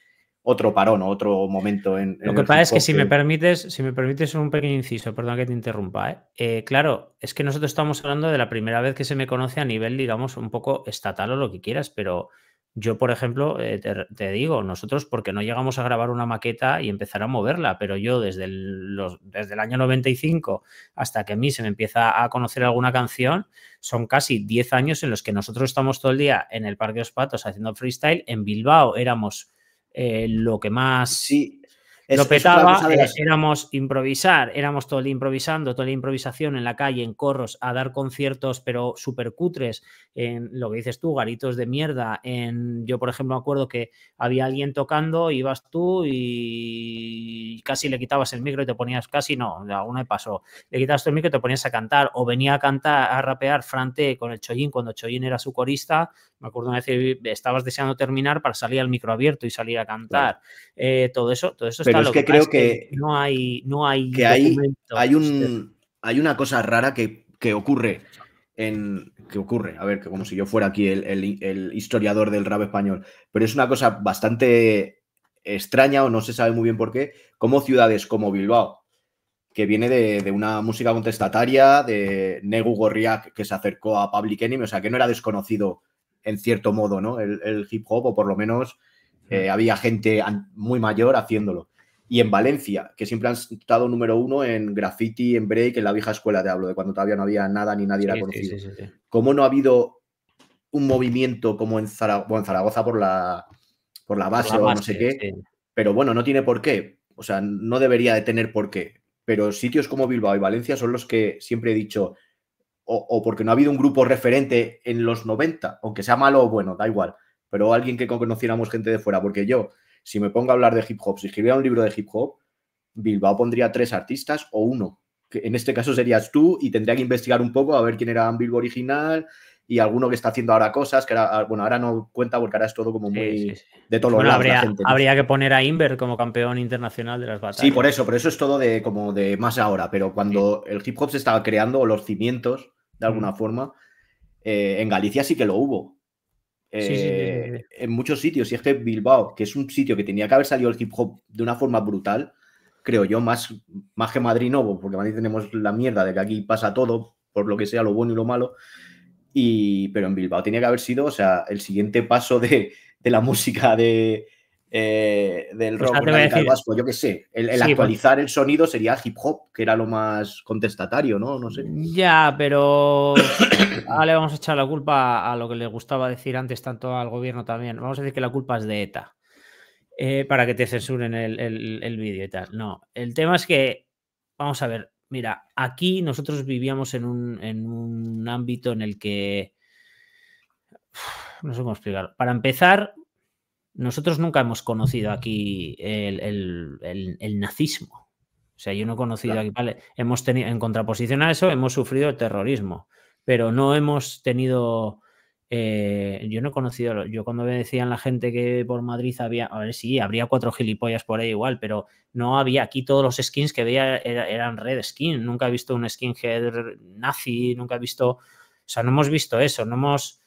otro parón o otro momento en. Lo que pasa es que si me permites, si me permites un pequeño inciso, perdón que te interrumpa. ¿eh? Eh, claro, es que nosotros estamos hablando de la primera vez que se me conoce a nivel, digamos, un poco estatal o lo que quieras, pero yo, por ejemplo, eh, te, digo, nosotros porque no llegamos a grabar una maqueta y empezar a moverla, pero yo desde desde el año 95 hasta que a mí se me empieza a conocer alguna canción, son casi 10 años en los que nosotros estamos todo el día en el Parque de los Patos haciendo freestyle. En Bilbao éramos eh, lo que más sí, lo petaba éramos improvisar, éramos todo el improvisando, toda la improvisación en la calle, en corros, a dar conciertos, pero súper cutres, en lo que dices tú, garitos de mierda. En, yo, por ejemplo, acuerdo que había alguien tocando, ibas tú y casi le quitabas el micro y te ponías, casi no, alguna me pasó, le quitaste el micro y te ponías a cantar, o venía a cantar, a rapear Frante con el Chollín cuando Chollín era su corista me acuerdo una vez que estabas deseando terminar para salir al micro abierto y salir a cantar. Eh, todo eso, todo eso está es lo que creo que, que, no hay, no hay. Que hay, un, hay una cosa rara que, ocurre. En, que ocurre, a ver, que como si yo fuera aquí el, historiador del rap español, pero es una cosa bastante extraña o no se sabe muy bien por qué, como ciudades como Bilbao, que viene de, una música contestataria, de Negu Gorriak, que se acercó a Public Enemy, o sea, que no era desconocido en cierto modo, ¿no? El, hip hop, o por lo menos eh, había gente muy mayor haciéndolo. Y en Valencia, que siempre han estado número uno en graffiti, en break, en la vieja escuela, te hablo, de cuando todavía no había nada ni nadie era conocido. Como no ha habido un movimiento como en, Zaragoza, en Zaragoza por la, por la base o no sé qué? Pero bueno, no tiene por qué. O sea, no debería de tener por qué. Pero sitios como Bilbao y Valencia son los que siempre he dicho, o, porque no ha habido un grupo referente en los 90, aunque sea malo o bueno, da igual, pero alguien que conociéramos gente de fuera, porque yo, si me pongo a hablar de hip hop, si escribiera un libro de hip hop, Bilbao pondría tres artistas o uno. Que en este caso serías tú y tendría que investigar un poco a ver quién era Bilbao original, y alguno que está haciendo ahora cosas, que ahora, ah, bueno, ahora no cuenta porque ahora es todo como muy de todo habría, habría que poner a Inver como campeón internacional de las batallas. Sí, por eso, pero eso es todo de como de más ahora, pero cuando el hip hop se estaba creando los cimientos, de alguna mm. forma, eh, en Galicia sí que lo hubo. Eh, en muchos sitios, y es que Bilbao, que es un sitio que tenía que haber salido el hip hop de una forma brutal, creo yo, más, más que Madrid no, porque Madrid tenemos la mierda de que aquí pasa todo, por lo que sea, lo bueno y lo malo, pero en Bilbao tenía que haber sido, o sea, el siguiente paso de, la música de, eh, del pues rock vasco, yo que sé. El, pues. actualizar el sonido sería hip hop, que era lo más contestatario, ¿no? No sé. Ya, pero ahora le vamos a echar la culpa a lo que le gustaba decir antes tanto al gobierno también. Vamos a decir que la culpa es de ETA. Eh, para que te censuren el, el vídeo y tal. No, el tema es que, vamos a ver, Mira, aquí nosotros vivíamos en un, ámbito en el que... no sé cómo explicarlo. Para empezar, nosotros nunca hemos conocido aquí el, nazismo. O sea, yo no he conocido aquí, vale, hemos tenido, en contraposición a eso, hemos sufrido el terrorismo, pero no hemos tenido eh, yo no he conocido, yo cuando me decían la gente que por Madrid había, a ver, sí, habría cuatro gilipollas por ahí igual, pero no había aquí todos los skins que veía eran red skin, nunca he visto un skin skinhead nazi, nunca he visto, o sea, no hemos visto eso, no hemos,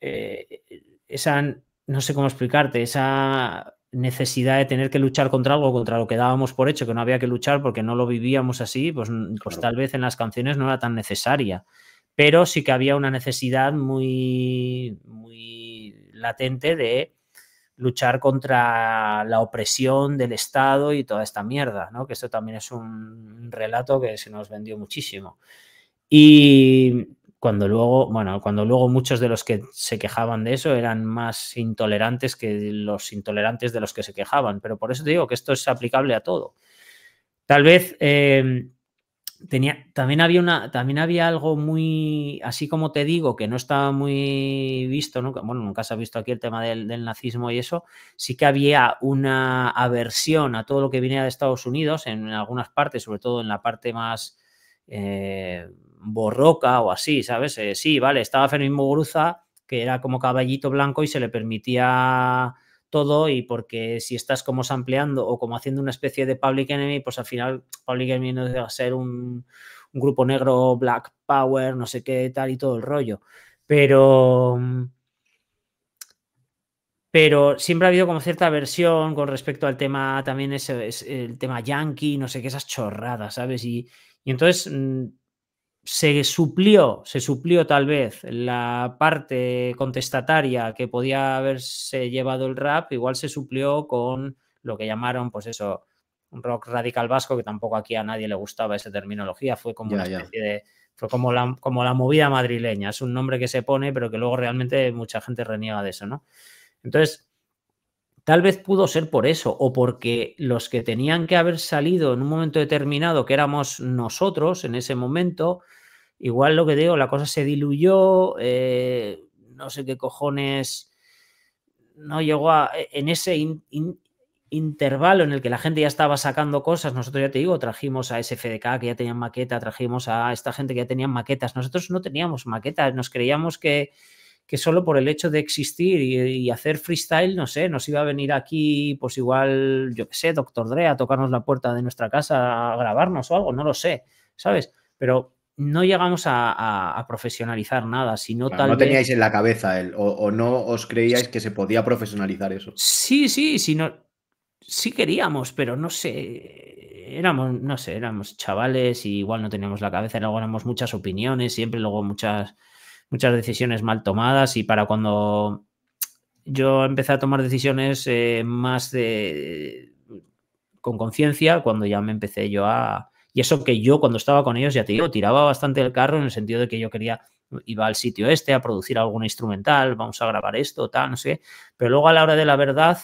eh, esa, no sé cómo explicarte, esa necesidad de tener que luchar contra algo, contra lo que dábamos por hecho, que no había que luchar porque no lo vivíamos así, pues, pues tal vez en las canciones no era tan necesaria pero sí que había una necesidad muy, muy latente de luchar contra la opresión del Estado y toda esta mierda, ¿no? Que esto también es un relato que se nos vendió muchísimo. Y cuando luego, bueno, cuando luego muchos de los que se quejaban de eso eran más intolerantes que los intolerantes de los que se quejaban, pero por eso te digo que esto es aplicable a todo. Tal vez eh, tenía, también había una, también había algo muy, así como te digo, que no estaba muy visto, bueno, nunca se ha visto aquí el tema del, nazismo y eso, sí que había una aversión a todo lo que venía de Estados Unidos en, algunas partes, sobre todo en la parte más eh, borroca o así, ¿sabes? Eh, sí, vale, estaba Fermín Gruza que era como caballito blanco y se le permitía todo y porque si estás como sampleando o como haciendo una especie de Public Enemy, pues al final Public Enemy no va a ser un, grupo negro, Black Power, no sé qué, tal y todo el rollo. Pero mm, pero siempre ha habido como cierta versión con respecto al tema, también ese, el tema yankee, no sé qué, esas chorradas, ¿sabes? Y, y entonces mm, se suplió, se suplió tal vez la parte contestataria que podía haberse llevado el rap, igual se suplió con lo que llamaron, pues eso, rock radical vasco, que tampoco aquí a nadie le gustaba esa terminología, fue como fue como la, como la movida madrileña, es un nombre que se pone, pero que luego realmente mucha gente reniega de eso, ¿no? Entonces, Tal vez pudo ser por eso, o porque los que tenían que haber salido en un momento determinado, que éramos nosotros en ese momento, igual lo que digo, la cosa se diluyó, eh, no sé qué cojones, no llegó a, e, en ese intervalo en el que la gente ya estaba sacando cosas, nosotros ya te digo, trajimos a SFDK que ya tenían maqueta, trajimos a esta gente que ya tenían maquetas, nosotros no teníamos maquetas, nos creíamos que que solo por el hecho de existir y, hacer freestyle, no sé, nos iba a venir aquí, pues igual, yo qué sé, Doctor Dre, a tocarnos la puerta de nuestra casa, a grabarnos o algo, no lo sé, ¿sabes? Pero no llegamos a, profesionalizar nada, sino tal No teníais en la cabeza el, o, no os creíais que se podía profesionalizar eso. Sí, sí, no Sí queríamos, pero no sé, éramos, no sé, éramos chavales y igual no teníamos la cabeza, luego éramos muchas opiniones, siempre luego muchas muchas decisiones mal tomadas y para cuando yo empecé a tomar decisiones eh, más de, con conciencia, cuando ya me empecé yo a... Y eso que yo cuando estaba con ellos, ya te digo, tiraba bastante el carro en el sentido de que yo quería, iba al sitio este a producir alguna instrumental, vamos a grabar esto, tal, no sé. Pero luego a la hora de la verdad,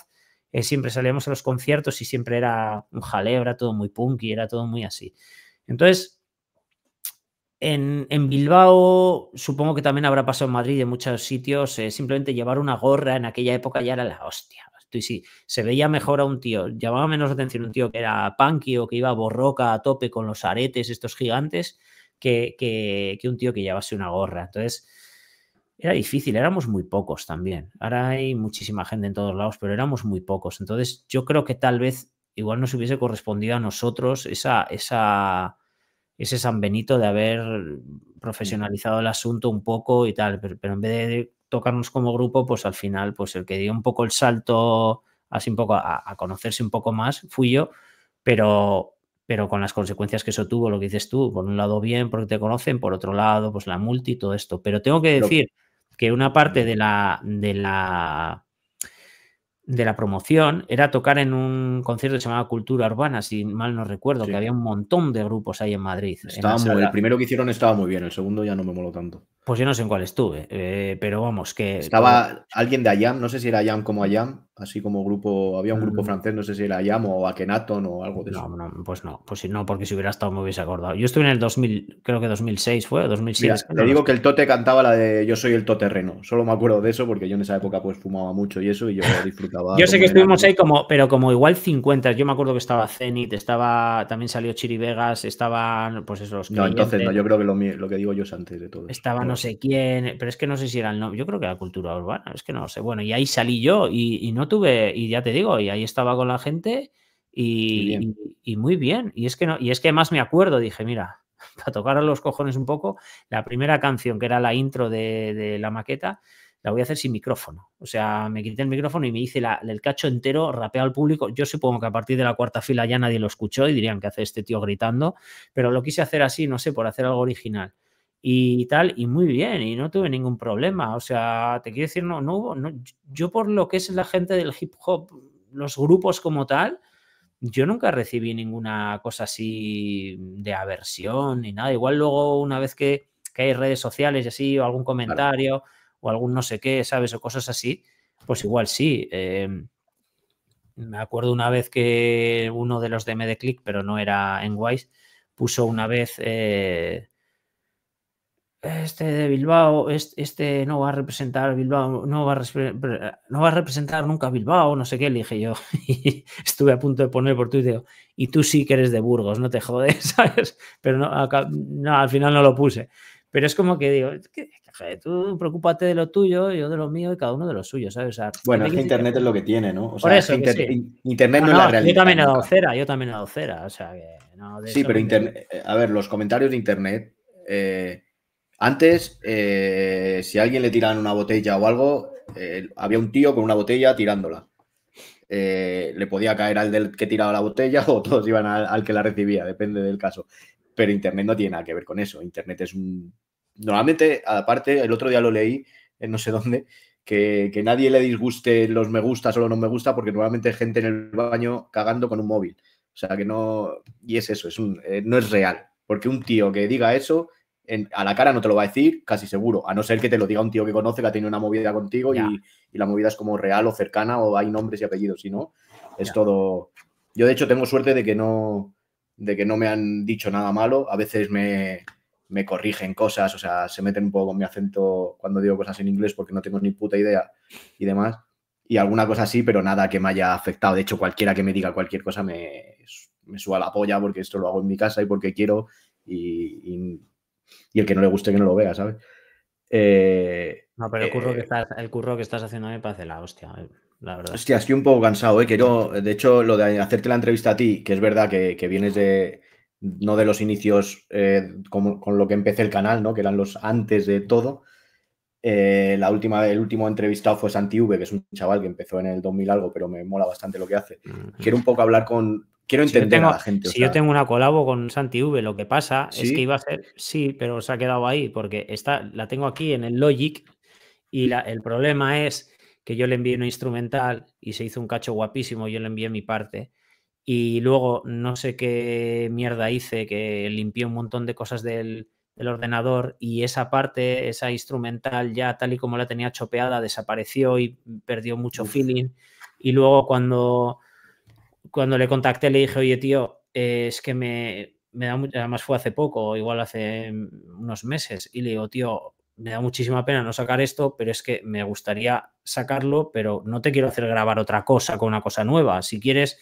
eh, siempre salíamos a los conciertos y siempre era un jaleo, era todo muy punky, era todo muy así. Entonces, en, Bilbao, supongo que también habrá pasado en Madrid, en muchos sitios, eh, simplemente llevar una gorra en aquella época ya era la hostia. sí, se veía mejor a un tío, llamaba menos atención un tío que era punky o que iba borroca a tope con los aretes estos gigantes que, un tío que llevase una gorra. Entonces, era difícil, éramos muy pocos también. Ahora hay muchísima gente en todos lados, pero éramos muy pocos. Entonces, yo creo que tal vez igual nos hubiese correspondido a nosotros esa, esa ese San Benito de haber profesionalizado el asunto un poco y tal, pero, en vez de tocarnos como grupo, pues al final, pues el que dio un poco el salto así un poco a, conocerse un poco más fui yo, pero pero con las consecuencias que eso tuvo, lo que dices tú, por un lado bien, porque te conocen, por otro lado, pues la multi y todo esto. Pero tengo que decir que una parte de la, de la de la promoción era tocar en un concierto que se llamaba Cultura Urbana, si mal no recuerdo, que había un montón de grupos ahí en Madrid. Estaba el primero que hicieron estaba muy bien, el segundo ya no me moló tanto. Pues yo no sé en cuál estuve, eh, pero vamos, que... Estaba alguien de Ayam, no sé si era Ayam como Ayam, así como grupo, había un grupo mm. francés, no sé si era Ayam o Akenaton o algo de eso. No, pues no, pues si no, porque si hubiera estado me hubiese acordado. Yo estuve en el 2000, creo que 2006 fue, 2006. Mira, te digo que el Tote cantaba la de Yo soy el Toterreno, solo me acuerdo de eso porque yo en esa época pues fumaba mucho y eso y yo disfrutaba. yo sé que estuvimos ahí como, pero como igual 50, yo me acuerdo que estaba Zenit, estaba, también salió Chiri Vegas, estaban pues esos... No, entonces no, yo creo que lo, lo que digo yo es antes de todo. Estaban, sé quién, pero es que no sé si era el no yo creo que era cultura urbana, es que no lo sé. Bueno, y ahí salí yo y, no tuve, y ya te digo, y ahí estaba con la gente y, muy bien. Y es que no, y es que más me acuerdo, dije, mira, para tocar a los cojones un poco, la primera canción que era la intro de, la maqueta, la voy a hacer sin micrófono. O sea, me quité el micrófono y me hice el cacho entero rapeado al público. Yo supongo que a partir de la cuarta fila ya nadie lo escuchó y dirían que hace este tío gritando, pero lo quise hacer así, no sé, por hacer algo original y tal, y muy bien, y no tuve ningún problema. O sea, te quiero decir, no, no yo por lo que es la gente del hip hop, los grupos como tal, yo nunca recibí ninguna cosa así de aversión ni nada. Igual luego una vez que, hay redes sociales y así, o algún comentario, o algún no sé qué, ¿sabes? O cosas así, pues igual sí. Em, me acuerdo una vez que uno de los de Click, pero no era en Wise, puso una vez... Eh, este de Bilbao, este, no va a representar Bilbao, no va a, representar nunca Bilbao, no sé qué, le dije yo. Y estuve a punto de poner por Twitter, y tú sí que eres de Burgos, no te jodes, ¿sabes? Pero no, no al final no lo puse. Pero es como que digo, tú preocúpate de lo tuyo, yo de lo mío y cada uno de lo suyo, ¿sabes? bueno, es que internet es lo que tiene, ¿no? O por sea, eso, Internet no, es la realidad. Yo también he dado cera, yo también he dado cera, o sea sí, pero eh, a ver, los comentarios de internet... Eh antes, eh, si a alguien le tiraban una botella o algo, eh, había un tío con una botella tirándola. Eh, le podía caer al que tiraba la botella o todos iban al, que la recibía, depende del caso. Pero Internet no tiene nada que ver con eso. Internet es un... Normalmente, aparte, el otro día lo leí no sé dónde, que, nadie le disguste los me gusta o los no me gusta porque normalmente hay gente en el baño cagando con un móvil. O sea que no... Y es eso, es un, no es real. Porque un tío que diga eso a la cara no te lo va a decir, casi seguro, a no ser que te lo diga un tío que conoce, que ha tenido una movida contigo y, la movida es como real o cercana o hay nombres y apellidos, si no, es todo... Yo de hecho tengo suerte de que no, de que no me han dicho nada malo, a veces me, me corrigen cosas, o sea, se meten un poco con mi acento cuando digo cosas en inglés porque no tengo ni puta idea y demás. Y alguna cosa así, pero nada que me haya afectado. De hecho, cualquiera que me diga cualquier cosa me, me suba la polla porque esto lo hago en mi casa y porque quiero y y el que no le guste que no lo vea, ¿sabes? Eh, no, pero el curro, que eh, estás, el curro que haciendo me parece la hostia, eh, la verdad. Hostia, estoy un poco cansado, ¿eh? de hecho, lo de hacerte la entrevista a ti, que es verdad que, vienes de, no de los inicios con, lo que empecé el canal, ¿no? Que eran los antes de todo. la última, el último entrevistado fue Santi V, que es un chaval que empezó en el 2000 algo, pero me mola bastante lo que hace. Mm. Quiero un poco hablar con, Quiero entender tengo, a la gente. Si yo tengo una colabo con Santi V, lo que pasa es que iba a ser, sí, pero se ha quedado ahí porque está, la tengo aquí en el Logic y el problema es que yo le envié una instrumental y se hizo un cacho guapísimo, yo le envié mi parte y luego no sé qué mierda hice que limpió un montón de cosas del, ordenador y esa parte, esa instrumental ya tal y como la tenía chopeada desapareció y perdió mucho feeling y luego cuando cuando le contacté le dije, oye, tío, eh, es que me, me da mucho, además fue hace poco, igual hace mm, unos meses, y le digo, tío, me da muchísima pena no sacar esto, pero es que me gustaría sacarlo, pero no te quiero hacer grabar otra cosa con una cosa nueva. Si quieres,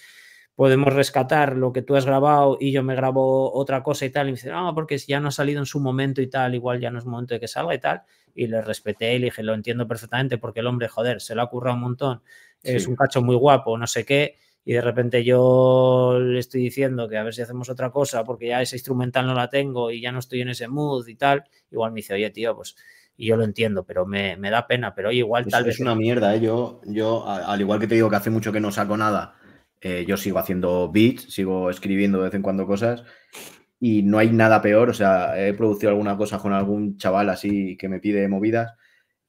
podemos rescatar lo que tú has grabado y yo me grabo otra cosa y tal. Y me dice, no, porque ya no ha salido en su momento y tal, igual ya no es momento de que salga y tal. Y le respeté y le dije, lo entiendo perfectamente porque el hombre, joder, se lo ha currado un montón, es un cacho muy guapo, no sé qué y de repente yo le estoy diciendo que a ver si hacemos otra cosa porque ya ese instrumental no la tengo y ya no estoy en ese mood y tal, igual me dice, oye, tío, pues y yo lo entiendo, pero me, da pena, pero igual tal es vez... Es una mierda, ¿eh? yo, yo, al igual que te digo que hace mucho que no saco nada, eh, yo sigo haciendo beats, sigo escribiendo de vez en cuando cosas y no hay nada peor, o sea, he producido alguna cosa con algún chaval así que me pide movidas,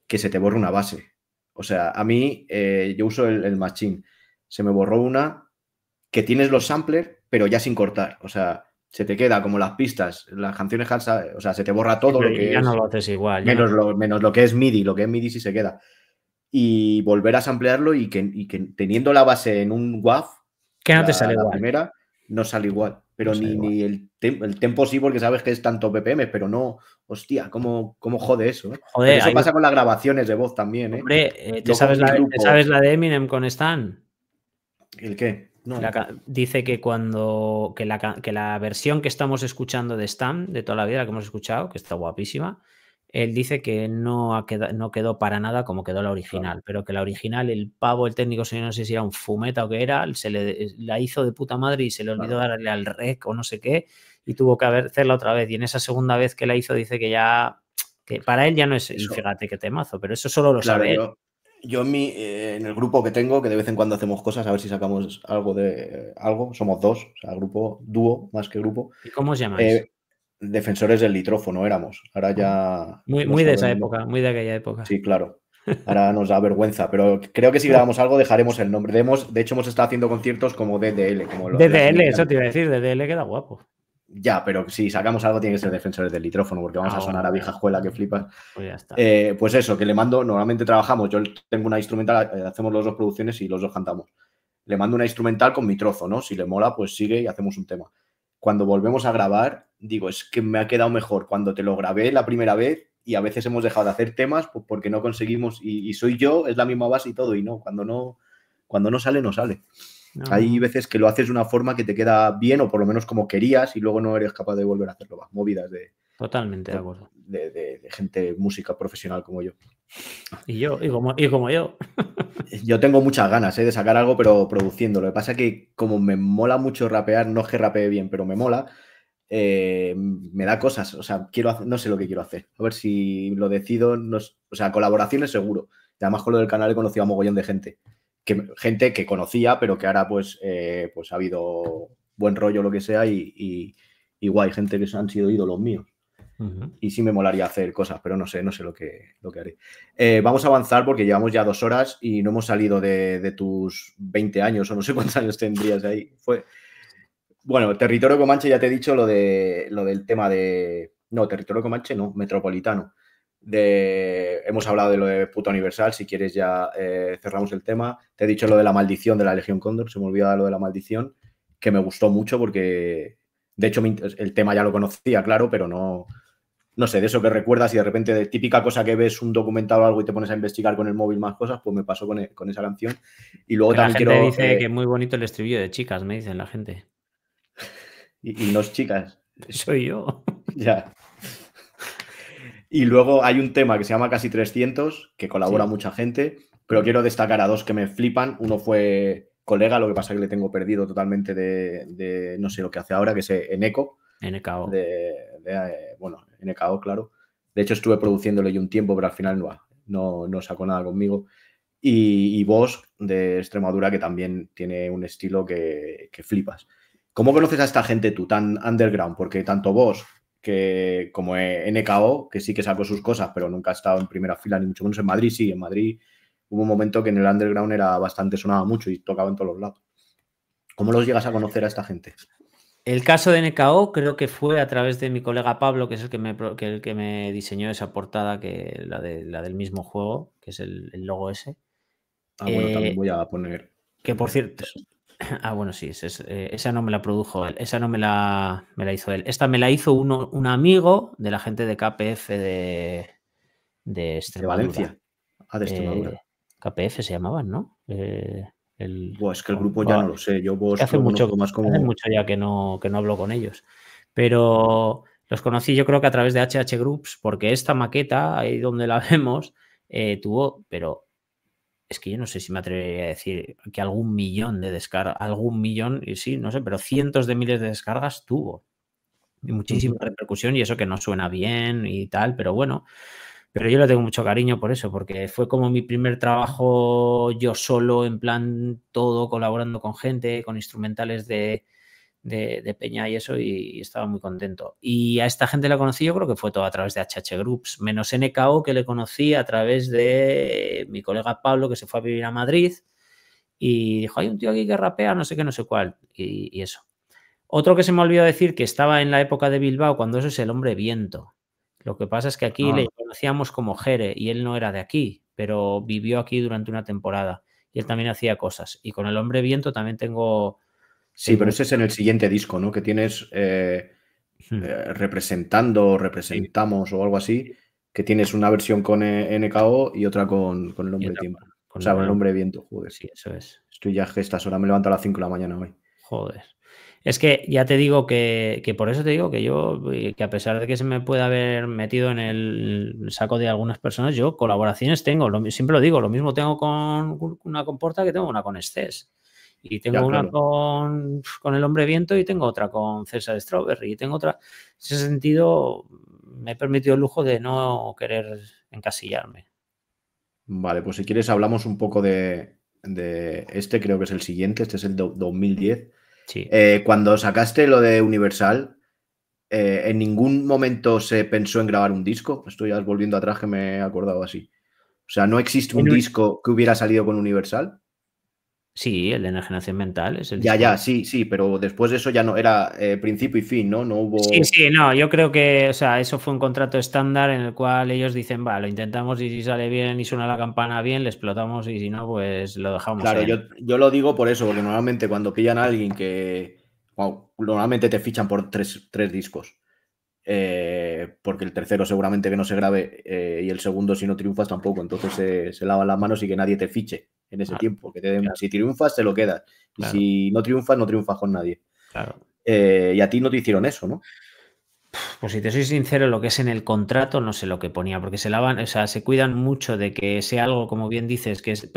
que se te borre una base. O sea, a mí eh, yo uso el, el machine se me borró una que tienes los samplers, pero ya sin cortar. O sea, se te queda como las pistas, las canciones o sea, se te borra todo lo que no lo haces igual. Menos, lo, que es MIDI, lo que es MIDI sí se queda. Y volver a samplearlo y que, teniendo la base en un WAF, que no te sale igual. primera, no sale igual. Pero ni, el, tempo sí, porque sabes que es tanto BPM, pero no, hostia, cómo, cómo jode eso. Eh? eso pasa con las grabaciones de voz también. Eh. Hombre, eh, ¿te sabes la de Eminem con Stan? ¿El dice que cuando que la, que la, versión que estamos escuchando de Stan de toda la vida, la que hemos escuchado, que está guapísima, él dice que no, no quedó para nada como quedó la original, pero que la original, el pavo, el técnico, no sé si era un fumeta o qué era, se le, la hizo de puta madre y se le olvidó darle al rec o no sé qué, y tuvo que hacerla otra vez. Y en esa segunda vez que la hizo, dice que ya, que para él ya no es, fíjate qué temazo, pero eso solo lo sabe él. Yo en, mi, eh, en el grupo que tengo, que de vez en cuando hacemos cosas, a ver si sacamos algo de algo, somos dos, o sea, grupo, dúo más que grupo. ¿Y cómo os llamáis? Eh, defensores del litrófono éramos. Ahora ya. Muy, muy de esa época, muy de aquella época. Sí, claro. Ahora nos da vergüenza, pero creo que si grabamos algo dejaremos el nombre. de hecho, hemos estado haciendo conciertos como DDL. Como DDL, eso te iba a decir, DDL queda guapo. Ya, pero si sacamos algo tiene que ser defensores del litrófono, porque vamos a ah, sonar a vieja escuela que flipas. Pues, eh, pues, eso, que le mando, normalmente trabajamos, yo tengo una instrumental, eh, hacemos los dos producciones y los dos cantamos. Le mando una instrumental con mi trozo, ¿no? Si le mola, pues sigue y hacemos un tema. Cuando volvemos a grabar, digo, es que me ha quedado mejor. Cuando te lo grabé la primera vez y a veces hemos dejado de hacer temas porque no conseguimos, y, soy yo, es la misma base y todo, y no, cuando no, cuando no sale, no sale. Hay veces que lo haces de una forma que te queda bien o por lo menos como querías y luego no eres capaz de volver a hacerlo. Va, movidas de... Totalmente De, gente música profesional como yo. Y yo, y como, yo. yo tengo muchas ganas eh, de sacar algo, pero produciéndolo, Lo que pasa es que como me mola mucho rapear, no es que rapee bien, pero me mola, eh, me da cosas. O sea, quiero hacer, no sé lo que quiero hacer. A ver si lo decido. No, o sea, colaboraciones seguro. además con lo del canal he conocido a mogollón de gente gente que conocía, pero que ahora pues, eh, pues ha habido buen rollo, lo que sea, y, y, guay, gente que han sido ídolos míos. Y sí me molaría hacer cosas, pero no sé, no sé lo que, lo que haré. Eh, vamos a avanzar porque llevamos ya dos horas y no hemos salido de, tus 20 años o no sé cuántos años tendrías ahí. Fue... Bueno, territorio Comanche, ya te he dicho lo, de, lo del tema de... No, territorio Comanche no, metropolitano de, hemos hablado de lo de puta universal, si quieres ya eh, cerramos el tema. Te he dicho lo de la maldición de la Legión Cóndor, se me olvidaba lo de la maldición, que me gustó mucho porque, de hecho, el tema ya lo conocía, claro, pero no, no sé, de eso que recuerdas y de repente, de típica cosa que ves un documental o algo y te pones a investigar con el móvil más cosas, pues me pasó con, eh, esa canción. Y luego también la gente dice eh, que es muy bonito el estribillo de chicas, me dicen la gente. Y, y no es chicas. Soy yo. Ya. Y luego hay un tema que se llama Casi 300, que colabora mucha gente, pero quiero destacar a dos que me flipan. Uno fue colega, lo que pasa es que le tengo perdido totalmente de, no sé lo que hace ahora, que es Eneco. NKO. De, de, eh, bueno, NKO, claro. De hecho, estuve produciéndolo yo un tiempo, pero al final no, no, sacó nada conmigo. Y, vos de Extremadura, que también tiene un estilo que, que, flipas. ¿Cómo conoces a esta gente tú, tan underground? Porque tanto vos que como NKO, que sí que sacó sus cosas, pero nunca ha estado en primera fila, ni mucho menos en Madrid, sí, en Madrid hubo un momento que en el underground era bastante, sonaba mucho y tocaba en todos los lados. ¿Cómo los llegas a conocer a esta gente? El caso de NKO creo que fue a través de mi colega Pablo, que es el que me, el que me diseñó esa portada, que la, de, la del mismo juego, que es el, logo ese. Ah, bueno, también eh, voy a poner. Que por cierto, Ah, bueno, sí, eh, esa, no me la produjo él, esa no me la, me la hizo él. Esta me la hizo un amigo de la gente de KPF de, de Valencia. Ah, de Extremadura. Eh, KPF se llamaban, ¿no? Eh, el, es que el grupo ya no lo sé, yo hace mucho, más mucho ya que no, que no hablo con ellos, pero los conocí yo creo que a través de HH Groups, porque esta maqueta, ahí donde la vemos, tuvo, pero es que yo no sé si me atrevería a decir que algún millón de descargas, algún millón, y sí, no sé, pero cientos de miles de descargas tuvo. Y muchísima repercusión y eso que no suena bien y tal, pero bueno. Pero yo le tengo mucho cariño por eso, porque fue como mi primer trabajo yo solo, en plan todo, colaborando con gente, con instrumentales de, de, Peña y eso, y, estaba muy contento. Y a esta gente la conocí, yo creo que fue todo a través de HH Groups, menos NKO, que le conocí a través de mi colega Pablo, que se fue a vivir a Madrid, y dijo, hay un tío aquí que rapea, no sé qué, no sé cuál, y, eso. Otro que se me olvidó decir, que estaba en la época de Bilbao, cuando eso es el hombre viento. Lo que pasa es que aquí ah. le conocíamos como Jere, y él no era de aquí, pero vivió aquí durante una temporada. Y él también hacía cosas. Y con el hombre viento también tengo Sí, pero ese es en el siguiente disco, ¿no? Que tienes eh, hmm. eh, representando, representamos o algo así, que tienes una versión con eh, NKO y otra con, con el hombre de tiempo. o sea, con el hombre viento, joder. Sí, eso es. Estoy ya gestas, ahora me levanto a las 5 de la mañana hoy. Joder. Es que ya te digo que, que, por eso te digo que yo, que a pesar de que se me pueda haber metido en el saco de algunas personas, yo colaboraciones tengo, siempre lo digo, lo mismo tengo con una comporta que tengo una con Estés. Y tengo una con, El Hombre Viento y tengo otra con César Strawberry y tengo otra. En ese sentido, me he permitido el lujo de no querer encasillarme. Vale, pues si quieres hablamos un poco de, de este, creo que es el siguiente, este es el 2010. Sí. Eh, cuando sacaste lo de Universal, eh, ¿en ningún momento se pensó en grabar un disco? Estoy volviendo atrás que me he acordado así. O sea, ¿no existe un disco que hubiera salido con Universal? Sí, el de enajenación mental es el. Ya, ya, sí, sí, pero después de eso ya no era eh, principio y fin, ¿no? No hubo. Sí, sí, no, yo creo que, o sea, eso fue un contrato estándar en el cual ellos dicen, va, lo intentamos y si sale bien y suena la campana bien, le explotamos y si no, pues lo dejamos. Claro, yo, lo digo por eso, porque normalmente cuando pillan a alguien que. normalmente te fichan por tres, discos. Eh, porque el tercero seguramente que no se grabe eh, y el segundo si no triunfas tampoco, entonces se lavan las manos y que nadie te fiche en ese tiempo que te den. Si triunfas, te lo quedas. Y si no triunfas, no triunfas con nadie. Eh, y a ti no te hicieron eso, ¿no? Pues si te soy sincero, lo que es en el contrato no sé lo que ponía, porque se lavan, o sea, se cuidan mucho de que sea algo, como bien dices, que es,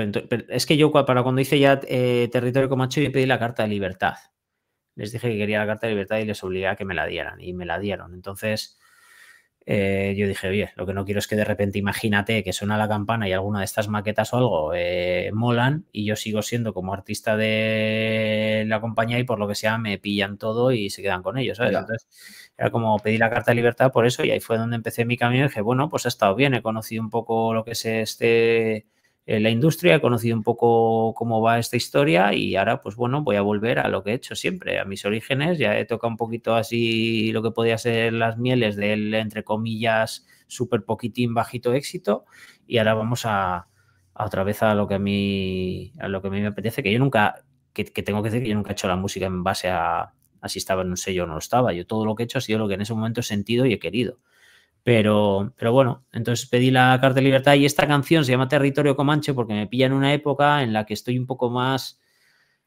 es que yo para cuando hice ya eh, territorio Comacho, yo pedí la carta de libertad. Les dije que quería la carta de libertad y les obligué a que me la dieran y me la dieron. Entonces, eh, yo dije, oye, lo que no quiero es que de repente imagínate que suena la campana y alguna de estas maquetas o algo eh, molan y yo sigo siendo como artista de la compañía y por lo que sea me pillan todo y se quedan con ellos, Entonces era como pedí la carta de libertad por eso y ahí fue donde empecé mi camino y dije, bueno, pues ha estado bien, he conocido un poco lo que es este eh, la industria, he conocido un poco cómo va esta historia y ahora, pues bueno, voy a volver a lo que he hecho siempre, a mis orígenes. Ya he tocado un poquito así lo que podía ser las mieles del, entre comillas, súper poquitín bajito éxito y ahora vamos a, otra vez a lo que a mí, a lo que a mí me apetece, que yo nunca, que, tengo que decir que yo nunca he hecho la música en base a, así si estaba en un sello o no lo estaba. Yo todo lo que he hecho ha sido lo que en ese momento he sentido y he querido. Pero, pero bueno, entonces pedí la carta de libertad y esta canción se llama Territorio Comanche porque me pilla en una época en la que estoy un poco más,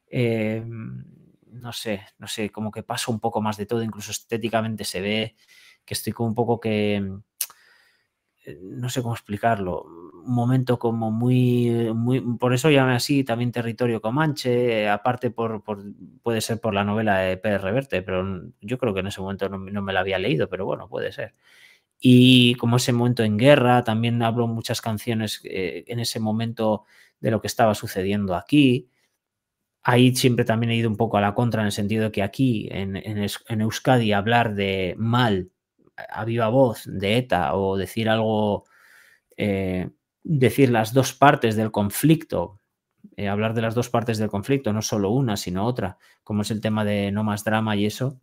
eh, no sé, no sé, como que paso un poco más de todo, incluso estéticamente se ve que estoy como un poco que, no sé cómo explicarlo, un momento como muy, muy por eso llame así también Territorio Comanche, aparte por, por, puede ser por la novela de Pérez Reverte, pero yo creo que en ese momento no me la había leído, pero bueno, puede ser y como ese momento en guerra, también hablo muchas canciones eh, en ese momento de lo que estaba sucediendo aquí. Ahí siempre también he ido un poco a la contra en el sentido de que aquí, en, Euskadi, hablar de mal a viva voz de ETA o decir algo, eh, decir las dos partes del conflicto, eh, hablar de las dos partes del conflicto, no solo una, sino otra, como es el tema de no más drama y eso,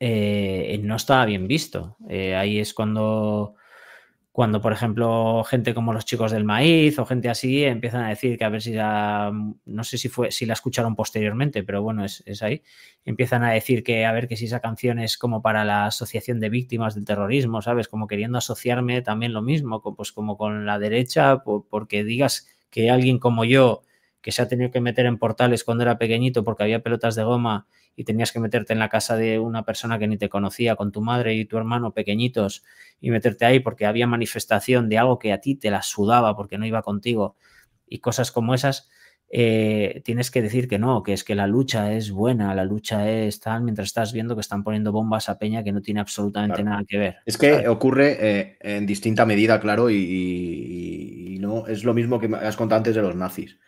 eh, eh, no estaba bien visto. Eh, ahí es cuando, cuando, por ejemplo, gente como los chicos del maíz o gente así empiezan a decir que a ver si la, mm, no sé si fue, si la escucharon posteriormente, pero bueno, es, es ahí. Empiezan a decir que a ver que si esa canción es como para la Asociación de Víctimas del Terrorismo, ¿sabes? Como queriendo asociarme también lo mismo, pues como con la derecha, porque digas que alguien como yo que se ha tenido que meter en portales cuando era pequeñito porque había pelotas de goma y tenías que meterte en la casa de una persona que ni te conocía, con tu madre y tu hermano pequeñitos, y meterte ahí porque había manifestación de algo que a ti te la sudaba porque no iba contigo, y cosas como esas, eh, tienes que decir que no, que es que la lucha es buena, la lucha es tal, mientras estás viendo que están poniendo bombas a Peña que no tiene absolutamente nada que ver. Es que ocurre eh, en distinta medida, claro, y, no es lo mismo que has contado antes de los nazis.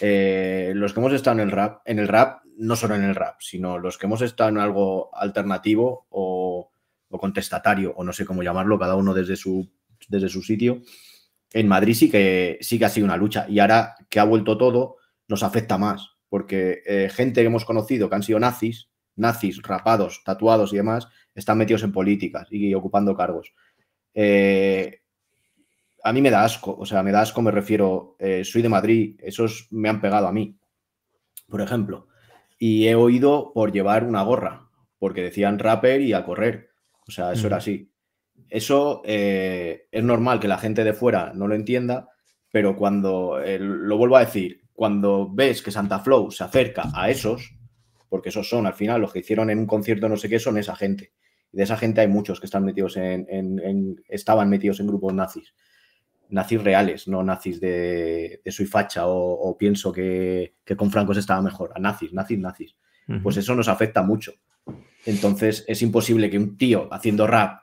Eh, los que hemos estado en el rap, en el rap, no solo en el rap, sino los que hemos estado en algo alternativo o, contestatario, o no sé cómo llamarlo, cada uno desde su, desde su sitio, en Madrid sí que, sí que ha sido una lucha. Y ahora que ha vuelto todo, nos afecta más, porque eh, gente que hemos conocido que han sido nazis, nazis, rapados, tatuados y demás, están metidos en políticas y ocupando cargos. Eh, a mí me da asco, o sea, me da asco, me refiero, eh, soy de Madrid, esos me han pegado a mí, por ejemplo, y he oído por llevar una gorra, porque decían rapper y a correr, o sea, eso era así. Eso eh, es normal que la gente de fuera no lo entienda, pero cuando, eh, lo vuelvo a decir, cuando ves que Santa Flow se acerca a esos, porque esos son al final los que hicieron en un concierto no sé qué, son esa gente. de esa gente hay muchos que están metidos en estaban metidos en grupos nazis nazis reales, no nazis de, su facha o, pienso que, con Franco estaba mejor, a nazis, nazis, nazis. Pues eso nos afecta mucho. Entonces es imposible que un tío haciendo rap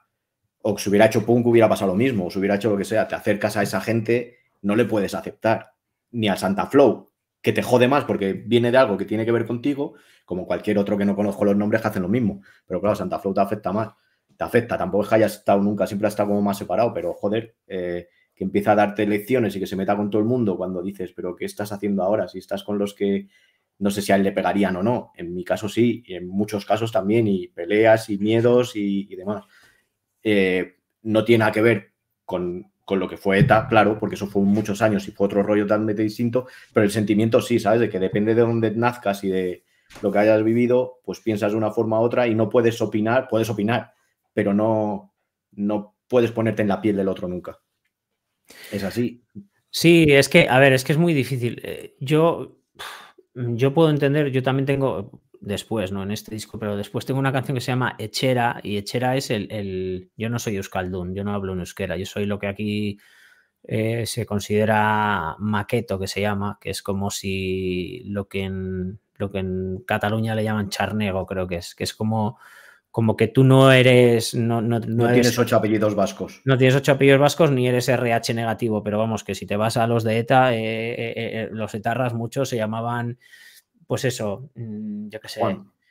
o que se hubiera hecho punk hubiera pasado lo mismo, o se hubiera hecho lo que sea, te acercas a esa gente, no le puedes aceptar, ni a Santa Flow, que te jode más porque viene de algo que tiene que ver contigo, como cualquier otro que no conozco los nombres que hacen lo mismo. Pero claro, Santa Flow te afecta más te afecta. Tampoco es que hayas estado nunca, siempre has estado como más separado, pero joder, eh, que empieza a darte lecciones y que se meta con todo el mundo cuando dices, pero ¿qué estás haciendo ahora? Si estás con los que no sé si a él le pegarían o no. En mi caso sí, y en muchos casos también, y peleas y miedos y, demás. Eh, no tiene nada que ver con, con, lo que fue ETA, claro, porque eso fue muchos años y fue otro rollo totalmente distinto, pero el sentimiento sí, ¿sabes? De que depende de dónde nazcas y de lo que hayas vivido, pues piensas de una forma u otra y no puedes opinar, puedes opinar, pero no, no puedes ponerte en la piel del otro nunca. Es así. Sí, es que, a ver, es que es muy difícil. Eh, yo, yo puedo entender, yo también tengo, después, no en este disco, pero después tengo una canción que se llama Echera, y Echera es el, yo no soy euskaldun, yo no hablo en euskera, yo soy lo que aquí eh, se considera maqueto, que se llama, que es como si lo que en, lo que en Cataluña le llaman charnego, creo que es, que es como como que tú no eres. No, tienes ocho apellidos vascos. No tienes ocho apellidos vascos ni eres RH negativo, pero vamos, que si te vas a los de ETA, eh, eh, eh, los etarras muchos se llamaban, pues eso, mm, yo qué sé.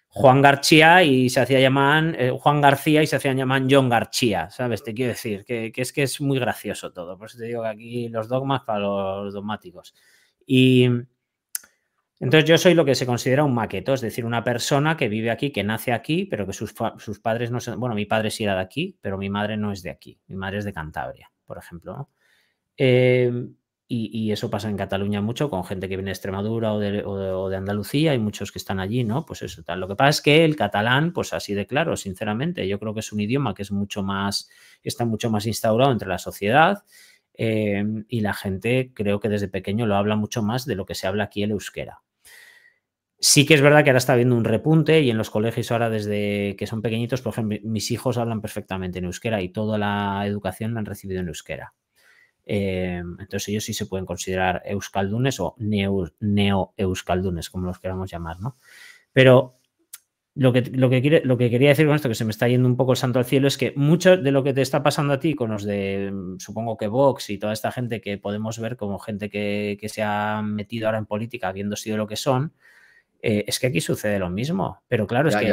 Juan. García y se hacía llamar Juan García y se hacían llamar John García, ¿sabes? Te quiero decir que, que, es que es muy gracioso todo. Por eso te digo que aquí los dogmas para los dogmáticos. Y, entonces yo soy lo que se considera un maqueto, es decir, una persona que vive aquí, que nace aquí, pero que sus, padres no son, bueno, mi padre sí era de aquí, pero mi madre no es de aquí, mi madre es de Cantabria, por ejemplo. Em, y, eso pasa en Cataluña mucho con gente que viene de Extremadura o de, Andalucía, y muchos que están allí, ¿no? Pues eso tal. Lo que pasa es que el catalán, pues así de claro, sinceramente, yo creo que es un idioma que es mucho más, está mucho más instaurado entre la sociedad. Em, y la gente creo que desde pequeño lo habla mucho más de lo que se habla aquí el euskera. Sí que es verdad que ahora está habiendo un repunte y en los colegios ahora desde que son pequeñitos, por ejemplo, mis hijos hablan perfectamente en euskera y toda la educación la han recibido en euskera. Em, entonces ellos sí se pueden considerar euskaldunes o neo-euskaldunes, como los queramos llamar, Pero lo que, lo, que quería decir con esto, que se me está yendo un poco el santo al cielo, es que mucho de lo que te está pasando a ti con los de, supongo que Vox y toda esta gente que podemos ver como gente que se ha metido ahora en política habiendo sido lo que son, eh, es que aquí sucede lo mismo, pero claro, es que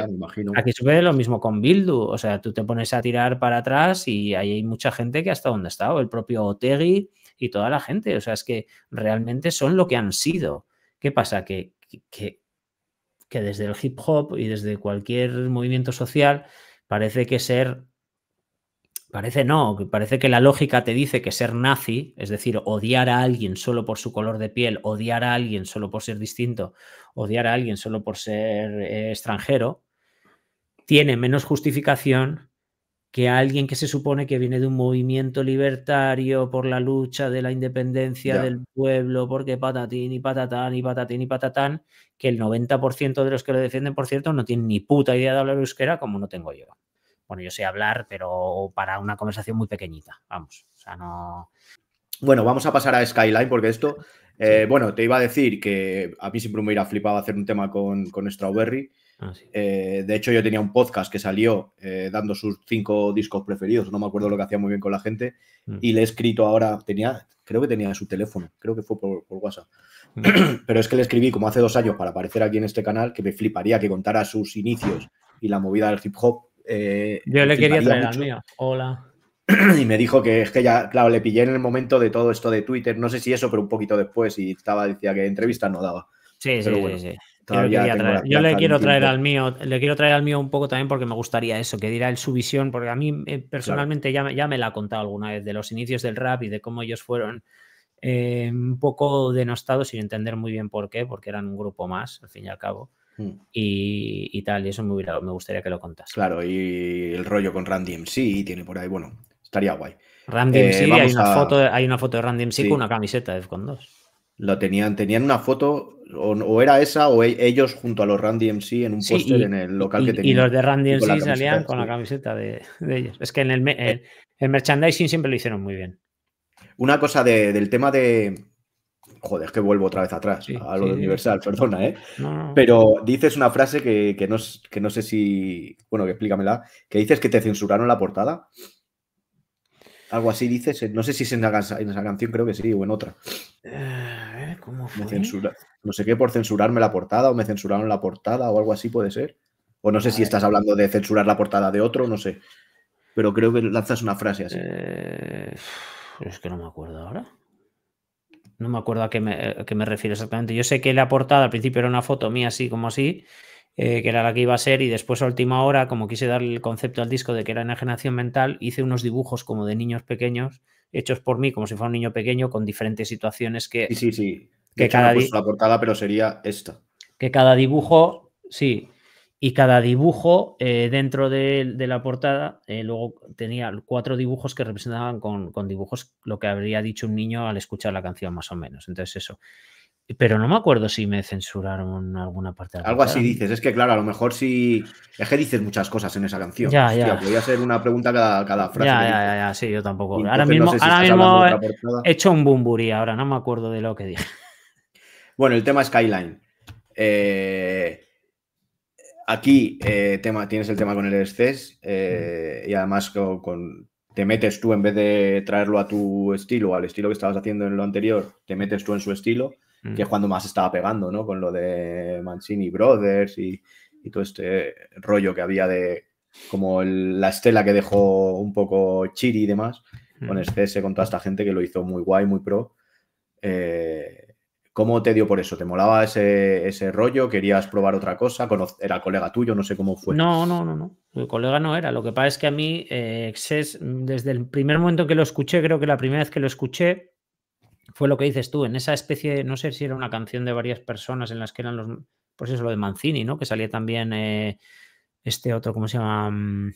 aquí sucede lo mismo con Bildu, o sea, tú te pones a tirar para atrás y ahí hay mucha gente que hasta donde ha estado, el propio Otegi y toda la gente, o sea, es que realmente son lo que han sido. ¿Qué pasa? Que, que, que desde el hip hop y desde cualquier movimiento social parece que ser Parece no, parece que la lógica te dice que ser nazi, es decir, odiar a alguien solo por su color de piel, odiar a alguien solo por ser distinto, odiar a alguien solo por ser eh, extranjero, tiene menos justificación que alguien que se supone que viene de un movimiento libertario por la lucha de la independencia del pueblo, porque patatín y patatán y patatín y patatán, que el 90% de los que lo defienden, por cierto, no tienen ni puta idea de hablar euskera como no tengo yo bueno, yo sé hablar, pero para una conversación muy pequeñita, vamos, o sea, no... Bueno, vamos a pasar a Skyline porque esto, eh, bueno, te iba a decir que a mí siempre me hubiera flipado hacer un tema con, con Strawberry. Ah, eh, de hecho, yo tenía un podcast que salió eh, dando sus cinco discos preferidos. No me acuerdo lo que hacía muy bien con la gente. Mm. Y le he escrito ahora, tenía, creo que tenía su teléfono, creo que fue por, WhatsApp. Mm. Pero es que le escribí como hace dos años para aparecer aquí en este canal, que me fliparía que contara sus inicios y la movida del hip hop. Eh, yo le quería traer al mío. Hola. Y me dijo que es que ya, claro, le pillé en el momento de todo esto de Twitter, no sé si eso, pero un poquito después y estaba, decía que entrevista no daba. Sí, sí, sí, Yo, le quiero traer al mío, le quiero traer al mío un poco también porque me gustaría eso, que dirá él su visión, porque a mí eh, personalmente ya, me la ha contado alguna vez de los inicios del rap y de cómo ellos fueron eh, un poco denostados sin entender muy bien por qué, porque eran un grupo más, al fin y al cabo. Mm. y, tal, y eso me, hubiera, me gustaría que lo contas. Claro, y el rollo con Randy MC tiene por ahí, bueno, estaría guay. Randy MC, eh, hay, una foto, hay una foto de Randy MC con una camiseta de con 2. Lo tenían, tenían una foto, o, era esa, o e, ellos junto a los Randy MC en un en el local que tenían. Y los de Randy MC salían con la camiseta de, ellos. Es que en eh. el, merchandising siempre lo hicieron muy bien. Una cosa del tema de, Joder, es que vuelvo otra vez atrás a lo de Universal, perdona, ¿eh? Pero dices una frase que, no, sé si. Bueno, que explícamela. Que dices que te censuraron la portada. Algo así dices. Eh, no sé si es en, esa canción, creo que sí, o en otra. Eh, ¿cómo no sé qué por censurarme la portada, o me censuraron la portada, o algo así puede ser. O no sé si estás hablando de censurar la portada de otro, no sé. Pero creo que lanzas una frase así. Eh, es que no me acuerdo ahora. No me acuerdo eh, a qué me, refiero exactamente. Yo sé que la portada al principio era una foto mía así como así, eh, que era la que iba a ser, y después a última hora, como quise darle el concepto al disco de que era enajenación mental, hice unos dibujos como de niños pequeños, hechos por mí, como si fuera un niño pequeño, con diferentes situaciones que... Sí, sí, sí. que cada la portada, pero sería esta. Que cada dibujo, sí, y cada dibujo eh, dentro de, la portada, eh, luego tenía cuatro dibujos que representaban con, dibujos lo que habría dicho un niño al escuchar la canción, más o menos. Entonces, eso. Pero no me acuerdo si me censuraron alguna parte. Algo así dices, es que claro, a lo mejor si. Es que dices muchas cosas en esa canción. Ya, ya. Podría ser una pregunta cada, frase. Ya, ya, ya, sí, yo tampoco. ahora mismo, ahora mismo he hecho un bumburí, ahora no me acuerdo de lo que dije. Bueno, el tema Skyline. Eh. Aquí eh, tema, tienes el tema con el exces eh, y además te metes tú en vez de traerlo a tu estilo, al estilo que estabas haciendo en lo anterior, te metes tú en su estilo, mm. que es cuando más estaba pegando, ¿no? Con lo de Mancini Brothers y, todo este rollo que había de como la estela que dejó un poco Chiri y demás, con exces mm. este, con toda esta gente que lo hizo muy guay, muy pro. Eh, ¿Cómo te dio por eso? ¿Te molaba ese, rollo? ¿Querías probar otra cosa? ¿Era colega tuyo? No sé cómo fue. No, no, no, no. colega no era. Lo que pasa es que a mí, eh, desde el primer momento que lo escuché, creo que la primera vez que lo escuché, fue lo que dices tú, en esa especie, no sé si era una canción de varias personas en las que eran los, pues eso, lo de Mancini, ¿no? Que salía también eh, este otro, ¿cómo se llama? Mm,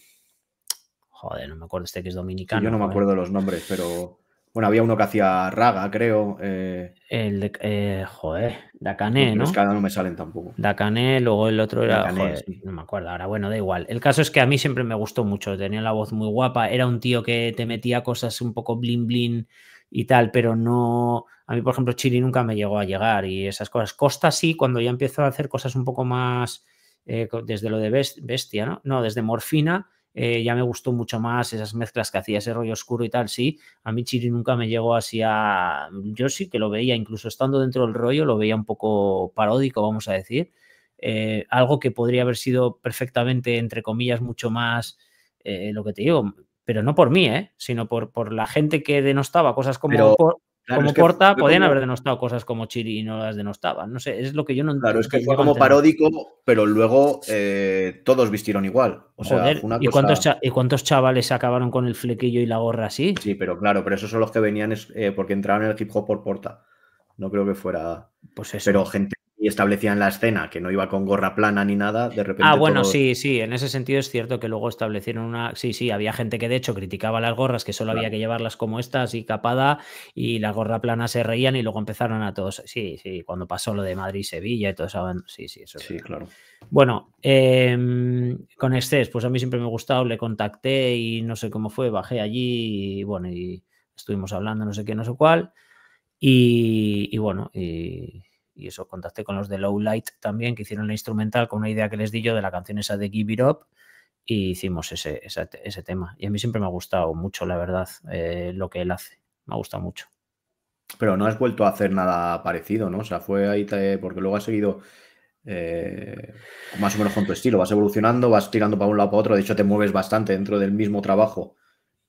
joder, no me acuerdo, este que es dominicano. yo no me acuerdo los nombres, pero... Bueno, había uno que hacía Raga, creo. Eh, el de, eh, joder, ¿no? Los que no me salen tampoco. Dakane, luego el otro era, no me acuerdo ahora, bueno, da igual. El caso es que a mí siempre me gustó mucho, tenía la voz muy guapa, era un tío que te metía cosas un poco blin blin y tal, pero no, a mí por ejemplo Chiri nunca me llegó a llegar y esas cosas. Costa sí, cuando ya empiezo a hacer cosas un poco más, eh, desde lo de Bestia, ¿no? No, desde Morfina eh, ya me gustó mucho más esas mezclas que hacía, ese rollo oscuro y tal, sí, a mí Chiri nunca me llegó así a... Yo sí que lo veía, incluso estando dentro del rollo, lo veía un poco paródico, vamos a decir, eh, algo que podría haber sido perfectamente, entre comillas, mucho más, eh, lo que te digo, pero no por mí, ¿eh? sino por, por la gente que denostaba cosas como como Porta, podían haber denostado cosas como Chiri y no las denostaban. No sé, es lo que yo no entiendo. Claro, es que fue como paródico, pero luego eh, todos vistieron igual. O sea, ¿y, cuántos ¿y cuántos chavales acabaron con el flequillo y la gorra así? Sí, pero claro, pero esos son los que venían eh, porque entraban en el hip hop por Porta. No creo que fuera. Pues eso. Pero gente y establecían la escena, que no iba con gorra plana ni nada, de repente. Ah, bueno, sí, sí, en ese sentido es cierto que luego establecieron una. Sí, sí, había gente que de hecho criticaba las gorras, que solo había que llevarlas como estas y capada, y la gorra plana se reían y luego empezaron a todos. Sí, sí, cuando pasó lo de Madrid-Sevilla y todos eso. Sí, sí, eso. Sí, claro. Bueno, em, con Estés, pues a mí siempre me ha gustado, le contacté y no sé cómo fue, bajé allí y bueno, y estuvimos hablando, no sé qué, no sé cuál. y bueno, y y eso contacté con los de Low Light también, que hicieron la instrumental con una idea que les di yo de la canción esa de Give It Up y hicimos ese, ese, tema. Y a mí siempre me ha gustado mucho, la verdad, eh, lo que él hace. Me ha gustado mucho. Pero no has vuelto a hacer nada parecido, ¿no? O sea, fue ahí porque luego has seguido eh, más o menos con tu estilo. Vas evolucionando, vas tirando para un lado para otro. De hecho, te mueves bastante dentro del mismo trabajo.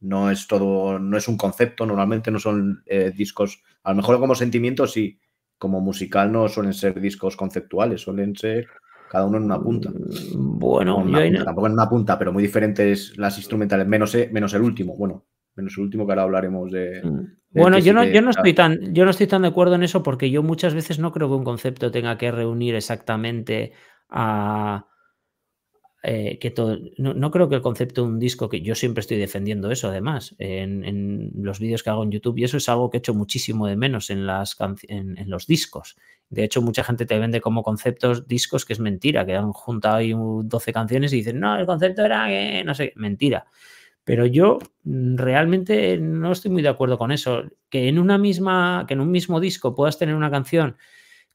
No es todo, no es un concepto. Normalmente no son eh, discos. A lo mejor como sentimientos sí, como musical no suelen ser discos conceptuales, suelen ser cada uno en una punta. Mm, bueno, tampoco en una punta, pero muy diferentes las instrumentales, menos, el, menos el último. Bueno, menos el último que ahora hablaremos de. Mm. bueno, yo yo no estoy tan, yo no estoy tan de acuerdo en eso porque yo muchas veces no creo que un concepto tenga que reunir exactamente a eh, que no, creo que el concepto de un disco, que yo siempre estoy defendiendo eso además, en, los vídeos que hago en YouTube, y eso es algo que he hecho muchísimo de menos en, las en, los discos. De hecho, mucha gente te vende como conceptos discos que es mentira, que han juntado ahí 12 canciones y dicen, no, el concepto era que, no sé, mentira. Pero yo mm, realmente no estoy muy de acuerdo con eso. Que en una misma, que en un mismo disco puedas tener una canción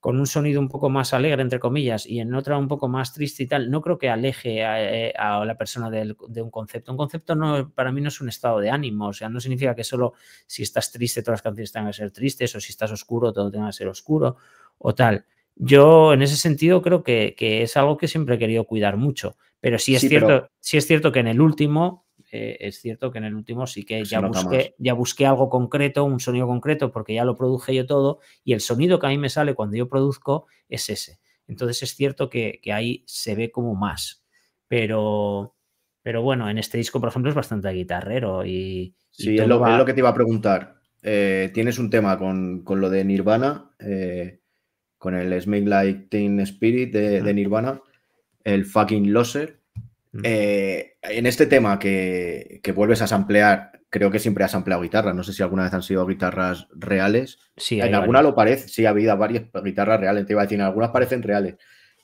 con un sonido un poco más alegre, entre comillas, y en otra un poco más triste y tal, no creo que aleje a, eh, la persona de un concepto. Un concepto no, para mí no es un estado de ánimo, o sea, no significa que solo si estás triste todas las canciones tengan que ser tristes, o si estás oscuro todo tenga que ser oscuro, o tal. Yo en ese sentido creo que, que es algo que siempre he querido cuidar mucho, pero sí es, cierto, pero... sí es cierto que en el último eh, es cierto que en el último sí que ya busqué, algo concreto, un sonido concreto, porque ya lo produje yo todo, y el sonido que a mí me sale cuando yo produzco es ese. Entonces es cierto que, ahí se ve como más, pero, pero bueno, en este disco, por ejemplo, es bastante guitarrero y... Sí, es, lo, que te iba a preguntar. Eh, tienes un tema con, lo de Nirvana, eh, con el Smith Like Spirit de Nirvana, el Fucking Loser, Mm. Eh, en este tema que, que, vuelves a samplear, creo que siempre has sampleado guitarras. No sé si alguna vez han sido guitarras reales. Sí, en alguna lo parece. Sí, ha habido varias guitarras reales. Te iba a decir, en algunas parecen reales.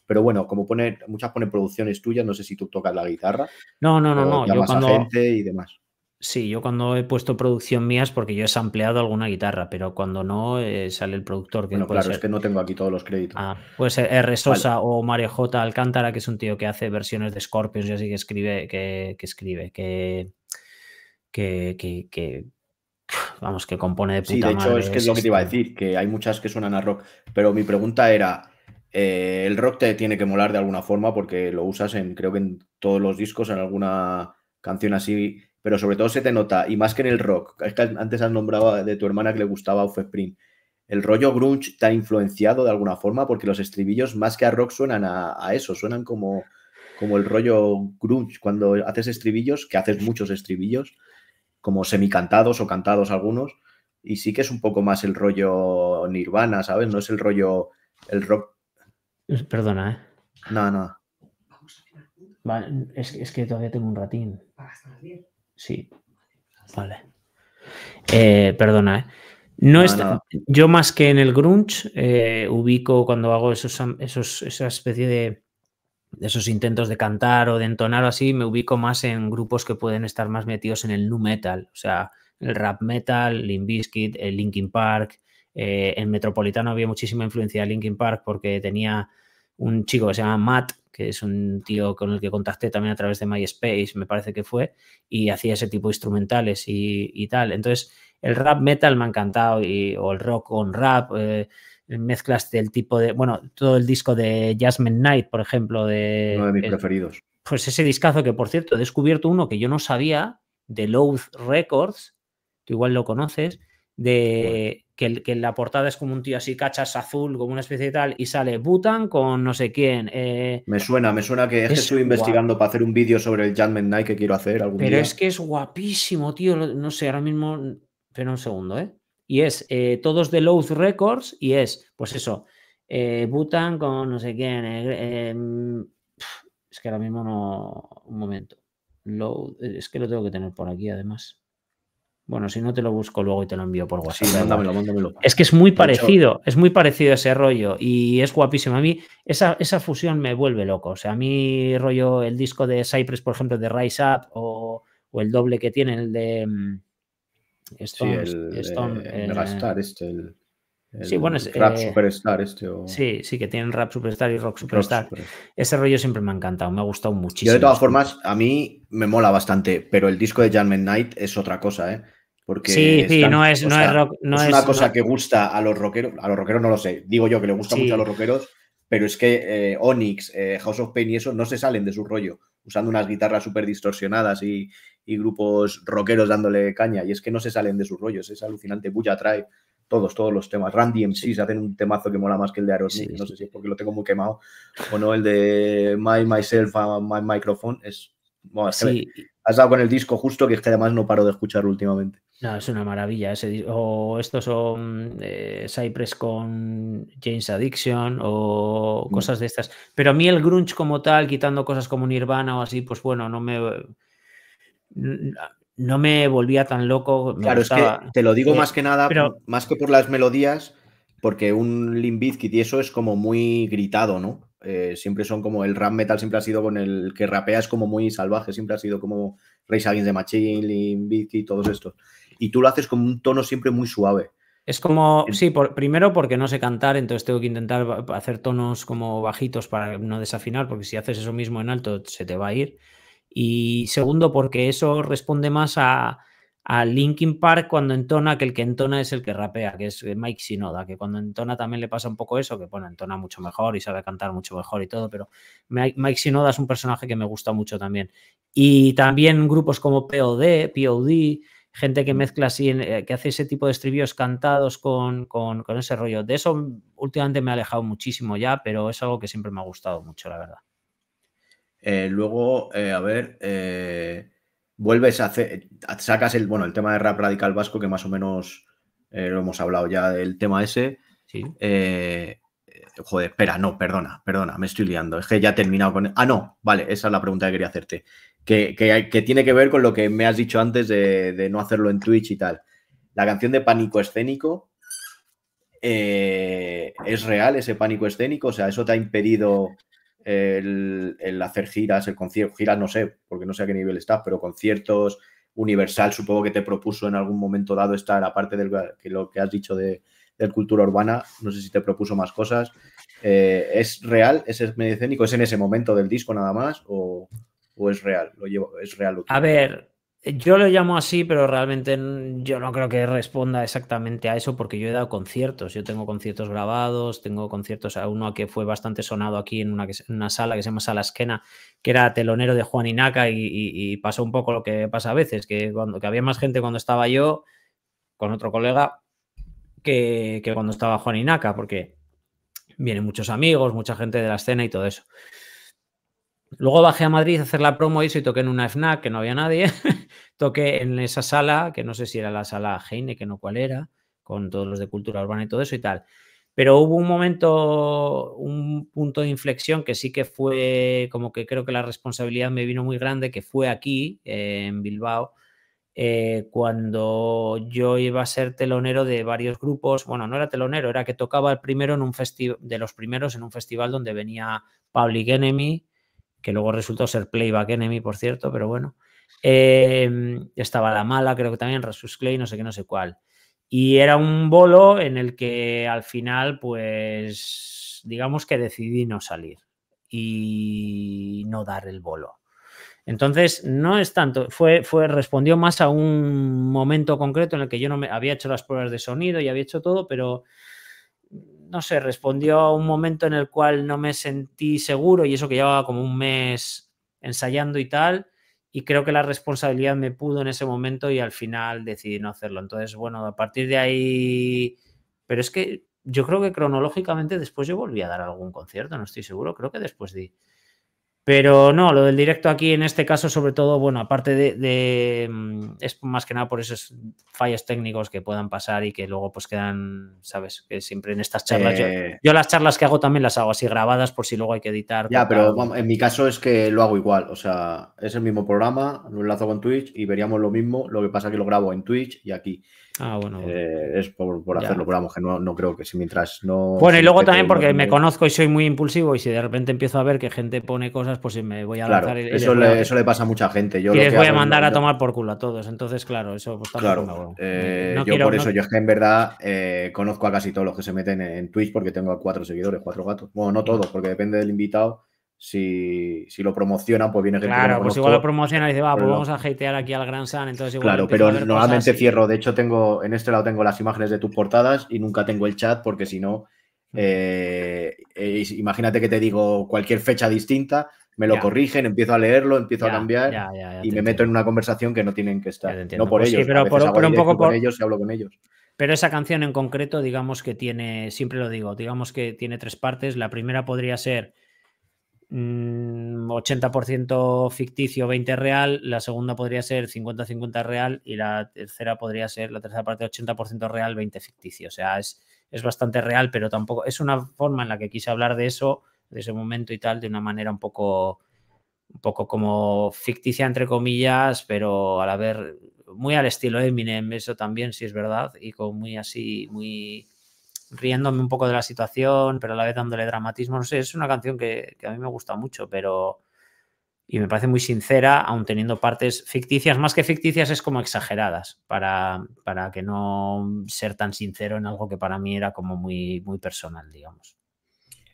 Pero bueno, como pone, muchas ponen producciones tuyas, no sé si tú tocas la guitarra. No, no, no, no. Yo cuando, gente y demás. Sí, yo cuando he puesto producción mía es porque yo he sampleado alguna guitarra, pero cuando no eh, sale el productor. Que bueno, claro, es que no tengo aquí todos los créditos. Ah, puede R. Sosa o Mario J. Alcántara, que es un tío que hace versiones de Scorpions y así que escribe, que, escribe, que, que, vamos, que compone de puta Sí, de hecho es que es lo que te iba a este. decir, que hay muchas que suenan a rock, pero mi pregunta era, eh, el rock te tiene que molar de alguna forma porque lo usas en, creo que en todos los discos, en alguna canción así, pero sobre todo se te nota, y más que en el rock, es que antes has nombrado de tu hermana que le gustaba Offspring, el rollo grunge está influenciado de alguna forma, porque los estribillos más que a rock suenan a, eso, suenan como, como el rollo grunge, cuando haces estribillos, que haces muchos estribillos, como semicantados o cantados algunos, y sí que es un poco más el rollo nirvana, ¿sabes? No es el rollo, el rock. Perdona, ¿eh? No, no. es, es que todavía tengo un ratín. Sí. Vale. Eh, perdona, ¿eh? No, está, Yo más que en el grunge eh, ubico cuando hago esos, esa especie de esos intentos de cantar o de entonar o así, me ubico más en grupos que pueden estar más metidos en el nu metal, o sea, el rap metal, Limp Bizkit, el Linkin Park. en Metropolitano había muchísima influencia de Linkin Park porque tenía un chico que se llama Matt, que es un tío con el que contacté también a través de MySpace, me parece que fue, y hacía ese tipo de instrumentales y, tal. Entonces, el rap metal me ha encantado, y, o el rock con rap, Mezclaste eh, mezclas del tipo de, bueno, todo el disco de Jasmine Knight, por ejemplo, de... Uno de mis preferidos. Pues ese discazo que, por cierto, he descubierto uno que yo no sabía, de Loath Records, tú igual lo conoces, de, que, la portada es como un tío así, cachas azul, como una especie de tal, y sale Butan con no sé quién. Eh, me suena, me suena que es, estoy investigando para hacer un vídeo sobre el Judgment Night que quiero hacer pero es que es guapísimo, tío. No sé, ahora mismo. Espera un segundo, ¿eh? Y es eh, todos de Lowth Records y es, pues eso, eh, Butan con no sé quién. Em, es que ahora mismo no. Un momento. es que lo tengo que tener por aquí además. Bueno, si no te lo busco luego y te lo envío por WhatsApp. mándamelo, mándamelo. Es que es muy parecido, es muy parecido ese rollo y es guapísimo. A mí esa, fusión me vuelve loco. O sea, a mí rollo el disco de Cypress, por ejemplo, de Rise Up o, el doble que tiene el de mm, Stone. Megastar, este, el, sí, bueno, es, rap eh, superstar este. Sí, sí, que tienen rap superstar y rock superstar. Ese rollo siempre me ha encantado, me ha gustado muchísimo. de todas formas, a mí me mola bastante, pero el disco de Jan Knight es otra cosa, ¿eh? Porque sí, sí, no es, no es, una cosa que gusta a los rockeros, a los rockeros no lo sé, digo yo que le gusta mucho a los rockeros, pero es que eh, Onyx, eh, House of Pain y eso no se salen de su rollo, usando unas guitarras súper distorsionadas y, grupos rockeros dándole caña, y es que no se salen de su rollo, es alucinante, Buya trae todos, todos los temas. Randy MC se hacen un temazo que mola más que el de Aerosmith, no sé si es porque lo tengo muy quemado o no, el de My Myself My Microphone es has dado con el disco justo, que es que además no paro de escuchar últimamente. No, es una maravilla ese O estos son eh, Cypress con James Addiction o mm. cosas de estas. Pero a mí el grunge como tal, quitando cosas como Nirvana o así, pues bueno, no me... No me volvía tan loco. claro, es que te lo digo eh, más que nada, más que por las melodías, porque un Limbizkit y eso es como muy gritado, ¿no? Eh, siempre son como el rap metal, siempre ha sido con el que rapeas como muy salvaje, siempre ha sido como Rage Against de Machine, todos estos. Y tú lo haces con un tono siempre muy suave. Es como, sí, por, primero porque no sé cantar, entonces tengo que intentar hacer tonos como bajitos para no desafinar, porque si haces eso mismo en alto se te va a ir. Y segundo porque eso responde más a, a Linkin Park cuando entona que el que entona es el que rapea, que es eh, Mike Sinoda, que cuando entona también le pasa un poco eso, que bueno, entona mucho mejor y sabe cantar mucho mejor y todo, pero Mike Sinoda es un personaje que me gusta mucho también. Y también grupos como POD, POD, gente que mezcla así, eh, que hace ese tipo de estribillos cantados con, ese rollo. De eso últimamente me ha alejado muchísimo ya, pero es algo que siempre me ha gustado mucho, la verdad. Eh, luego, a ver vuelves a hacer, sacas el, bueno, el tema de rap radical vasco, que más o menos eh, lo hemos hablado ya del tema ese. Sí. Eh, joder, espera, no, perdona, perdona, me estoy liando. Es que ya he terminado con. Ah, no, vale, esa es la pregunta que quería hacerte. Que, tiene que ver con lo que me has dicho antes de, no hacerlo en Twitch y tal. La canción de pánico escénico. Eh, ¿Es real ese pánico escénico? O sea, ¿eso te ha impedido el, hacer giras, el concierto, giras no sé, porque no sé a qué nivel está pero conciertos, Universal supongo que te propuso en algún momento dado estar, aparte de lo que has dicho de, cultura urbana, no sé si te propuso más cosas. Eh, ¿Es real? ¿Es medicénico? ¿Es en ese momento del disco nada más? ¿O, es real? ¿Lo llevo, ¿Es real? A ver, yo lo llamo así, pero realmente yo no creo que responda exactamente a eso porque yo he dado conciertos. Yo tengo conciertos grabados, tengo conciertos a uno que fue bastante sonado aquí en una, una sala que se llama Sala Esquena, que era telonero de Juan Inaca y, y, pasó un poco lo que pasa a veces, que, cuando, que había más gente cuando estaba yo con otro colega que, que cuando estaba Juan Inaca, porque vienen muchos amigos, mucha gente de la escena y todo eso. Luego bajé a Madrid a hacer la promo y eso toqué en una FNAC que no había nadie. toqué en esa sala, que no sé si era la sala que no cuál era, con todos los de cultura urbana y todo eso y tal. Pero hubo un momento, un punto de inflexión que sí que fue como que creo que la responsabilidad me vino muy grande, que fue aquí, eh, en Bilbao, eh, cuando yo iba a ser telonero de varios grupos. Bueno, no era telonero, era que tocaba el primero en un festival, de los primeros en un festival donde venía Public Enemy, que luego resultó ser Playback Enemy, por cierto, pero bueno. Em, estaba La Mala, creo que también, Rasus Clay, no sé qué, no sé cuál. Y era un bolo en el que al final, pues, digamos que decidí no salir y no dar el bolo. Entonces, no es tanto, fue, fue, respondió más a un momento concreto en el que yo no me había hecho las pruebas de sonido y había hecho todo, pero no sé, respondió a un momento en el cual no me sentí seguro y eso que llevaba como un mes ensayando y tal, y creo que la responsabilidad me pudo en ese momento y al final decidí no hacerlo. Entonces, bueno, a partir de ahí, pero es que yo creo que cronológicamente después yo volví a dar algún concierto, no estoy seguro, creo que después di. De... Pero no, lo del directo aquí en este caso, sobre todo, bueno, aparte de, mm, es más que nada por esos fallos técnicos que puedan pasar y que luego pues quedan, sabes, que siempre en estas charlas. Yo, eh. las charlas que hago también las hago así grabadas por si luego hay que editar. Ya, pero en mi caso es que lo hago igual. O sea, es el mismo programa, lo enlazo con Twitch y veríamos lo mismo. Lo que pasa que lo grabo en Twitch y aquí. Ah, bueno. Eh, es por, hacerlo, pero vamos, que no, no, creo que si mientras no. Bueno, y luego también porque me conozco y soy muy impulsivo y si de repente empiezo a ver que gente pone cosas, pues me voy a lanzar. Y, eso, le, eso le pasa a mucha gente. Yo les voy a mandar a tomar por culo a todos. Entonces, claro, eso pues, claro, eh, yo por eso, yo es que en verdad eh, conozco a casi todos los que se meten en, Twitch porque tengo cuatro seguidores, cuatro gatos. Bueno, no mm. todos, porque depende del invitado si, lo promocionan, pues viene gente Claro, pues igual lo promocionan y dice, va, pues vamos a hatear aquí al Gran San entonces Claro, pero normalmente cierro. De hecho, tengo, en este lado tengo las imágenes de tus portadas y nunca tengo el chat porque si no, mm. eh, imagínate que te digo cualquier fecha distinta, me lo corrigen, empiezo a leerlo, empiezo a cambiar y me meto en una conversación que no tienen que estar. No por pues ellos, pero, por, un poco por... ellos y hablo con ellos. Pero esa canción en concreto, digamos que tiene, siempre lo digo, digamos que tiene tres partes. La primera podría ser 80% mm, ficticio, 20 real, la segunda podría ser 50-50 real y la tercera podría ser la tercera parte 80% real, 20 ficticio. O sea, es, es bastante real, pero tampoco es una forma en la que quise hablar de eso, de ese momento y tal, de una manera un poco un poco como ficticia entre comillas, pero al haber muy al estilo Eminem, eso también, si es verdad, y con muy así, muy riéndome un poco de la situación, pero a la vez dándole dramatismo. No sé, es una canción que, a mí me gusta mucho, pero. Y me parece muy sincera, aun teniendo partes ficticias, más que ficticias, es como exageradas, para, para que no ser tan sincero en algo que para mí era como muy, muy personal, digamos.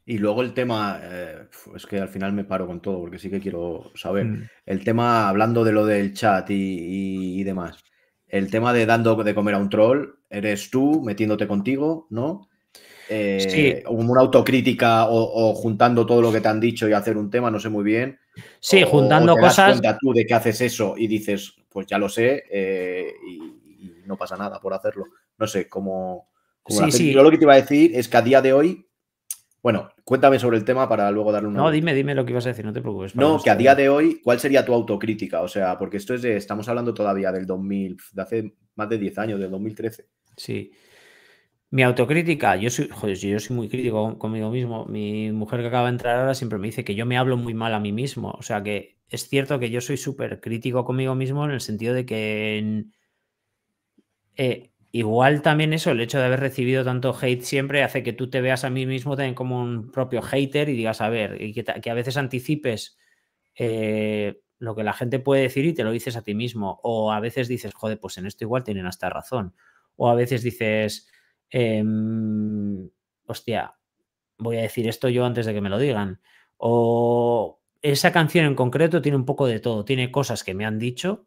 Y luego el tema, eh, es que al final me paro con todo porque sí que quiero saber. Mm. El tema, hablando de lo del chat y, y demás, el tema de dando de comer a un troll, eres tú metiéndote contigo, ¿no? Eh, sí. Una autocrítica o, juntando todo lo que te han dicho y hacer un tema, no sé muy bien. Sí, juntando cosas. tú de que haces eso y dices, pues ya lo sé eh, y, no pasa nada por hacerlo. No sé, cómo. como sí, sí. Yo lo que te iba a decir es que a día de hoy bueno, cuéntame sobre el tema para luego darle una. No, dime, dime lo que ibas a decir, no te preocupes. No, que a día de hoy, ¿cuál sería tu autocrítica? O sea, porque esto es de, estamos hablando todavía del 2000, de hace más de 10 años, del 2013. Sí. Mi autocrítica, yo soy, yo soy muy crítico conmigo mismo. Mi mujer que acaba de entrar ahora siempre me dice que yo me hablo muy mal a mí mismo. O sea que es cierto que yo soy súper crítico conmigo mismo en el sentido de que eh, Igual también eso, el hecho de haber recibido tanto hate siempre hace que tú te veas a mí mismo también como un propio hater y digas, a ver, y que, a veces anticipes eh, lo que la gente puede decir y te lo dices a ti mismo. O a veces dices, joder, pues en esto igual tienen hasta razón. O a veces dices, em, hostia, voy a decir esto yo antes de que me lo digan. O esa canción en concreto tiene un poco de todo. Tiene cosas que me han dicho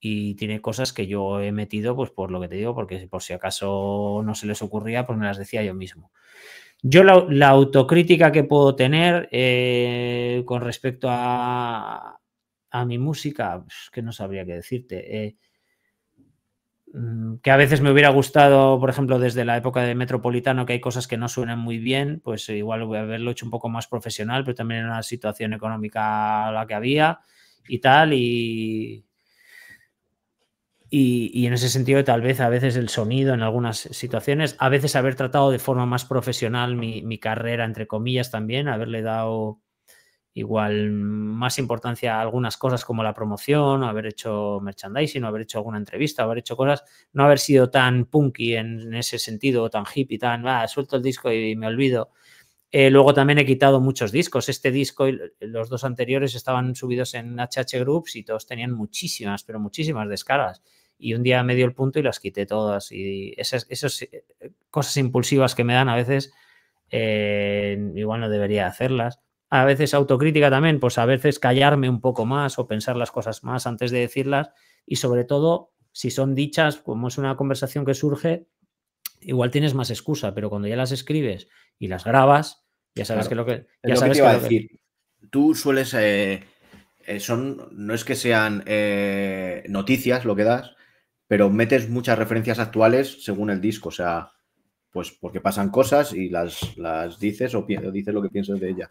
y tiene cosas que yo he metido, pues por lo que te digo, porque por si acaso no se les ocurría, pues me las decía yo mismo. Yo la, autocrítica que puedo tener eh, con respecto a, a mi música, que no sabría qué decirte. Eh, mm, que a veces me hubiera gustado, por ejemplo, desde la época de Metropolitano, que hay cosas que no suenan muy bien, pues igual voy a haberlo hecho un poco más profesional, pero también en una situación económica la que había y tal, y, y, en ese sentido, tal vez a veces el sonido en algunas situaciones, a veces haber tratado de forma más profesional mi, carrera, entre comillas, también, haberle dado igual más importancia a algunas cosas como la promoción, haber hecho merchandising, haber hecho alguna entrevista, haber hecho cosas, no haber sido tan punky en ese sentido, tan hippie, tan, suelto el disco y me olvido. Eh, luego también he quitado muchos discos. Este disco y los dos anteriores estaban subidos en HH Groups y todos tenían muchísimas, pero muchísimas descargas y un día me dio el punto y las quité todas. Y esas, esas eh, cosas impulsivas que me dan a veces, eh, igual no debería hacerlas. A veces autocrítica también, pues a veces callarme un poco más o pensar las cosas más antes de decirlas y sobre todo si son dichas, como es una conversación que surge, igual tienes más excusa, pero cuando ya las escribes y las grabas, ya sabes que lo que... Ya sabes que a decir. Tú sueles... Eh, son, no es que sean noticias lo que das, pero metes muchas referencias actuales según el disco, o sea, pues porque pasan cosas y las, dices o, dices lo que piensas de ella.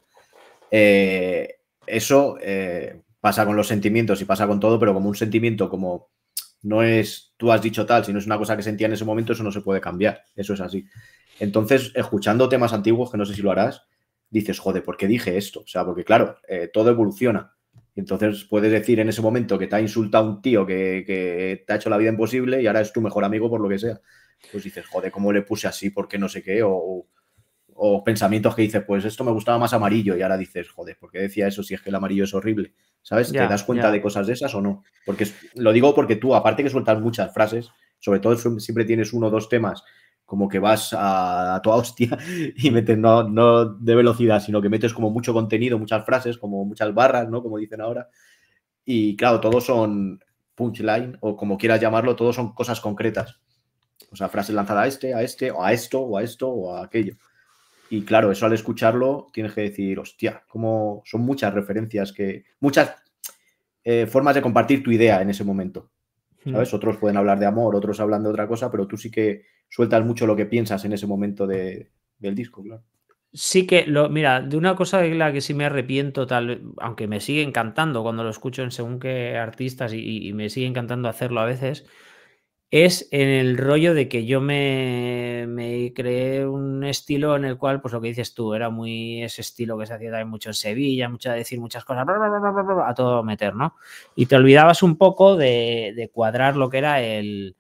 Eh, eso eh, pasa con los sentimientos y pasa con todo, pero como un sentimiento, como no es tú has dicho tal, sino es una cosa que sentía en ese momento, eso no se puede cambiar, eso es así. Entonces, escuchando temas antiguos, que no sé si lo harás, dices, joder, ¿por qué dije esto? O sea, porque claro, eh, todo evoluciona entonces puedes decir en ese momento que te ha insultado un tío que, te ha hecho la vida imposible y ahora es tu mejor amigo por lo que sea. Pues dices, joder, ¿cómo le puse así? porque no sé qué? O, pensamientos que dices, pues esto me gustaba más amarillo y ahora dices, joder, ¿por qué decía eso si es que el amarillo es horrible? ¿Sabes? ¿Te das cuenta de cosas de esas o no? Porque lo digo porque tú, aparte que sueltas muchas frases, sobre todo siempre tienes uno o dos temas como que vas a, tu toda hostia y metes no, no de velocidad, sino que metes como mucho contenido, muchas frases, como muchas barras, ¿no? Como dicen ahora. Y claro, todos son punchline o como quieras llamarlo, todos son cosas concretas. O sea, frases lanzadas a este, a este, o a esto, o a esto, o a aquello. Y claro, eso al escucharlo tienes que decir, hostia, como son muchas referencias que. muchas eh, formas de compartir tu idea en ese momento. Hmm. ¿Sabes? Otros pueden hablar de amor, otros hablan de otra cosa, pero tú sí que sueltas mucho lo que piensas en ese momento del disco, claro. Sí que, lo, mira, de una cosa de la que sí me arrepiento, tal, aunque me sigue encantando cuando lo escucho en según qué artistas y, me sigue encantando hacerlo a veces, es en el rollo de que yo me, creé un estilo en el cual, pues lo que dices tú, era muy ese estilo que se hacía también mucho en Sevilla, mucho decir muchas cosas, a todo meter, ¿no? Y te olvidabas un poco de cuadrar lo que era el,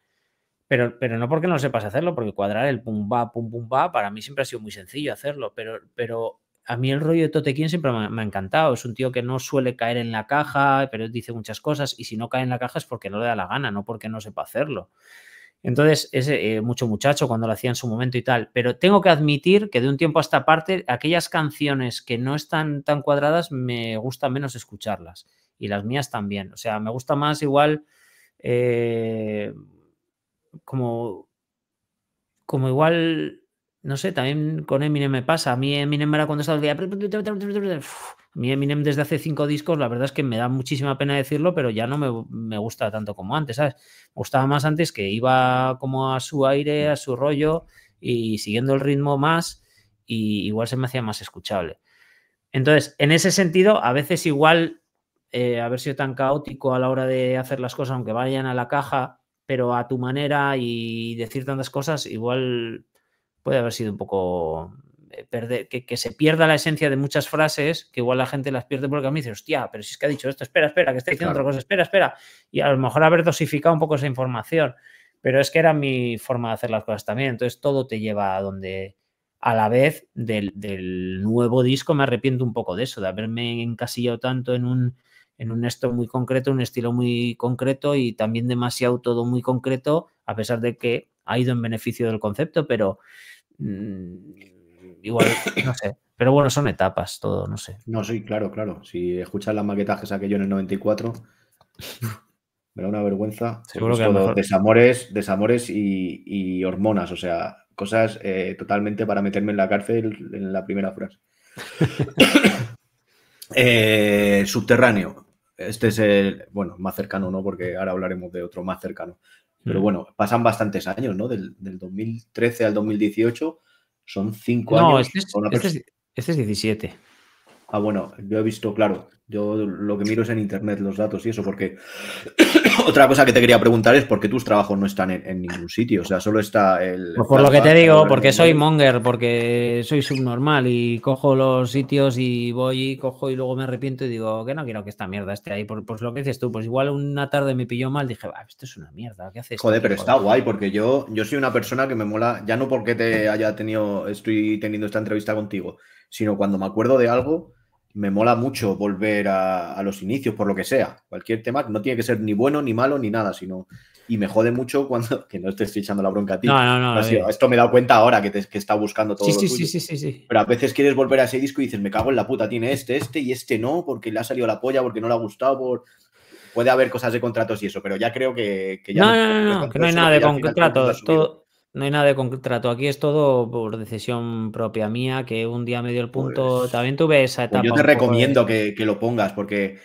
pero, pero no porque no sepas hacerlo, porque cuadrar el pum va, pum pum va, para mí siempre ha sido muy sencillo hacerlo, pero, pero a mí el rollo de Totequín siempre me ha, encantado. Es un tío que no suele caer en la caja, pero dice muchas cosas, y si no cae en la caja es porque no le da la gana, no porque no sepa hacerlo. Entonces, es eh, mucho muchacho cuando lo hacía en su momento y tal. Pero tengo que admitir que de un tiempo a esta parte, aquellas canciones que no están tan cuadradas me gusta menos escucharlas. Y las mías también. O sea, me gusta más igual. Eh, como, como igual, no sé, también con Eminem me pasa. A mí Eminem me era cuando A mí Eminem desde hace cinco discos, la verdad es que me da muchísima pena decirlo, pero ya no me, gusta tanto como antes, Me gustaba más antes que iba como a su aire, a su rollo y siguiendo el ritmo más y igual se me hacía más escuchable. Entonces, en ese sentido, a veces igual eh, haber sido tan caótico a la hora de hacer las cosas, aunque vayan a la caja, pero a tu manera y decir tantas cosas, igual puede haber sido un poco eh, Perder, que, se pierda la esencia de muchas frases, que igual la gente las pierde porque a mí dice, hostia, pero si es que ha dicho esto, espera, espera, que está diciendo otra cosa, espera, espera. Y a lo mejor haber dosificado un poco esa información, pero es que era mi forma de hacer las cosas también. Entonces todo te lleva a donde, a la vez del, del nuevo disco, me arrepiento un poco de eso, de haberme encasillado tanto en un en un esto muy concreto, un estilo muy concreto y también demasiado todo muy concreto, a pesar de que ha ido en beneficio del concepto, pero mm, igual, no sé. Pero bueno, son etapas todo, no sé. No, sí, claro, claro. Si escuchas las maquetajes que saqué yo en el 94, me da una vergüenza. Seguro que Desamores, desamores y, hormonas, o sea, cosas eh, totalmente para meterme en la cárcel en la primera frase. Eh, subterráneo. Este es el, bueno, más cercano, ¿no? Porque ahora hablaremos de otro más cercano. Pero mm. bueno, pasan bastantes años, ¿no? Del, del 2013 al 2018 son cinco años. Este este es 17. Este Ah, bueno, yo he visto, claro, yo lo que miro es en internet los datos y eso, porque otra cosa que te quería preguntar es por qué tus trabajos no están en, ningún sitio, o sea, solo está el... Pues por lo que te digo, porque soy monger, porque soy subnormal y cojo los sitios y voy y cojo y luego me arrepiento y digo que no quiero que esta mierda esté ahí, por, pues lo que dices tú, pues igual una tarde me pilló mal, dije, ah, esto es una mierda, ¿qué haces? Joder, pero está guay, porque yo, yo soy una persona que me mola, ya no porque te haya tenido, estoy teniendo esta entrevista contigo, sino cuando me acuerdo de algo me mola mucho volver a, los inicios, por lo que sea. Cualquier tema no tiene que ser ni bueno, ni malo, ni nada, sino. Y me jode mucho cuando. Que no estés echando la bronca a ti. No, no, no. esto me he dado cuenta ahora que, te, que está buscando todo. Sí, sí, sí, sí, sí. Pero a veces quieres volver a ese disco y dices, me cago en la puta, tiene este, este y este no, porque le ha salido la polla, porque no le ha gustado, Puede haber cosas de contratos y eso, pero ya creo que, ya. No, no, no, no, no que no hay nada de contratos. Todo, no hay nada de contrato. Aquí es todo por decisión propia mía, que un día me dio el punto. Pues, También tuve esa pues etapa. yo te recomiendo que, lo pongas, porque,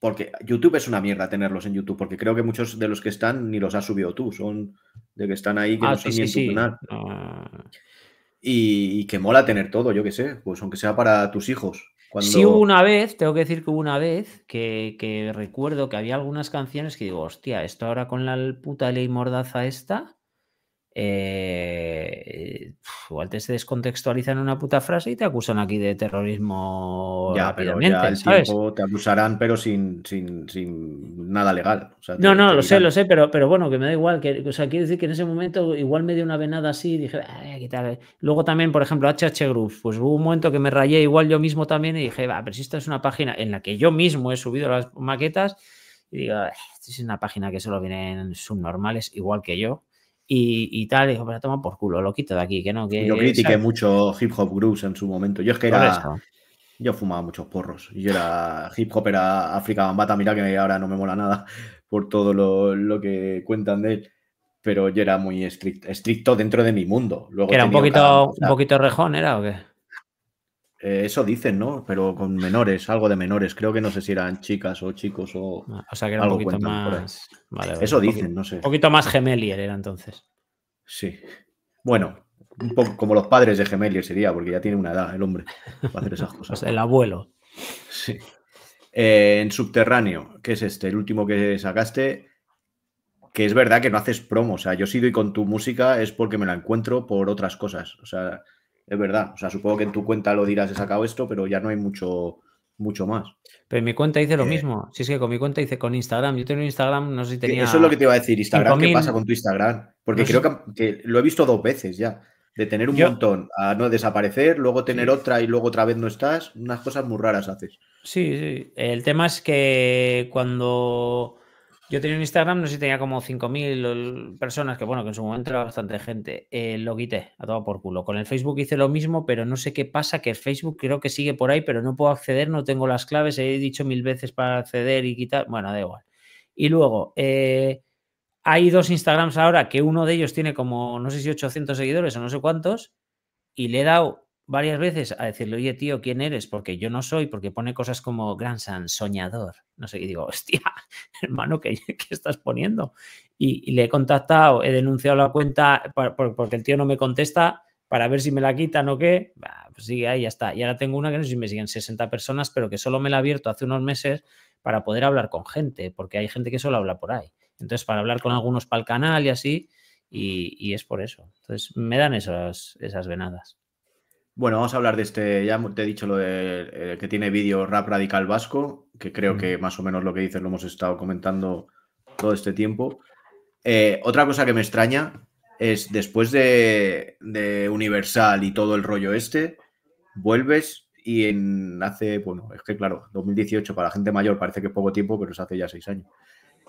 porque YouTube es una mierda tenerlos en YouTube, porque creo que muchos de los que están ni los has subido tú, son de que están ahí que no sí, ah, son sí, canal. Ah. Y, que mola tener todo, yo qué sé, pues aunque sea para tus hijos. Sí, hubo una vez, tengo que decir que hubo una vez que, que recuerdo que había algunas canciones que digo, hostia, esto ahora con la puta ley mordaza esta eh, igual te se descontextualizan una puta frase y te acusan aquí de terrorismo ya, rápidamente. Pero Tiempo te acusarán, pero sin, sin, nada legal. no, no, lo sé, lo sé, pero, pero bueno, que me da igual. Que, o sea, quiero decir que en ese momento igual me dio una venada así y dije, ah, qué tal. Luego también, por ejemplo, HH Group pues hubo un momento que me rayé igual yo mismo también y dije, va, pero si esta es una página en la que yo mismo he subido las maquetas y digo, ah, esta es una página que solo vienen subnormales igual que yo y, tal, y dijo, pero toma por culo, lo quito de aquí, que no, que... Yo critiqué mucho hip hop grooves en su momento, yo es que era... Yo fumaba muchos porros, yo era hip hop, era África Bambata, mira que ahora no me mola nada por todo lo, que cuentan de él pero yo era muy estricto, dentro de mi mundo. Luego era un poquito, un poquito rejón, ¿era o qué? Eh, eso dicen, ¿no? Pero con menores, algo de menores. Creo que no sé si eran chicas o chicos o. Ah, o sea que era un poquito más. eso dicen, no sé. Un poquito más Gemelier era entonces. Sí. Bueno, un poco como los padres de Gemelier sería, porque ya tiene una edad el hombre para hacer esas cosas. el abuelo. Sí. Eh, en Subterráneo, que es este, el último que sacaste, que es verdad que no haces promo. O sea, yo si doy con tu música es porque me la encuentro por otras cosas. O sea, es verdad. O sea, supongo que en tu cuenta lo dirás, he sacado esto, pero ya no hay mucho, mucho más. Pero en mi cuenta dice lo eh. mismo. Si es que con mi cuenta dice con Instagram. Yo tengo Instagram, no sé si tenía. Eso es lo que te iba a decir, Instagram. ¿Qué pasa con tu Instagram? Porque creo que, lo he visto dos veces ya. De tener un montón a no desaparecer, luego tener otra y luego otra vez no estás. Unas cosas muy raras haces. Sí, sí. El tema es que cuando yo tenía un Instagram, no sé si tenía como 5.000 personas, que bueno, que en su momento era bastante gente. Eh, lo quité, a todo por culo. Con el Facebook hice lo mismo, pero no sé qué pasa, que Facebook creo que sigue por ahí, pero no puedo acceder, no tengo las claves, he dicho mil veces para acceder y quitar. Bueno, da igual. Y luego, eh, hay dos Instagrams ahora que uno de ellos tiene como, no sé si 800 seguidores o no sé cuántos, y le he dado varias veces a decirle, oye tío, ¿quién eres? Porque yo no soy, porque pone cosas como San soñador, no sé, y digo, hostia, hermano, ¿qué, estás poniendo? Y, le he contactado, he denunciado la cuenta porque el tío no me contesta para ver si me la quitan o qué, pues sigue ahí, ya está. Y ahora tengo una que no sé si me siguen 60 personas, pero que solo me la he abierto hace unos meses para poder hablar con gente, porque hay gente que solo habla por ahí. Entonces, para hablar con algunos para el canal y así, y, es por eso. Entonces, me dan esas, esas venadas. Bueno, vamos a hablar de este, ya te he dicho lo de eh, que tiene vídeo Rap Radical Vasco, que creo que más o menos lo que dices lo hemos estado comentando todo este tiempo. Eh, otra cosa que me extraña es después de, Universal y todo el rollo este, vuelves y hace, bueno, es que claro, 2018 para la gente mayor parece que es poco tiempo, pero es hace ya seis años.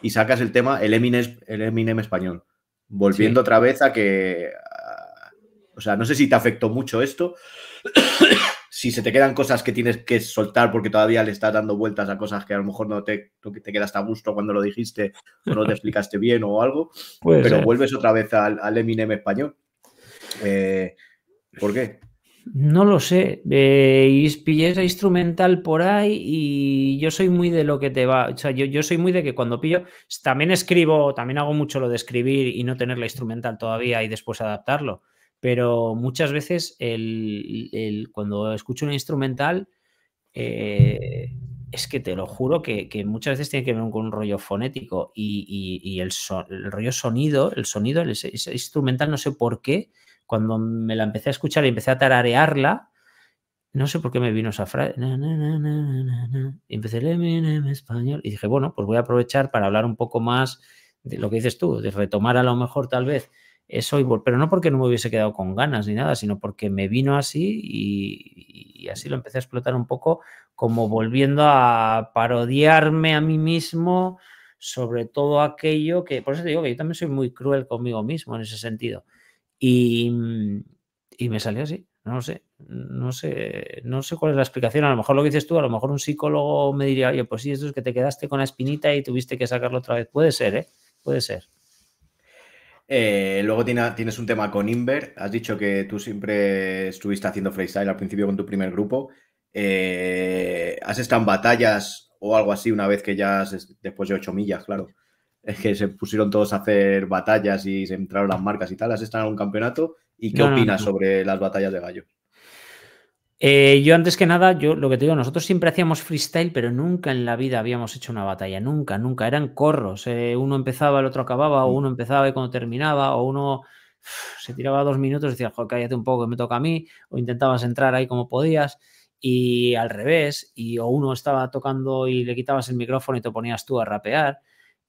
Y sacas el tema, el Eminem, español, volviendo otra vez a que, o sea, no sé si te afectó mucho esto, si se te quedan cosas que tienes que soltar porque todavía le estás dando vueltas a cosas que a lo mejor no te, no te quedas a gusto cuando lo dijiste o no te explicaste bien o algo, pero vuelves otra vez al, Eminem español. Eh, ¿Por qué? No lo sé. pillé eh, esa instrumental por ahí y yo soy muy de lo que te va. O sea, yo, yo, soy muy de que cuando pillo. También escribo, también hago mucho lo de escribir y no tener la instrumental todavía y después adaptarlo pero muchas veces el, cuando escucho un instrumental, eh, es que te lo juro que, muchas veces tiene que ver con un rollo fonético y, el, rollo sonido, el sonido, el, instrumental, no sé por qué, cuando me la empecé a escuchar y empecé a tararearla, no sé por qué me vino esa frase. y en español y dije, bueno, pues voy a aprovechar para hablar un poco más de lo que dices tú, de retomar a lo mejor tal vez eso pero no porque no me hubiese quedado con ganas ni nada, sino porque me vino así y, así lo empecé a explotar un poco, como volviendo a parodiarme a mí mismo sobre todo aquello que, por eso te digo que yo también soy muy cruel conmigo mismo en ese sentido. Y, mm, y me salió así, no sé, no sé, no sé cuál es la explicación. A lo mejor lo dices tú, a lo mejor un psicólogo me diría, oye, pues sí, esto es que te quedaste con la espinita y tuviste que sacarlo otra vez. Puede ser, ¿eh? Puede ser. Eh, luego tienes un tema con Inver. Has dicho que tú siempre estuviste haciendo freestyle al principio con tu primer grupo. Eh, ¿Has estado en batallas o algo así una vez que ya, después de ocho millas, claro, es que se pusieron todos a hacer batallas y se entraron las marcas y tal? ¿Has estado en algún campeonato? ¿Y qué opinas sobre las batallas de gallo? Eh, yo antes que nada, yo lo que te digo, nosotros siempre hacíamos freestyle, pero nunca en la vida habíamos hecho una batalla, nunca, nunca. Eran corros, eh, uno empezaba, el otro acababa, o mm. uno empezaba y cuando terminaba, o uno se tiraba dos minutos y decía, joder, cállate un poco, que me toca a mí, o intentabas entrar ahí como podías, y al revés, y o uno estaba tocando y le quitabas el micrófono y te ponías tú a rapear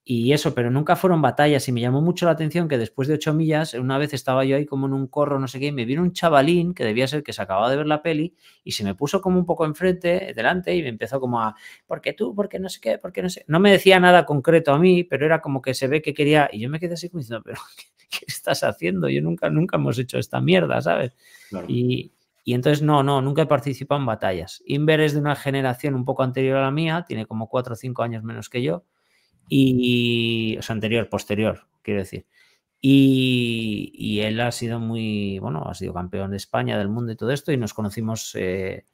y eso, pero nunca fueron batallas y me llamó mucho la atención que después de ocho millas, una vez estaba yo ahí como en un corro, no sé qué, y me vino un chavalín que debía ser que se acababa de ver la peli y se me puso como un poco enfrente, eh, delante, y me empezó como a, ¿por qué tú? ¿Por qué no sé qué? ¿Por qué no sé? No me decía nada concreto a mí, pero era como que se ve que quería, y yo me quedé así como diciendo, pero ¿qué, estás haciendo? Yo nunca, nunca hemos hecho esta mierda, ¿sabes? Y, y entonces, no, no, nunca he participado en batallas. Inver es de una generación un poco anterior a la mía, tiene como cuatro o cinco años menos que yo y, o sea, anterior, posterior, quiero decir. Y, él ha sido muy, bueno, ha sido campeón de España, del mundo y todo esto, y nos conocimos eh,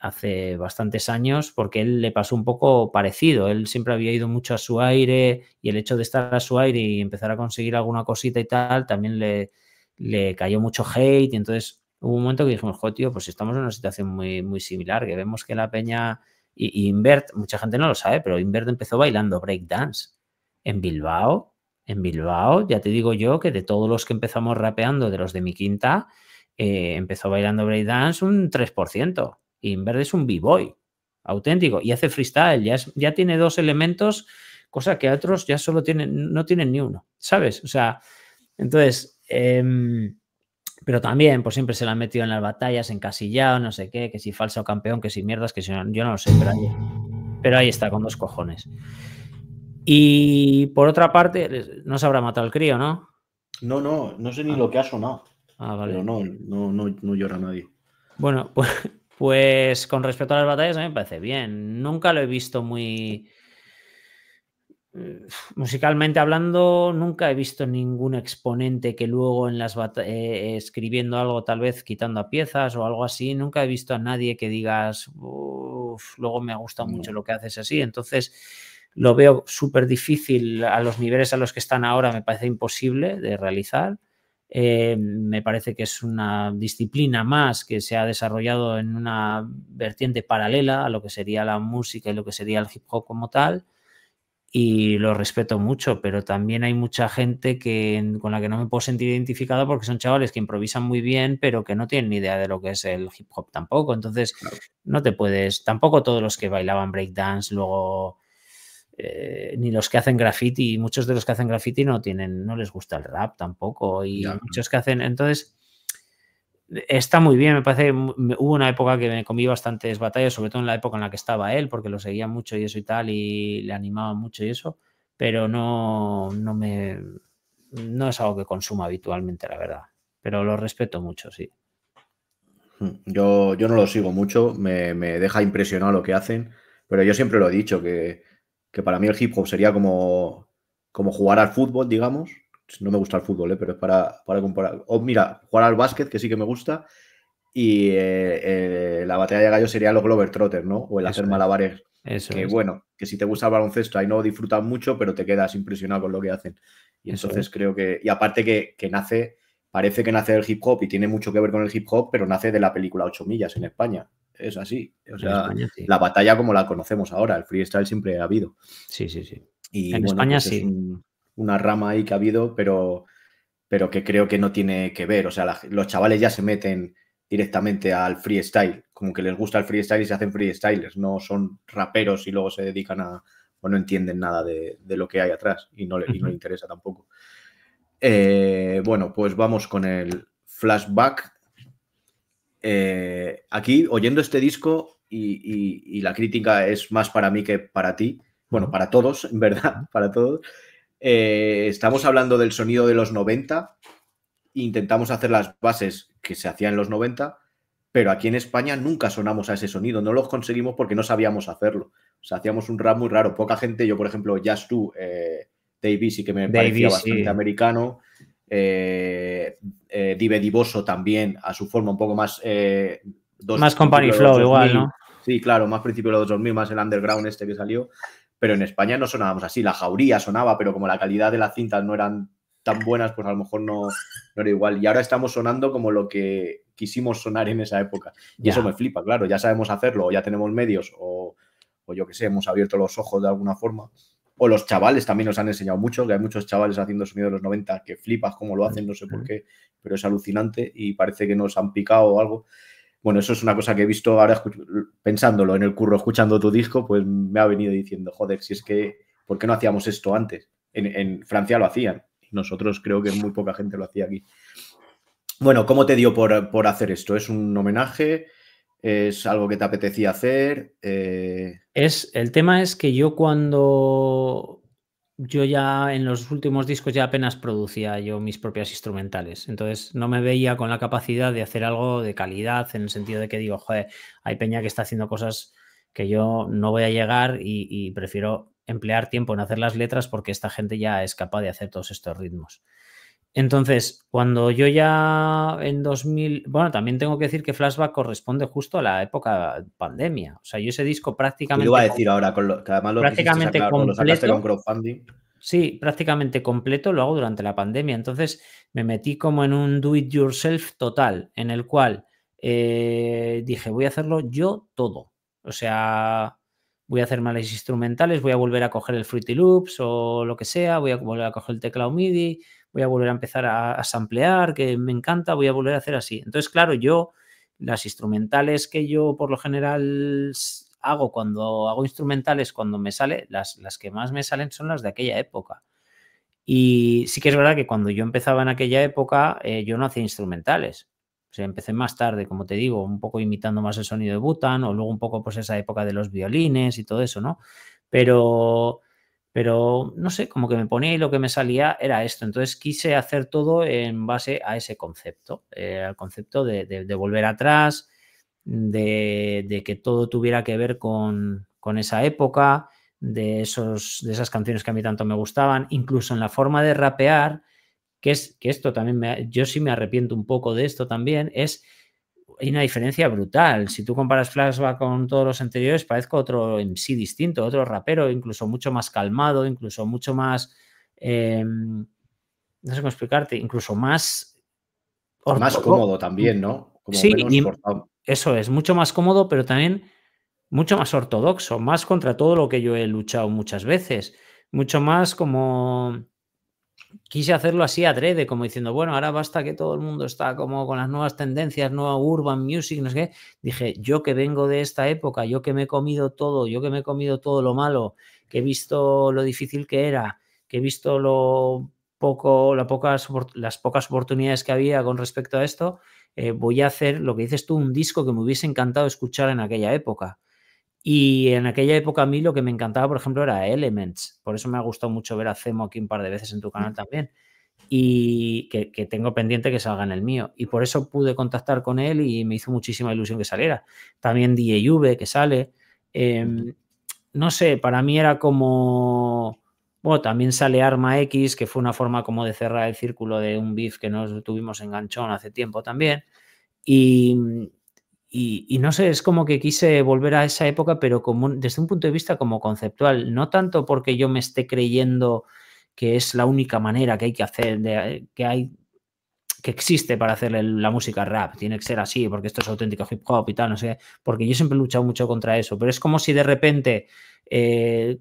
hace bastantes años porque él le pasó un poco parecido. Él siempre había ido mucho a su aire y el hecho de estar a su aire y empezar a conseguir alguna cosita y tal, también le, le cayó mucho hate y entonces hubo un momento que dijimos, jo, tío, pues estamos en una situación muy, muy similar, que vemos que la peña y, Invert, mucha gente no lo sabe, pero Invert empezó bailando breakdance en Bilbao. En Bilbao, ya te digo yo que de todos los que empezamos rapeando, de los de mi quinta, eh, empezó bailando breakdance un 3%. Invert es un b-boy auténtico y hace freestyle, ya, tiene dos elementos, cosa que otros ya solo tienen, no tienen ni uno, ¿sabes? O sea, entonces, em, pero también, pues siempre se la han metido en las batallas, encasillado, no sé qué, que si falso campeón, que si mierdas, que si yo no lo sé, pero ahí, pero ahí está, con dos cojones. Y por otra parte, no se habrá matado el crío, ¿no? No, no, no sé ni ah. lo que ha sonado. Ah, vale. Pero no, no, no, no llora nadie. Bueno, pues, pues con respecto a las batallas a mí me parece bien. Nunca lo he visto muy Mm, musicalmente hablando, nunca he visto ningún exponente que luego en las eh, eh, escribiendo algo, tal vez quitando a piezas o algo así, nunca he visto a nadie que digas, luego me gusta mucho lo que haces así. Entonces, lo veo súper difícil a los niveles a los que están ahora, me parece imposible de realizar. Eh, me parece que es una disciplina más que se ha desarrollado en una vertiente paralela a lo que sería la música y lo que sería el hip hop como tal y lo respeto mucho, pero también hay mucha gente que, con la que no me puedo sentir identificado porque son chavales que improvisan muy bien, pero que no tienen ni idea de lo que es el hip hop tampoco. Entonces, no te puedes, tampoco todos los que bailaban breakdance, luego, eh, ni los que hacen graffiti, muchos de los que hacen graffiti no tienen, no les gusta el rap tampoco, y muchos que hacen, entonces está muy bien, me parece, hubo una época que me comí bastantes batallas, sobre todo en la época en la que estaba él, porque lo seguía mucho y eso y tal, y le animaba mucho y eso, pero no, no me, no es algo que consuma habitualmente, la verdad, pero lo respeto mucho, sí. Yo, yo no lo sigo mucho, me, deja impresionado lo que hacen, pero yo siempre lo he dicho, que, que para mí el hip hop sería como, como jugar al fútbol, digamos, no me gusta el fútbol, eh, pero es para, comparar. O mira, jugar al básquet, que sí que me gusta, y eh, eh, la batalla de gallos sería los Glover Trotter, ¿no? O el hacer malabares. que bueno, que si te gusta el baloncesto, ahí no disfrutas mucho, pero te quedas impresionado con lo que hacen. Y entonces creo que, y aparte que, nace, parece que nace del hip hop y tiene mucho que ver con el hip hop, pero nace de la película 8 millas en España. Es así. O sea, la batalla como la conocemos ahora, el freestyle siempre ha habido. Sí, sí, sí. Y en España pues sí una rama ahí que ha habido, pero, pero que creo que no tiene que ver. O sea, los chavales ya se meten directamente al freestyle, como que les gusta el freestyle y se hacen freestylers, no son raperos y luego se dedican a o no entienden nada de, lo que hay atrás y no, le, les interesa tampoco. Eh, bueno, pues vamos con el flashback. Eh, aquí, oyendo este disco, y, y, la crítica es más para mí que para ti, bueno, para todos, en verdad, para todos, eh, estamos hablando del sonido de los 90. Intentamos hacer las bases que se hacían en los 90, pero aquí en España nunca sonamos a ese sonido. No los conseguimos porque no sabíamos hacerlo. O sea, hacíamos un rap muy raro. Poca gente, yo por ejemplo, Jazz tú, eh, Davis, y que me parecía bastante americano. Eh, Dive Divoso también, a su forma un poco más. más Company Flow, igual, ¿no? Sí, claro, más principio de los 2000, más el underground este que salió pero en España no sonábamos así. La jauría sonaba, pero como la calidad de las cintas no eran tan buenas, pues a lo mejor no, era igual. Y ahora estamos sonando como lo que quisimos sonar en esa época. Y eso me flipa, claro. Ya sabemos hacerlo, ya tenemos medios, o, yo qué sé, hemos abierto los ojos de alguna forma o los chavales también nos han enseñado mucho, que hay muchos chavales haciendo sonido de los 90 que flipas cómo lo hacen, no sé por qué, pero es alucinante y parece que nos han picado o algo. Bueno, eso es una cosa que he visto ahora pensándolo en el curro, escuchando tu disco, pues me ha venido diciendo, joder, si es que, ¿por qué no hacíamos esto antes? En, Francia lo hacían. Nosotros creo que muy poca gente lo hacía aquí. Bueno, ¿cómo te dio por, hacer esto? ¿Es un homenaje? ¿Es algo que te apetecía hacer? Eh, es, el tema es que yo cuando yo ya en los últimos discos ya apenas producía yo mis propias instrumentales. Entonces no me veía con la capacidad de hacer algo de calidad en el sentido de que digo, joder, hay peña que está haciendo cosas que yo no voy a llegar y, y prefiero emplear tiempo en hacer las letras porque esta gente ya es capaz de hacer todos estos ritmos. Entonces, cuando yo ya en 2000, bueno, también tengo que decir que Flashback corresponde justo a la época pandemia. O sea, yo ese disco prácticamente... iba a decir ahora, con lo, que además lo prácticamente con crowdfunding. Sí, prácticamente completo lo hago durante la pandemia. Entonces, me metí como en un do it yourself total, en el cual eh, dije, voy a hacerlo yo todo. O sea, voy a hacer males instrumentales, voy a volver a coger el Fruity Loops o lo que sea, voy a volver a coger el teclado MIDI voy a volver a empezar a, samplear, que me encanta, voy a volver a hacer así. Entonces, claro, yo, las instrumentales que yo por lo general hago cuando hago instrumentales, cuando me sale, las, que más me salen son las de aquella época. Y sí que es verdad que cuando yo empezaba en aquella época, eh, yo no hacía instrumentales. se empecé más tarde, como te digo, un poco imitando más el sonido de Bután o luego un poco pues esa época de los violines y todo eso, ¿no? Pero pero no sé, como que me ponía y lo que me salía era esto. Entonces quise hacer todo en base a ese concepto, eh, al concepto de, volver atrás, de, que todo tuviera que ver con, con esa época, de, esos, de esas canciones que a mí tanto me gustaban, incluso en la forma de rapear, que es que esto también yo sí me arrepiento un poco de esto también, es hay una diferencia brutal. Si tú comparas Flashback con todos los anteriores, parezco otro en sí distinto, otro rapero, incluso mucho más calmado, incluso mucho más. Em, no sé cómo explicarte, incluso más. Más cómodo también, ¿no? sí, eso es, mucho más cómodo, pero también mucho más ortodoxo, más contra todo lo que yo he luchado muchas veces, mucho más como quise hacerlo así adrede, como diciendo, bueno, ahora basta que todo el mundo está como con las nuevas tendencias, nueva urban music, no sé qué. Dije, yo que vengo de esta época, yo que me he comido todo, yo que me he comido todo lo malo, que he visto lo difícil que era, que he visto lo poco, pocas, las pocas oportunidades que había con respecto a esto, eh, voy a hacer lo que dices tú, un disco que me hubiese encantado escuchar en aquella época. Y en aquella época a mí lo que me encantaba, por ejemplo, era Elements. Por eso me ha gustado mucho ver a Cemo aquí un par de veces en tu canal también. Y que, tengo pendiente que salga en el mío. Y por eso pude contactar con él y me hizo muchísima ilusión que saliera. También DJV que sale. Em, no sé, para mí era como... Bueno, también sale Arma X, que fue una forma como de cerrar el círculo de un beef que nos tuvimos enganchón hace tiempo también. Y, y, no sé, es como que quise volver a esa época, pero como, desde un punto de vista como conceptual, no tanto porque yo me esté creyendo que es la única manera que hay que hacer, que hay que existe para hacer la música rap, tiene que ser así, porque esto es auténtico hip hop y tal, no sé, porque yo siempre he luchado mucho contra eso, pero es como si de repente, eh,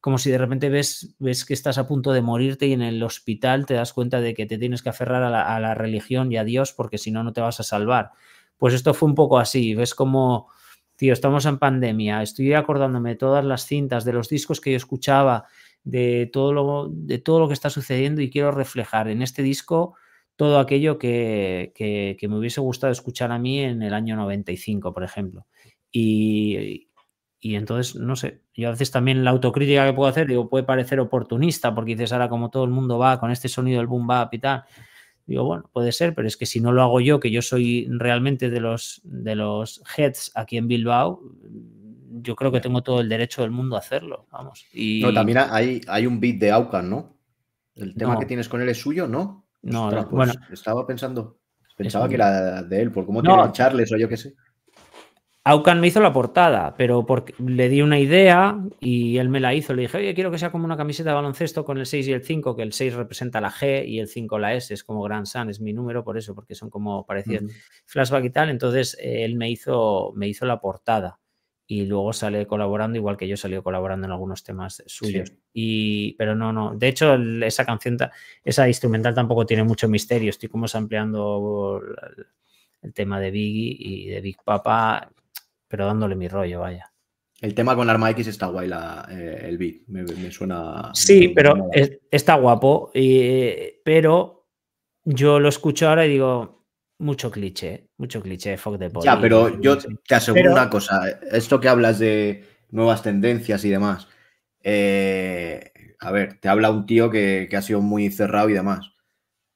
como si de repente ves, ves que estás a punto de morirte y en el hospital te das cuenta de que te tienes que aferrar a la religión y a Dios porque si no, no te vas a salvar. Pues esto fue un poco así, ves como, tío, estamos en pandemia, estoy acordándome de todas las cintas, de los discos que yo escuchaba, de todo lo, de todo lo que está sucediendo y quiero reflejar en este disco todo aquello que, me hubiese gustado escuchar a mí en el año 95, por ejemplo. Y, y entonces, no sé, yo a veces también la autocrítica que puedo hacer, digo, puede parecer oportunista, porque dices, ahora como todo el mundo va con este sonido del boom bap y tal, Digo, bueno, puede ser, pero es que si no lo hago yo, que yo soy realmente de los, de los heads aquí en Bilbao, yo creo que tengo todo el derecho del mundo a hacerlo. Vamos. Y... No, también hay, hay un beat de Aucan, ¿no? El tema que tienes con él es suyo, ¿no? No, Pues bueno. Estaba pensando. Pensaba que era de él, por cómo no. tiene Charles o yo qué sé. Aucan me hizo la portada, pero le di una idea y él me la hizo. Le dije, oye, quiero que sea como una camiseta de baloncesto con el 6 y el 5, que el 6 representa la G y el 5 la S, es como Grand Sun, es mi número por eso, porque son como parecidos. Flashback y tal, entonces eh, él me hizo, me hizo la portada y luego sale colaborando, igual que yo salió colaborando en algunos temas suyos. pero no, no. De hecho, esa canción, esa instrumental tampoco tiene mucho misterio. Estoy como sampleando el tema de Biggie y de Big Papa pero dándole mi rollo, vaya. El tema con Arma X está guay, eh, el beat, me, suena... Sí, pero está guapo, pero yo lo escucho ahora y digo, mucho cliché, mucho cliché, fuck de Ya, pero yo te aseguro una cosa, esto que hablas de nuevas tendencias y demás, eh, a ver, te habla un tío que, ha sido muy cerrado y demás.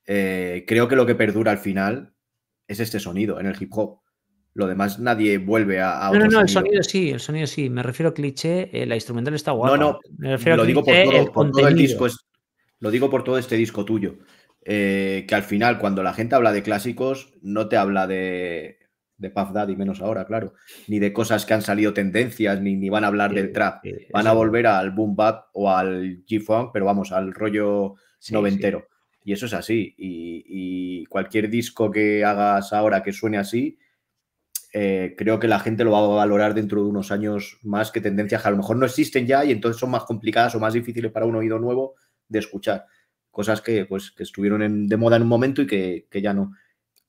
Eh, creo que lo que perdura al final es este sonido en el hip hop. Lo demás nadie vuelve a, a No, no, no, el sonido sí, el sonido sí. Me refiero a cliché, eh, la instrumental está guapa. No, no, Me refiero lo a digo cliché, por, todo, disco. lo digo por todo este disco tuyo. Eh, que al final, cuando la gente habla de clásicos, no te habla de, de Puff Daddy, menos ahora, claro, ni de cosas que han salido tendencias, ni, van a hablar del trap. van a volver al boom bap o al G-Funk, pero vamos, al rollo noventero. Y eso es así. y, cualquier disco que hagas ahora que suene así, eh, creo que la gente lo va a valorar dentro de unos años más que tendencias que a lo mejor no existen ya y entonces son más complicadas o más difíciles para un oído nuevo de escuchar. Cosas que, pues, estuvieron de moda en un momento y que, ya no.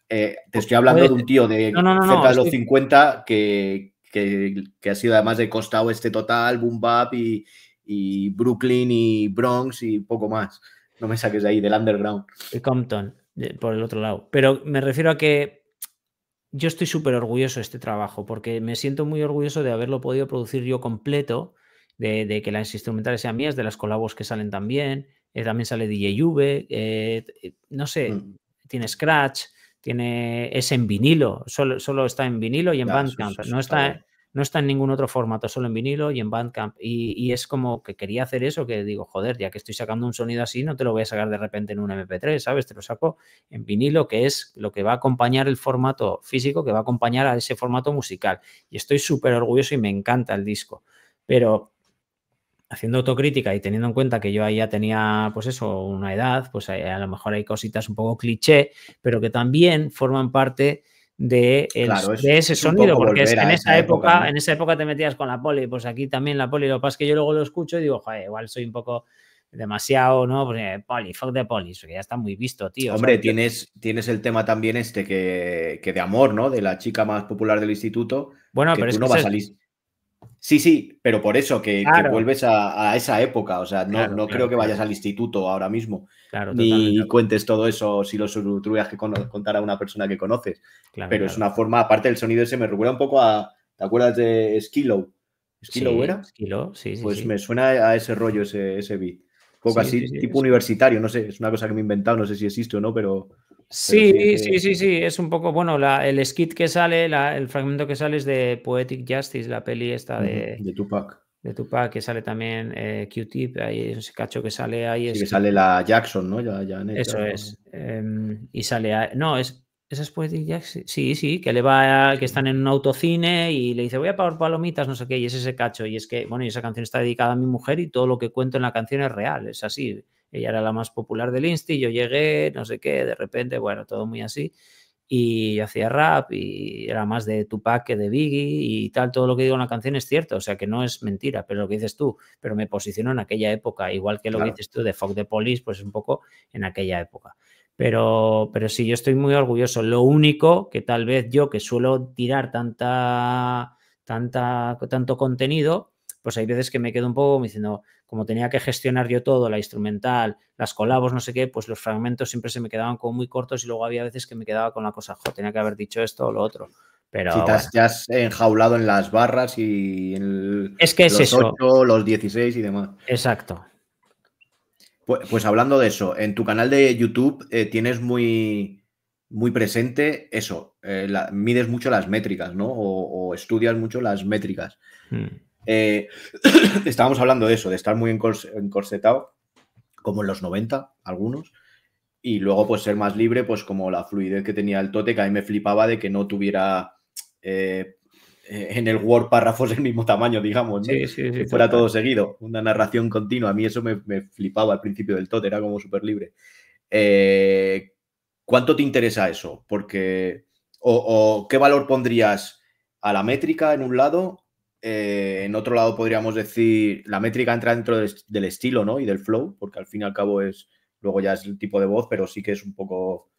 Eh, te estoy hablando de un tío de cerca de los 50 que, ha sido además de costa oeste total, boom bap y, Brooklyn y Bronx y poco más. No me saques de ahí, del underground. De Compton, por el otro lado. Pero me refiero a que yo estoy súper orgulloso de este trabajo porque me siento muy orgulloso de haberlo podido producir yo completo, de, que las instrumentales sean mías, de las colabos que salen también, eh, también sale DJV, eh, no sé, mm. tiene Scratch, tiene, es en vinilo, solo, está en vinilo y en Bandcamp, no está, está no está en ningún otro formato, solo en vinilo y en Bandcamp. Y, es como que quería hacer eso, que digo, joder, ya que estoy sacando un sonido así, no te lo voy a sacar de repente en un MP3, ¿sabes? Te lo saco en vinilo, que es lo que va a acompañar el formato físico, que va a acompañar a ese formato musical. Y estoy súper orgulloso y me encanta el disco. Pero haciendo autocrítica y teniendo en cuenta que yo ahí ya tenía, pues eso, una edad, pues eh, a lo mejor hay cositas un poco cliché, pero que también forman parte de, ese sonido, porque en esa, época, en esa época te metías con la poli, pues aquí también la poli, lo que pasa es que yo luego lo escucho y digo, joder, igual soy un poco demasiado, ¿no? Pues, eh, poli, fuck de poli, eso ya está muy visto, tío. Hombre, tienes, tienes el tema también este que, que, de amor, ¿no? De la chica más popular del instituto. Bueno, pero tú es no vas a Sí, sí, pero por eso que, vuelves a, esa época, o sea, no, no creo que vayas al instituto ahora mismo y cuentes todo eso si lo surutruas que contar a una persona que conoces. pero es una forma, aparte del sonido ese, me recuerda un poco a, ¿te acuerdas de Skilo? Skilo, era? sí, sí. Pues me suena a ese rollo ese, ese beat. Un poco así, tipo universitario, no sé, es una cosa que me he inventado, no sé si existe o no, pero... Sí, sí, sí, sí, es un poco, bueno, la, el skit que sale, el fragmento que sale es de Poetic Justice, la peli esta de... Tupac. De Tupac, que sale también eh, Q-Tip, ahí ese cacho que sale ahí. Es... que sale la Jackson, ¿no? Ya, ya Eso es. Em, y sale... No, es... ¿Esa es Poetic Justice? Sí, sí, que le va, que están en un autocine y le dice, voy a pagar palomitas, no sé qué, y es ese cacho. Y es que, bueno, y esa canción está dedicada a mi mujer y todo lo que cuento en la canción es real, es así ella era la más popular del Insti, yo llegué, no sé qué, de repente, bueno, todo muy así. Y yo hacía rap y era más de Tupac que de Biggie y tal, todo lo que digo en la canción es cierto, o sea que no es mentira, pero lo que dices tú, pero me posiciono en aquella época, igual que lo que dices tú de Fuck de Police, pues un poco en aquella época. Pero, pero sí, yo estoy muy orgulloso. Lo único que tal vez yo que suelo tirar tanta, tanta, tanto contenido, pues hay veces que me quedo un poco diciendo, como tenía que gestionar yo todo, la instrumental, las colabos, no sé qué, pues los fragmentos siempre se me quedaban como muy cortos y luego había veces que me quedaba con la cosa, jo, tenía que haber dicho esto o lo otro. Pero, si te has, enjaulado en las barras y en es que es los los 16 y demás. Exacto. Pues, hablando de eso, en tu canal de YouTube eh, tienes muy, muy presente eso, eh, mides mucho las métricas, ¿no? O, estudias mucho las métricas. Mm. Eh, estábamos hablando de eso, de estar muy encorsetado, como en los 90, algunos, y luego pues ser más libre, pues como la fluidez que tenía el Tote, que a mí me flipaba de que no tuviera eh, eh, en el Word párrafos del mismo tamaño, digamos, fuera todo seguido, una narración continua. A mí eso me, flipaba al principio del Tote, era como súper libre. ¿Cuánto te interesa eso? Porque, o, qué valor pondrías a la métrica en un lado, eh, en otro lado podríamos decir, la métrica entra dentro del, estilo ¿no? y del flow, porque al fin y al cabo es, luego ya es el tipo de voz, pero sí que es un poco,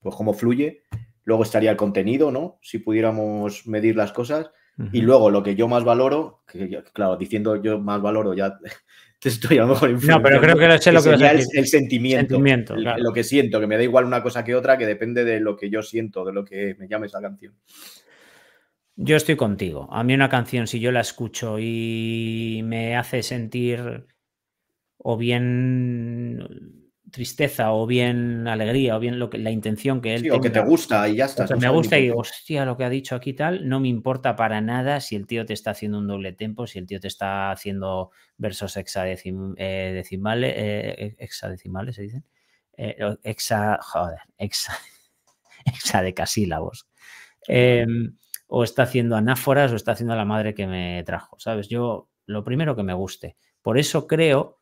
pues cómo fluye. Luego estaría el contenido, ¿no? Si pudiéramos medir las cosas. Y luego lo que yo más valoro, que claro, diciendo yo más valoro ya te estoy a lo mejor No, pero creo que lo sé lo que, que el, sentimiento, lo que siento, que me da igual una cosa que otra, que depende de lo que yo siento, de lo que me llame esa canción. Yo estoy contigo. A mí una canción, si yo la escucho y me hace sentir o bien tristeza o bien alegría o bien la intención que él sí, que te gusta y ya está. me gusta y digo, hostia, lo que ha dicho aquí tal, no me importa para nada si el tío te está haciendo un doble tempo, si el tío te está haciendo versos hexadecimales eh, decimales, eh, eh, hexadecimales se dicen, eh, hexa, joder, hexa, hexadecasílabos o está haciendo anáforas o está haciendo la madre que me trajo, ¿sabes? Yo lo primero que me guste. Por eso creo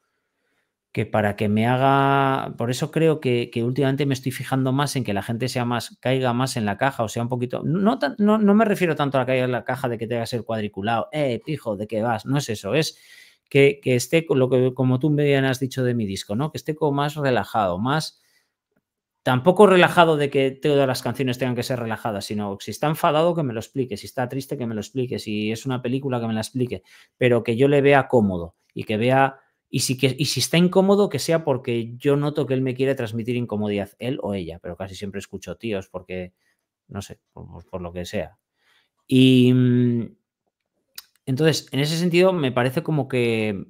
que para que me haga, por eso creo que, últimamente me estoy fijando más en que la gente sea más, caiga más en la caja o sea un poquito, no, no, me refiero tanto a caer en la caja de que tenga ser ser cuadriculado, eh, pijo, ¿de qué vas? No es eso, es que, que esté, lo que, como tú me bien has dicho de mi disco, ¿no? Que esté como más relajado, más Tampoco relajado de que todas las canciones tengan que ser relajadas, sino si está enfadado que me lo explique, si está triste que me lo explique, si es una película que me la explique, pero que yo le vea cómodo y que vea, y si, está incómodo que sea porque yo noto que él me quiere transmitir incomodidad, él o ella, pero casi siempre escucho tíos porque, no sé, por, por lo que sea. Y mm, entonces, en ese sentido, me parece como que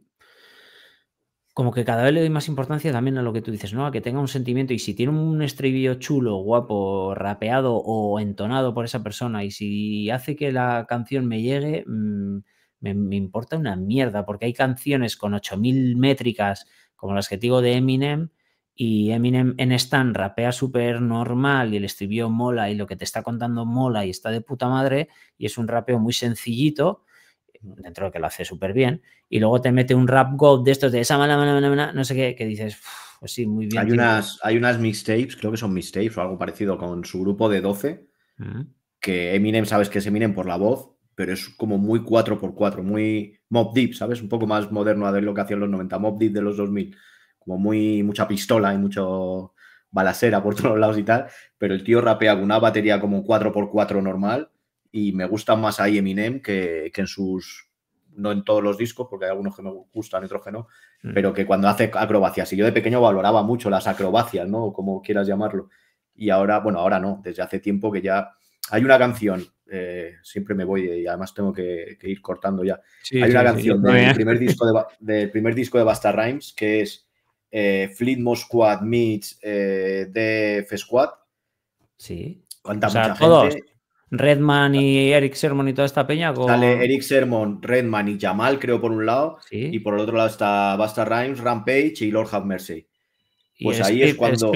como que cada vez le doy más importancia también a lo que tú dices, ¿no? A que tenga un sentimiento y si tiene un estribillo chulo, guapo, rapeado o entonado por esa persona y si hace que la canción me llegue, mm, me, importa una mierda, porque hay canciones con 8000 métricas, como las que digo de Eminem, y Eminem en stand rapea súper normal y el estribillo mola y lo que te está contando mola y está de puta madre y es un rapeo muy sencillito dentro de que lo hace súper bien, y luego te mete un rap go de estos de esa mala, mala, mala, no sé qué, que dices, pues sí, muy bien. Hay unas, hay unas mixtapes, creo que son mixtapes o algo parecido con su grupo de 12, mm. que Eminem, sabes que es Eminem por la voz, pero es como muy 4x4, muy Mob Deep, ¿sabes? Un poco más moderno a ver lo que hacían los 90, Mob Deep de los 2000, como muy mucha pistola y mucho balasera por todos lados y tal, pero el tío rapea con una batería como 4x4 normal y me gusta más ahí Eminem que, en sus no en todos los discos, porque hay algunos que me gustan, otros que no, mm. pero que cuando hace acrobacias, y yo de pequeño valoraba mucho las acrobacias, ¿no? Como quieras llamarlo. Y ahora, bueno, ahora no, desde hace tiempo que ya hay una canción, eh, siempre me voy y además tengo que, ir cortando ya. hay una canción del, primer disco de, del primer disco de Basta Rhymes que es eh, Mosquad Squad meets eh, F Squad. Sí. cuanta mucha gente? Redman y Eric Sermon y toda esta peña. Con... Eric Sermon, Redman y Jamal, creo, por un lado. Y por el otro lado está Basta Rhymes, Rampage y Lord Have Mercy. Pues ahí es cuando.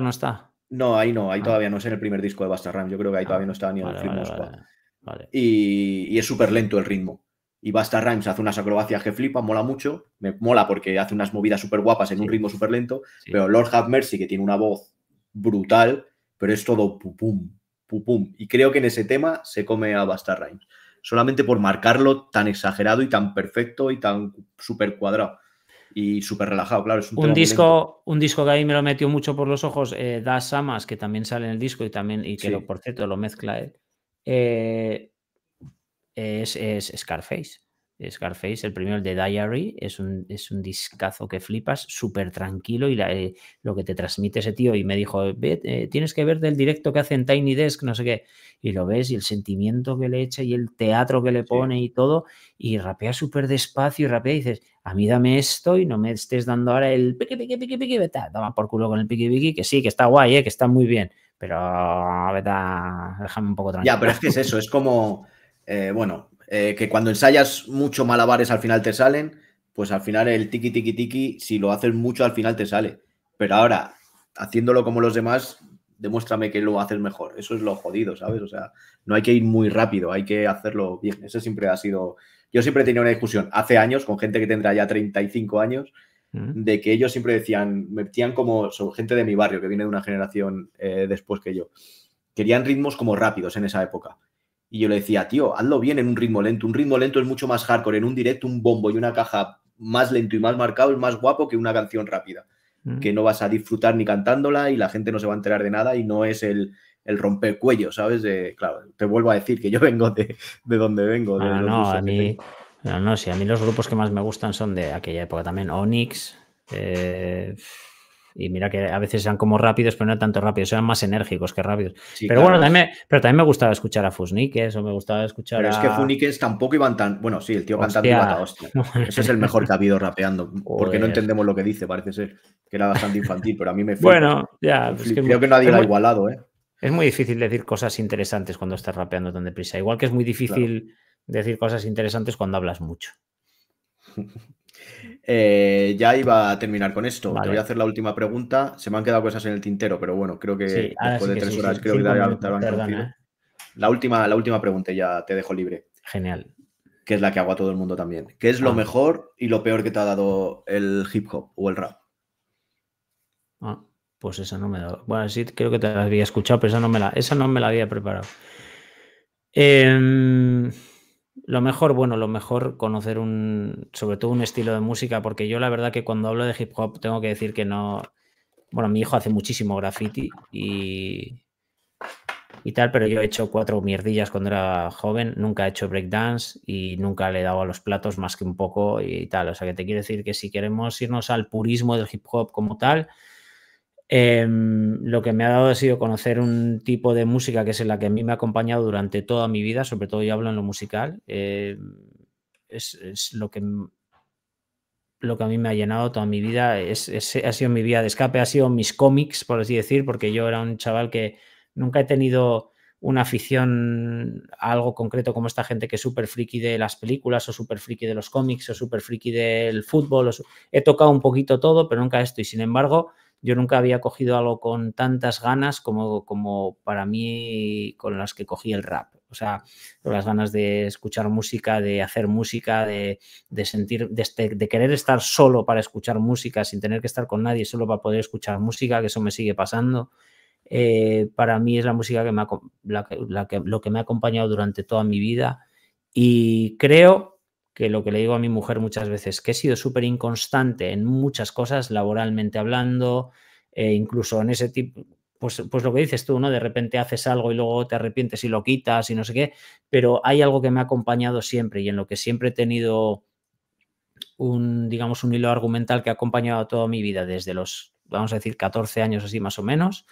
no está. No, ahí no, ahí ah. todavía no es en el primer disco de Basta Rhymes. Yo creo que ahí ah, todavía no está ni en el Y, es súper lento el ritmo. Y Basta Rhymes hace unas acrobacias que flipa, mola mucho. Me mola porque hace unas movidas súper guapas en un ritmo súper lento. Pero Lord Have Mercy, que tiene una voz brutal, pero es todo pum, pum pum, Y creo que en ese tema se come a Basta Rhymes. Solamente por marcarlo tan exagerado y tan perfecto y tan súper cuadrado. Y súper relajado, claro. un, disco, un disco que ahí me lo metió mucho por los ojos, eh, Das Amas, que también sale en el disco y también, y que lo, por cierto lo mezcla él. Eh, es, es Scarface. Scarface, el primero, el de Diary, es un, es un discazo que flipas, súper tranquilo y eh, lo que te transmite ese tío. Y me dijo, eh, tienes que ver del directo que hace en Tiny Desk, no sé qué. Y lo ves y el sentimiento que le echa y el teatro que le pone y todo. Y rapea súper despacio y rapea y dices, a mí dame esto y no me estés dando ahora el piqui, piqui, piqui, piqui, vete, toma por culo con el piqui, piqui, que sí, que está guay, eh, que está muy bien. Pero, vete, déjame un poco tranquilo. Ya, pero es que es eso, es como, eh, bueno, eh, que cuando ensayas mucho malabares al final te salen, pues al final el tiki tiki tiki, si lo haces mucho al final te sale. Pero ahora, haciéndolo como los demás, demuéstrame que lo haces mejor. Eso es lo jodido, ¿sabes? O sea, no hay que ir muy rápido, hay que hacerlo bien. Eso siempre ha sido. Yo siempre tenía una discusión hace años con gente que tendrá ya 35 años, mm. de que ellos siempre decían, me metían como son gente de mi barrio, que viene de una generación eh, después que yo. Querían ritmos como rápidos en esa época. Y yo le decía, tío, hazlo bien en un ritmo lento. Un ritmo lento es mucho más hardcore. En un directo, un bombo y una caja más lento y más marcado es más guapo que una canción rápida. Mm. Que no vas a disfrutar ni cantándola y la gente no se va a enterar de nada y no es el, el cuello ¿sabes? De, claro, te vuelvo a decir que yo vengo de, donde vengo. Ah, no, a mí, no, sí, a mí los grupos que más me gustan son de aquella época también. Onyx, eh, y mira que a veces eran como rápidos, pero no tanto rápidos, eran más enérgicos que rápidos. pero bueno, también me, pero también me gustaba escuchar a Fusniques o me gustaba escuchar pero es que Fusniques tampoco iban tan... Bueno, sí, el tío cantando iba hostia. Ese es el mejor que ha habido rapeando, porque no pues. entendemos lo que dice, parece ser. Que era bastante infantil, pero a mí me... fue. Bueno, ya... Pues Creo que, nadie lo ha igualado, ¿eh? Es muy difícil decir cosas interesantes cuando estás rapeando tan deprisa. Igual que es muy difícil decir cosas interesantes cuando hablas mucho. Eh, ya iba a terminar con esto. Te voy a hacer la última pregunta. Se me han quedado cosas en el tintero, pero bueno, creo que después de tres horas creo que la, han eh. La última, la última pregunta ya te dejo libre. Genial. Que es la que hago a todo el mundo también. ¿Qué es lo mejor y lo peor que te ha dado el hip hop o el rap? Ah, pues esa no me da. Bueno, sí, creo que te la había escuchado, pero esa no me la, esa no me la había preparado. Eh... Lo mejor, bueno, lo mejor conocer un, sobre todo un estilo de música, porque yo la verdad que cuando hablo de hip hop tengo que decir que no, bueno, mi hijo hace muchísimo graffiti y, y tal, pero yo he hecho cuatro mierdillas cuando era joven, nunca he hecho breakdance y nunca le he dado a los platos más que un poco y tal. O sea, que te quiero decir que si queremos irnos al purismo del hip hop como tal, Em, lo que me ha dado ha sido conocer un tipo de música que es la que a mí me ha acompañado durante toda mi vida, sobre todo yo hablo en lo musical. Eh, es, lo, que, lo que a mí me ha llenado toda mi vida, ha sido mi vía de escape, ha sido mis cómics, por así decir, porque yo era un chaval que nunca he tenido una afición a algo concreto como esta gente que es súper friki de las películas o súper friki de los cómics o súper friki del fútbol. He tocado un poquito todo, pero nunca esto. Y sin embargo, yo nunca había cogido algo con tantas ganas como, como para mí con las que cogí el rap. O sea, las ganas de escuchar música, de hacer música, de, sentir, este, de, querer estar solo para escuchar música, sin tener que estar con nadie, solo para poder escuchar música, que eso me sigue pasando. Eh, para mí es la música que que, lo que me ha acompañado durante toda mi vida. Y creo que lo que le digo a mi mujer muchas veces, que he sido súper inconstante en muchas cosas, laboralmente hablando, e incluso en ese tipo, pues, pues, lo que dices tú, ¿no? De repente haces algo y luego te arrepientes y lo quitas y no sé qué, pero hay algo que me ha acompañado siempre y en lo que siempre he tenido un, digamos, un hilo argumental que ha acompañado toda mi vida desde los, vamos a decir, 14 años así más o menos,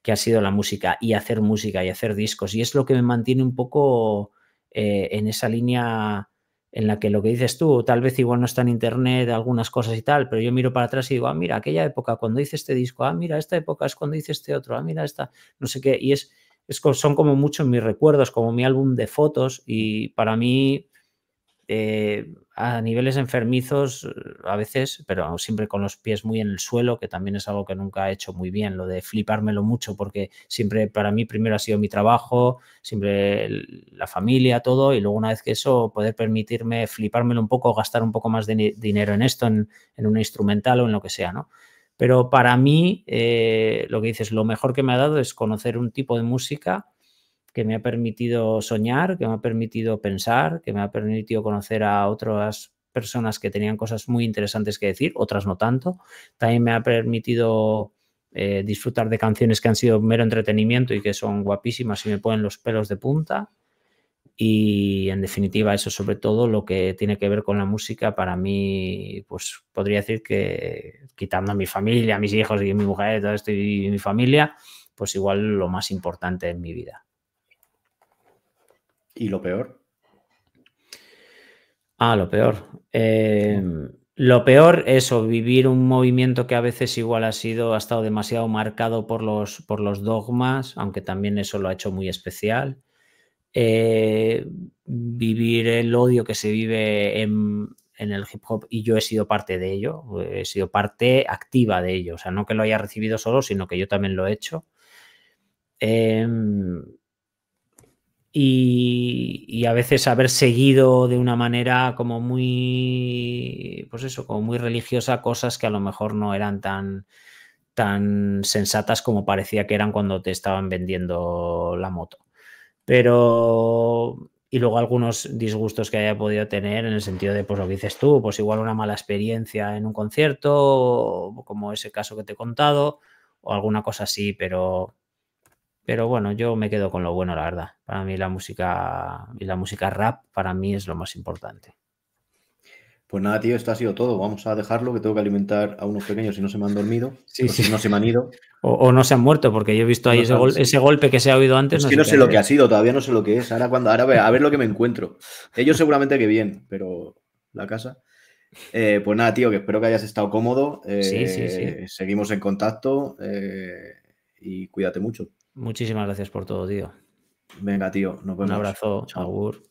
que ha sido la música y hacer música y hacer discos. Y es lo que me mantiene un poco eh, en esa línea en la que lo que dices tú, tal vez igual no está en internet algunas cosas y tal, pero yo miro para atrás y digo, ah, mira, aquella época cuando hice este disco, ah, mira, esta época es cuando hice este otro, ah, mira, esta, no sé qué, y es, son como muchos mis recuerdos, como mi álbum de fotos, y para mí eh, a niveles enfermizos eh, a veces, pero siempre con los pies muy en el suelo, que también es algo que nunca he hecho muy bien, lo de flipármelo mucho, porque siempre para mí primero ha sido mi trabajo, siempre la familia, todo, y luego una vez que eso, poder permitirme flipármelo un poco, gastar un poco más de dinero en esto, en, un instrumental o en lo que sea, ¿no? Pero para mí, eh, lo que dices, lo mejor que me ha dado es conocer un tipo de música que me ha permitido soñar, que me ha permitido pensar, que me ha permitido conocer a otras personas que tenían cosas muy interesantes que decir, otras no tanto. También me ha permitido eh, disfrutar de canciones que han sido mero entretenimiento y que son guapísimas y me ponen los pelos de punta. Y en definitiva, eso sobre todo lo que tiene que ver con la música, para mí, pues podría decir que quitando a mi familia, a mis hijos y a mi mujer, todo esto y mi familia, pues igual lo más importante en mi vida. ¿Y lo peor? Ah, lo peor. Em, lo peor, eso, vivir un movimiento que a veces igual ha sido, ha estado demasiado marcado por los, por los dogmas, aunque también eso lo ha hecho muy especial. Eh, vivir el odio que se vive en, en, el hip hop y yo he sido parte de ello, he sido parte activa de ello, o sea, no que lo haya recibido solo, sino que yo también lo he hecho. Eh, y, a veces haber seguido de una manera como muy, pues eso, como muy religiosa cosas que a lo mejor no eran tan, tan sensatas como parecía que eran cuando te estaban vendiendo la moto. Pero y luego algunos disgustos que haya podido tener en el sentido de, pues lo que dices tú, pues igual una mala experiencia en un concierto, como ese caso que te he contado, o alguna cosa así, pero pero bueno, yo me quedo con lo bueno, la verdad. Para mí la música y la música rap para mí es lo más importante. Pues nada, tío, esto ha sido todo. Vamos a dejarlo, que tengo que alimentar a unos pequeños si no se me han dormido, sí, si no se me han ido. O, no se han muerto, porque yo he visto ahí ese, golpe que se ha oído antes. Es no que no sé lo que ha sido, todavía no sé lo que es. Ahora, cuando, ahora a ver, lo que me encuentro. Ellos seguramente que bien, pero la casa. Eh, pues nada, tío, que espero que hayas estado cómodo. sí, sí, sí. Eh, seguimos en contacto eh, y cuídate mucho. Muchísimas gracias por todo, tío. Venga, tío. Nos vemos. Un abrazo, Chao.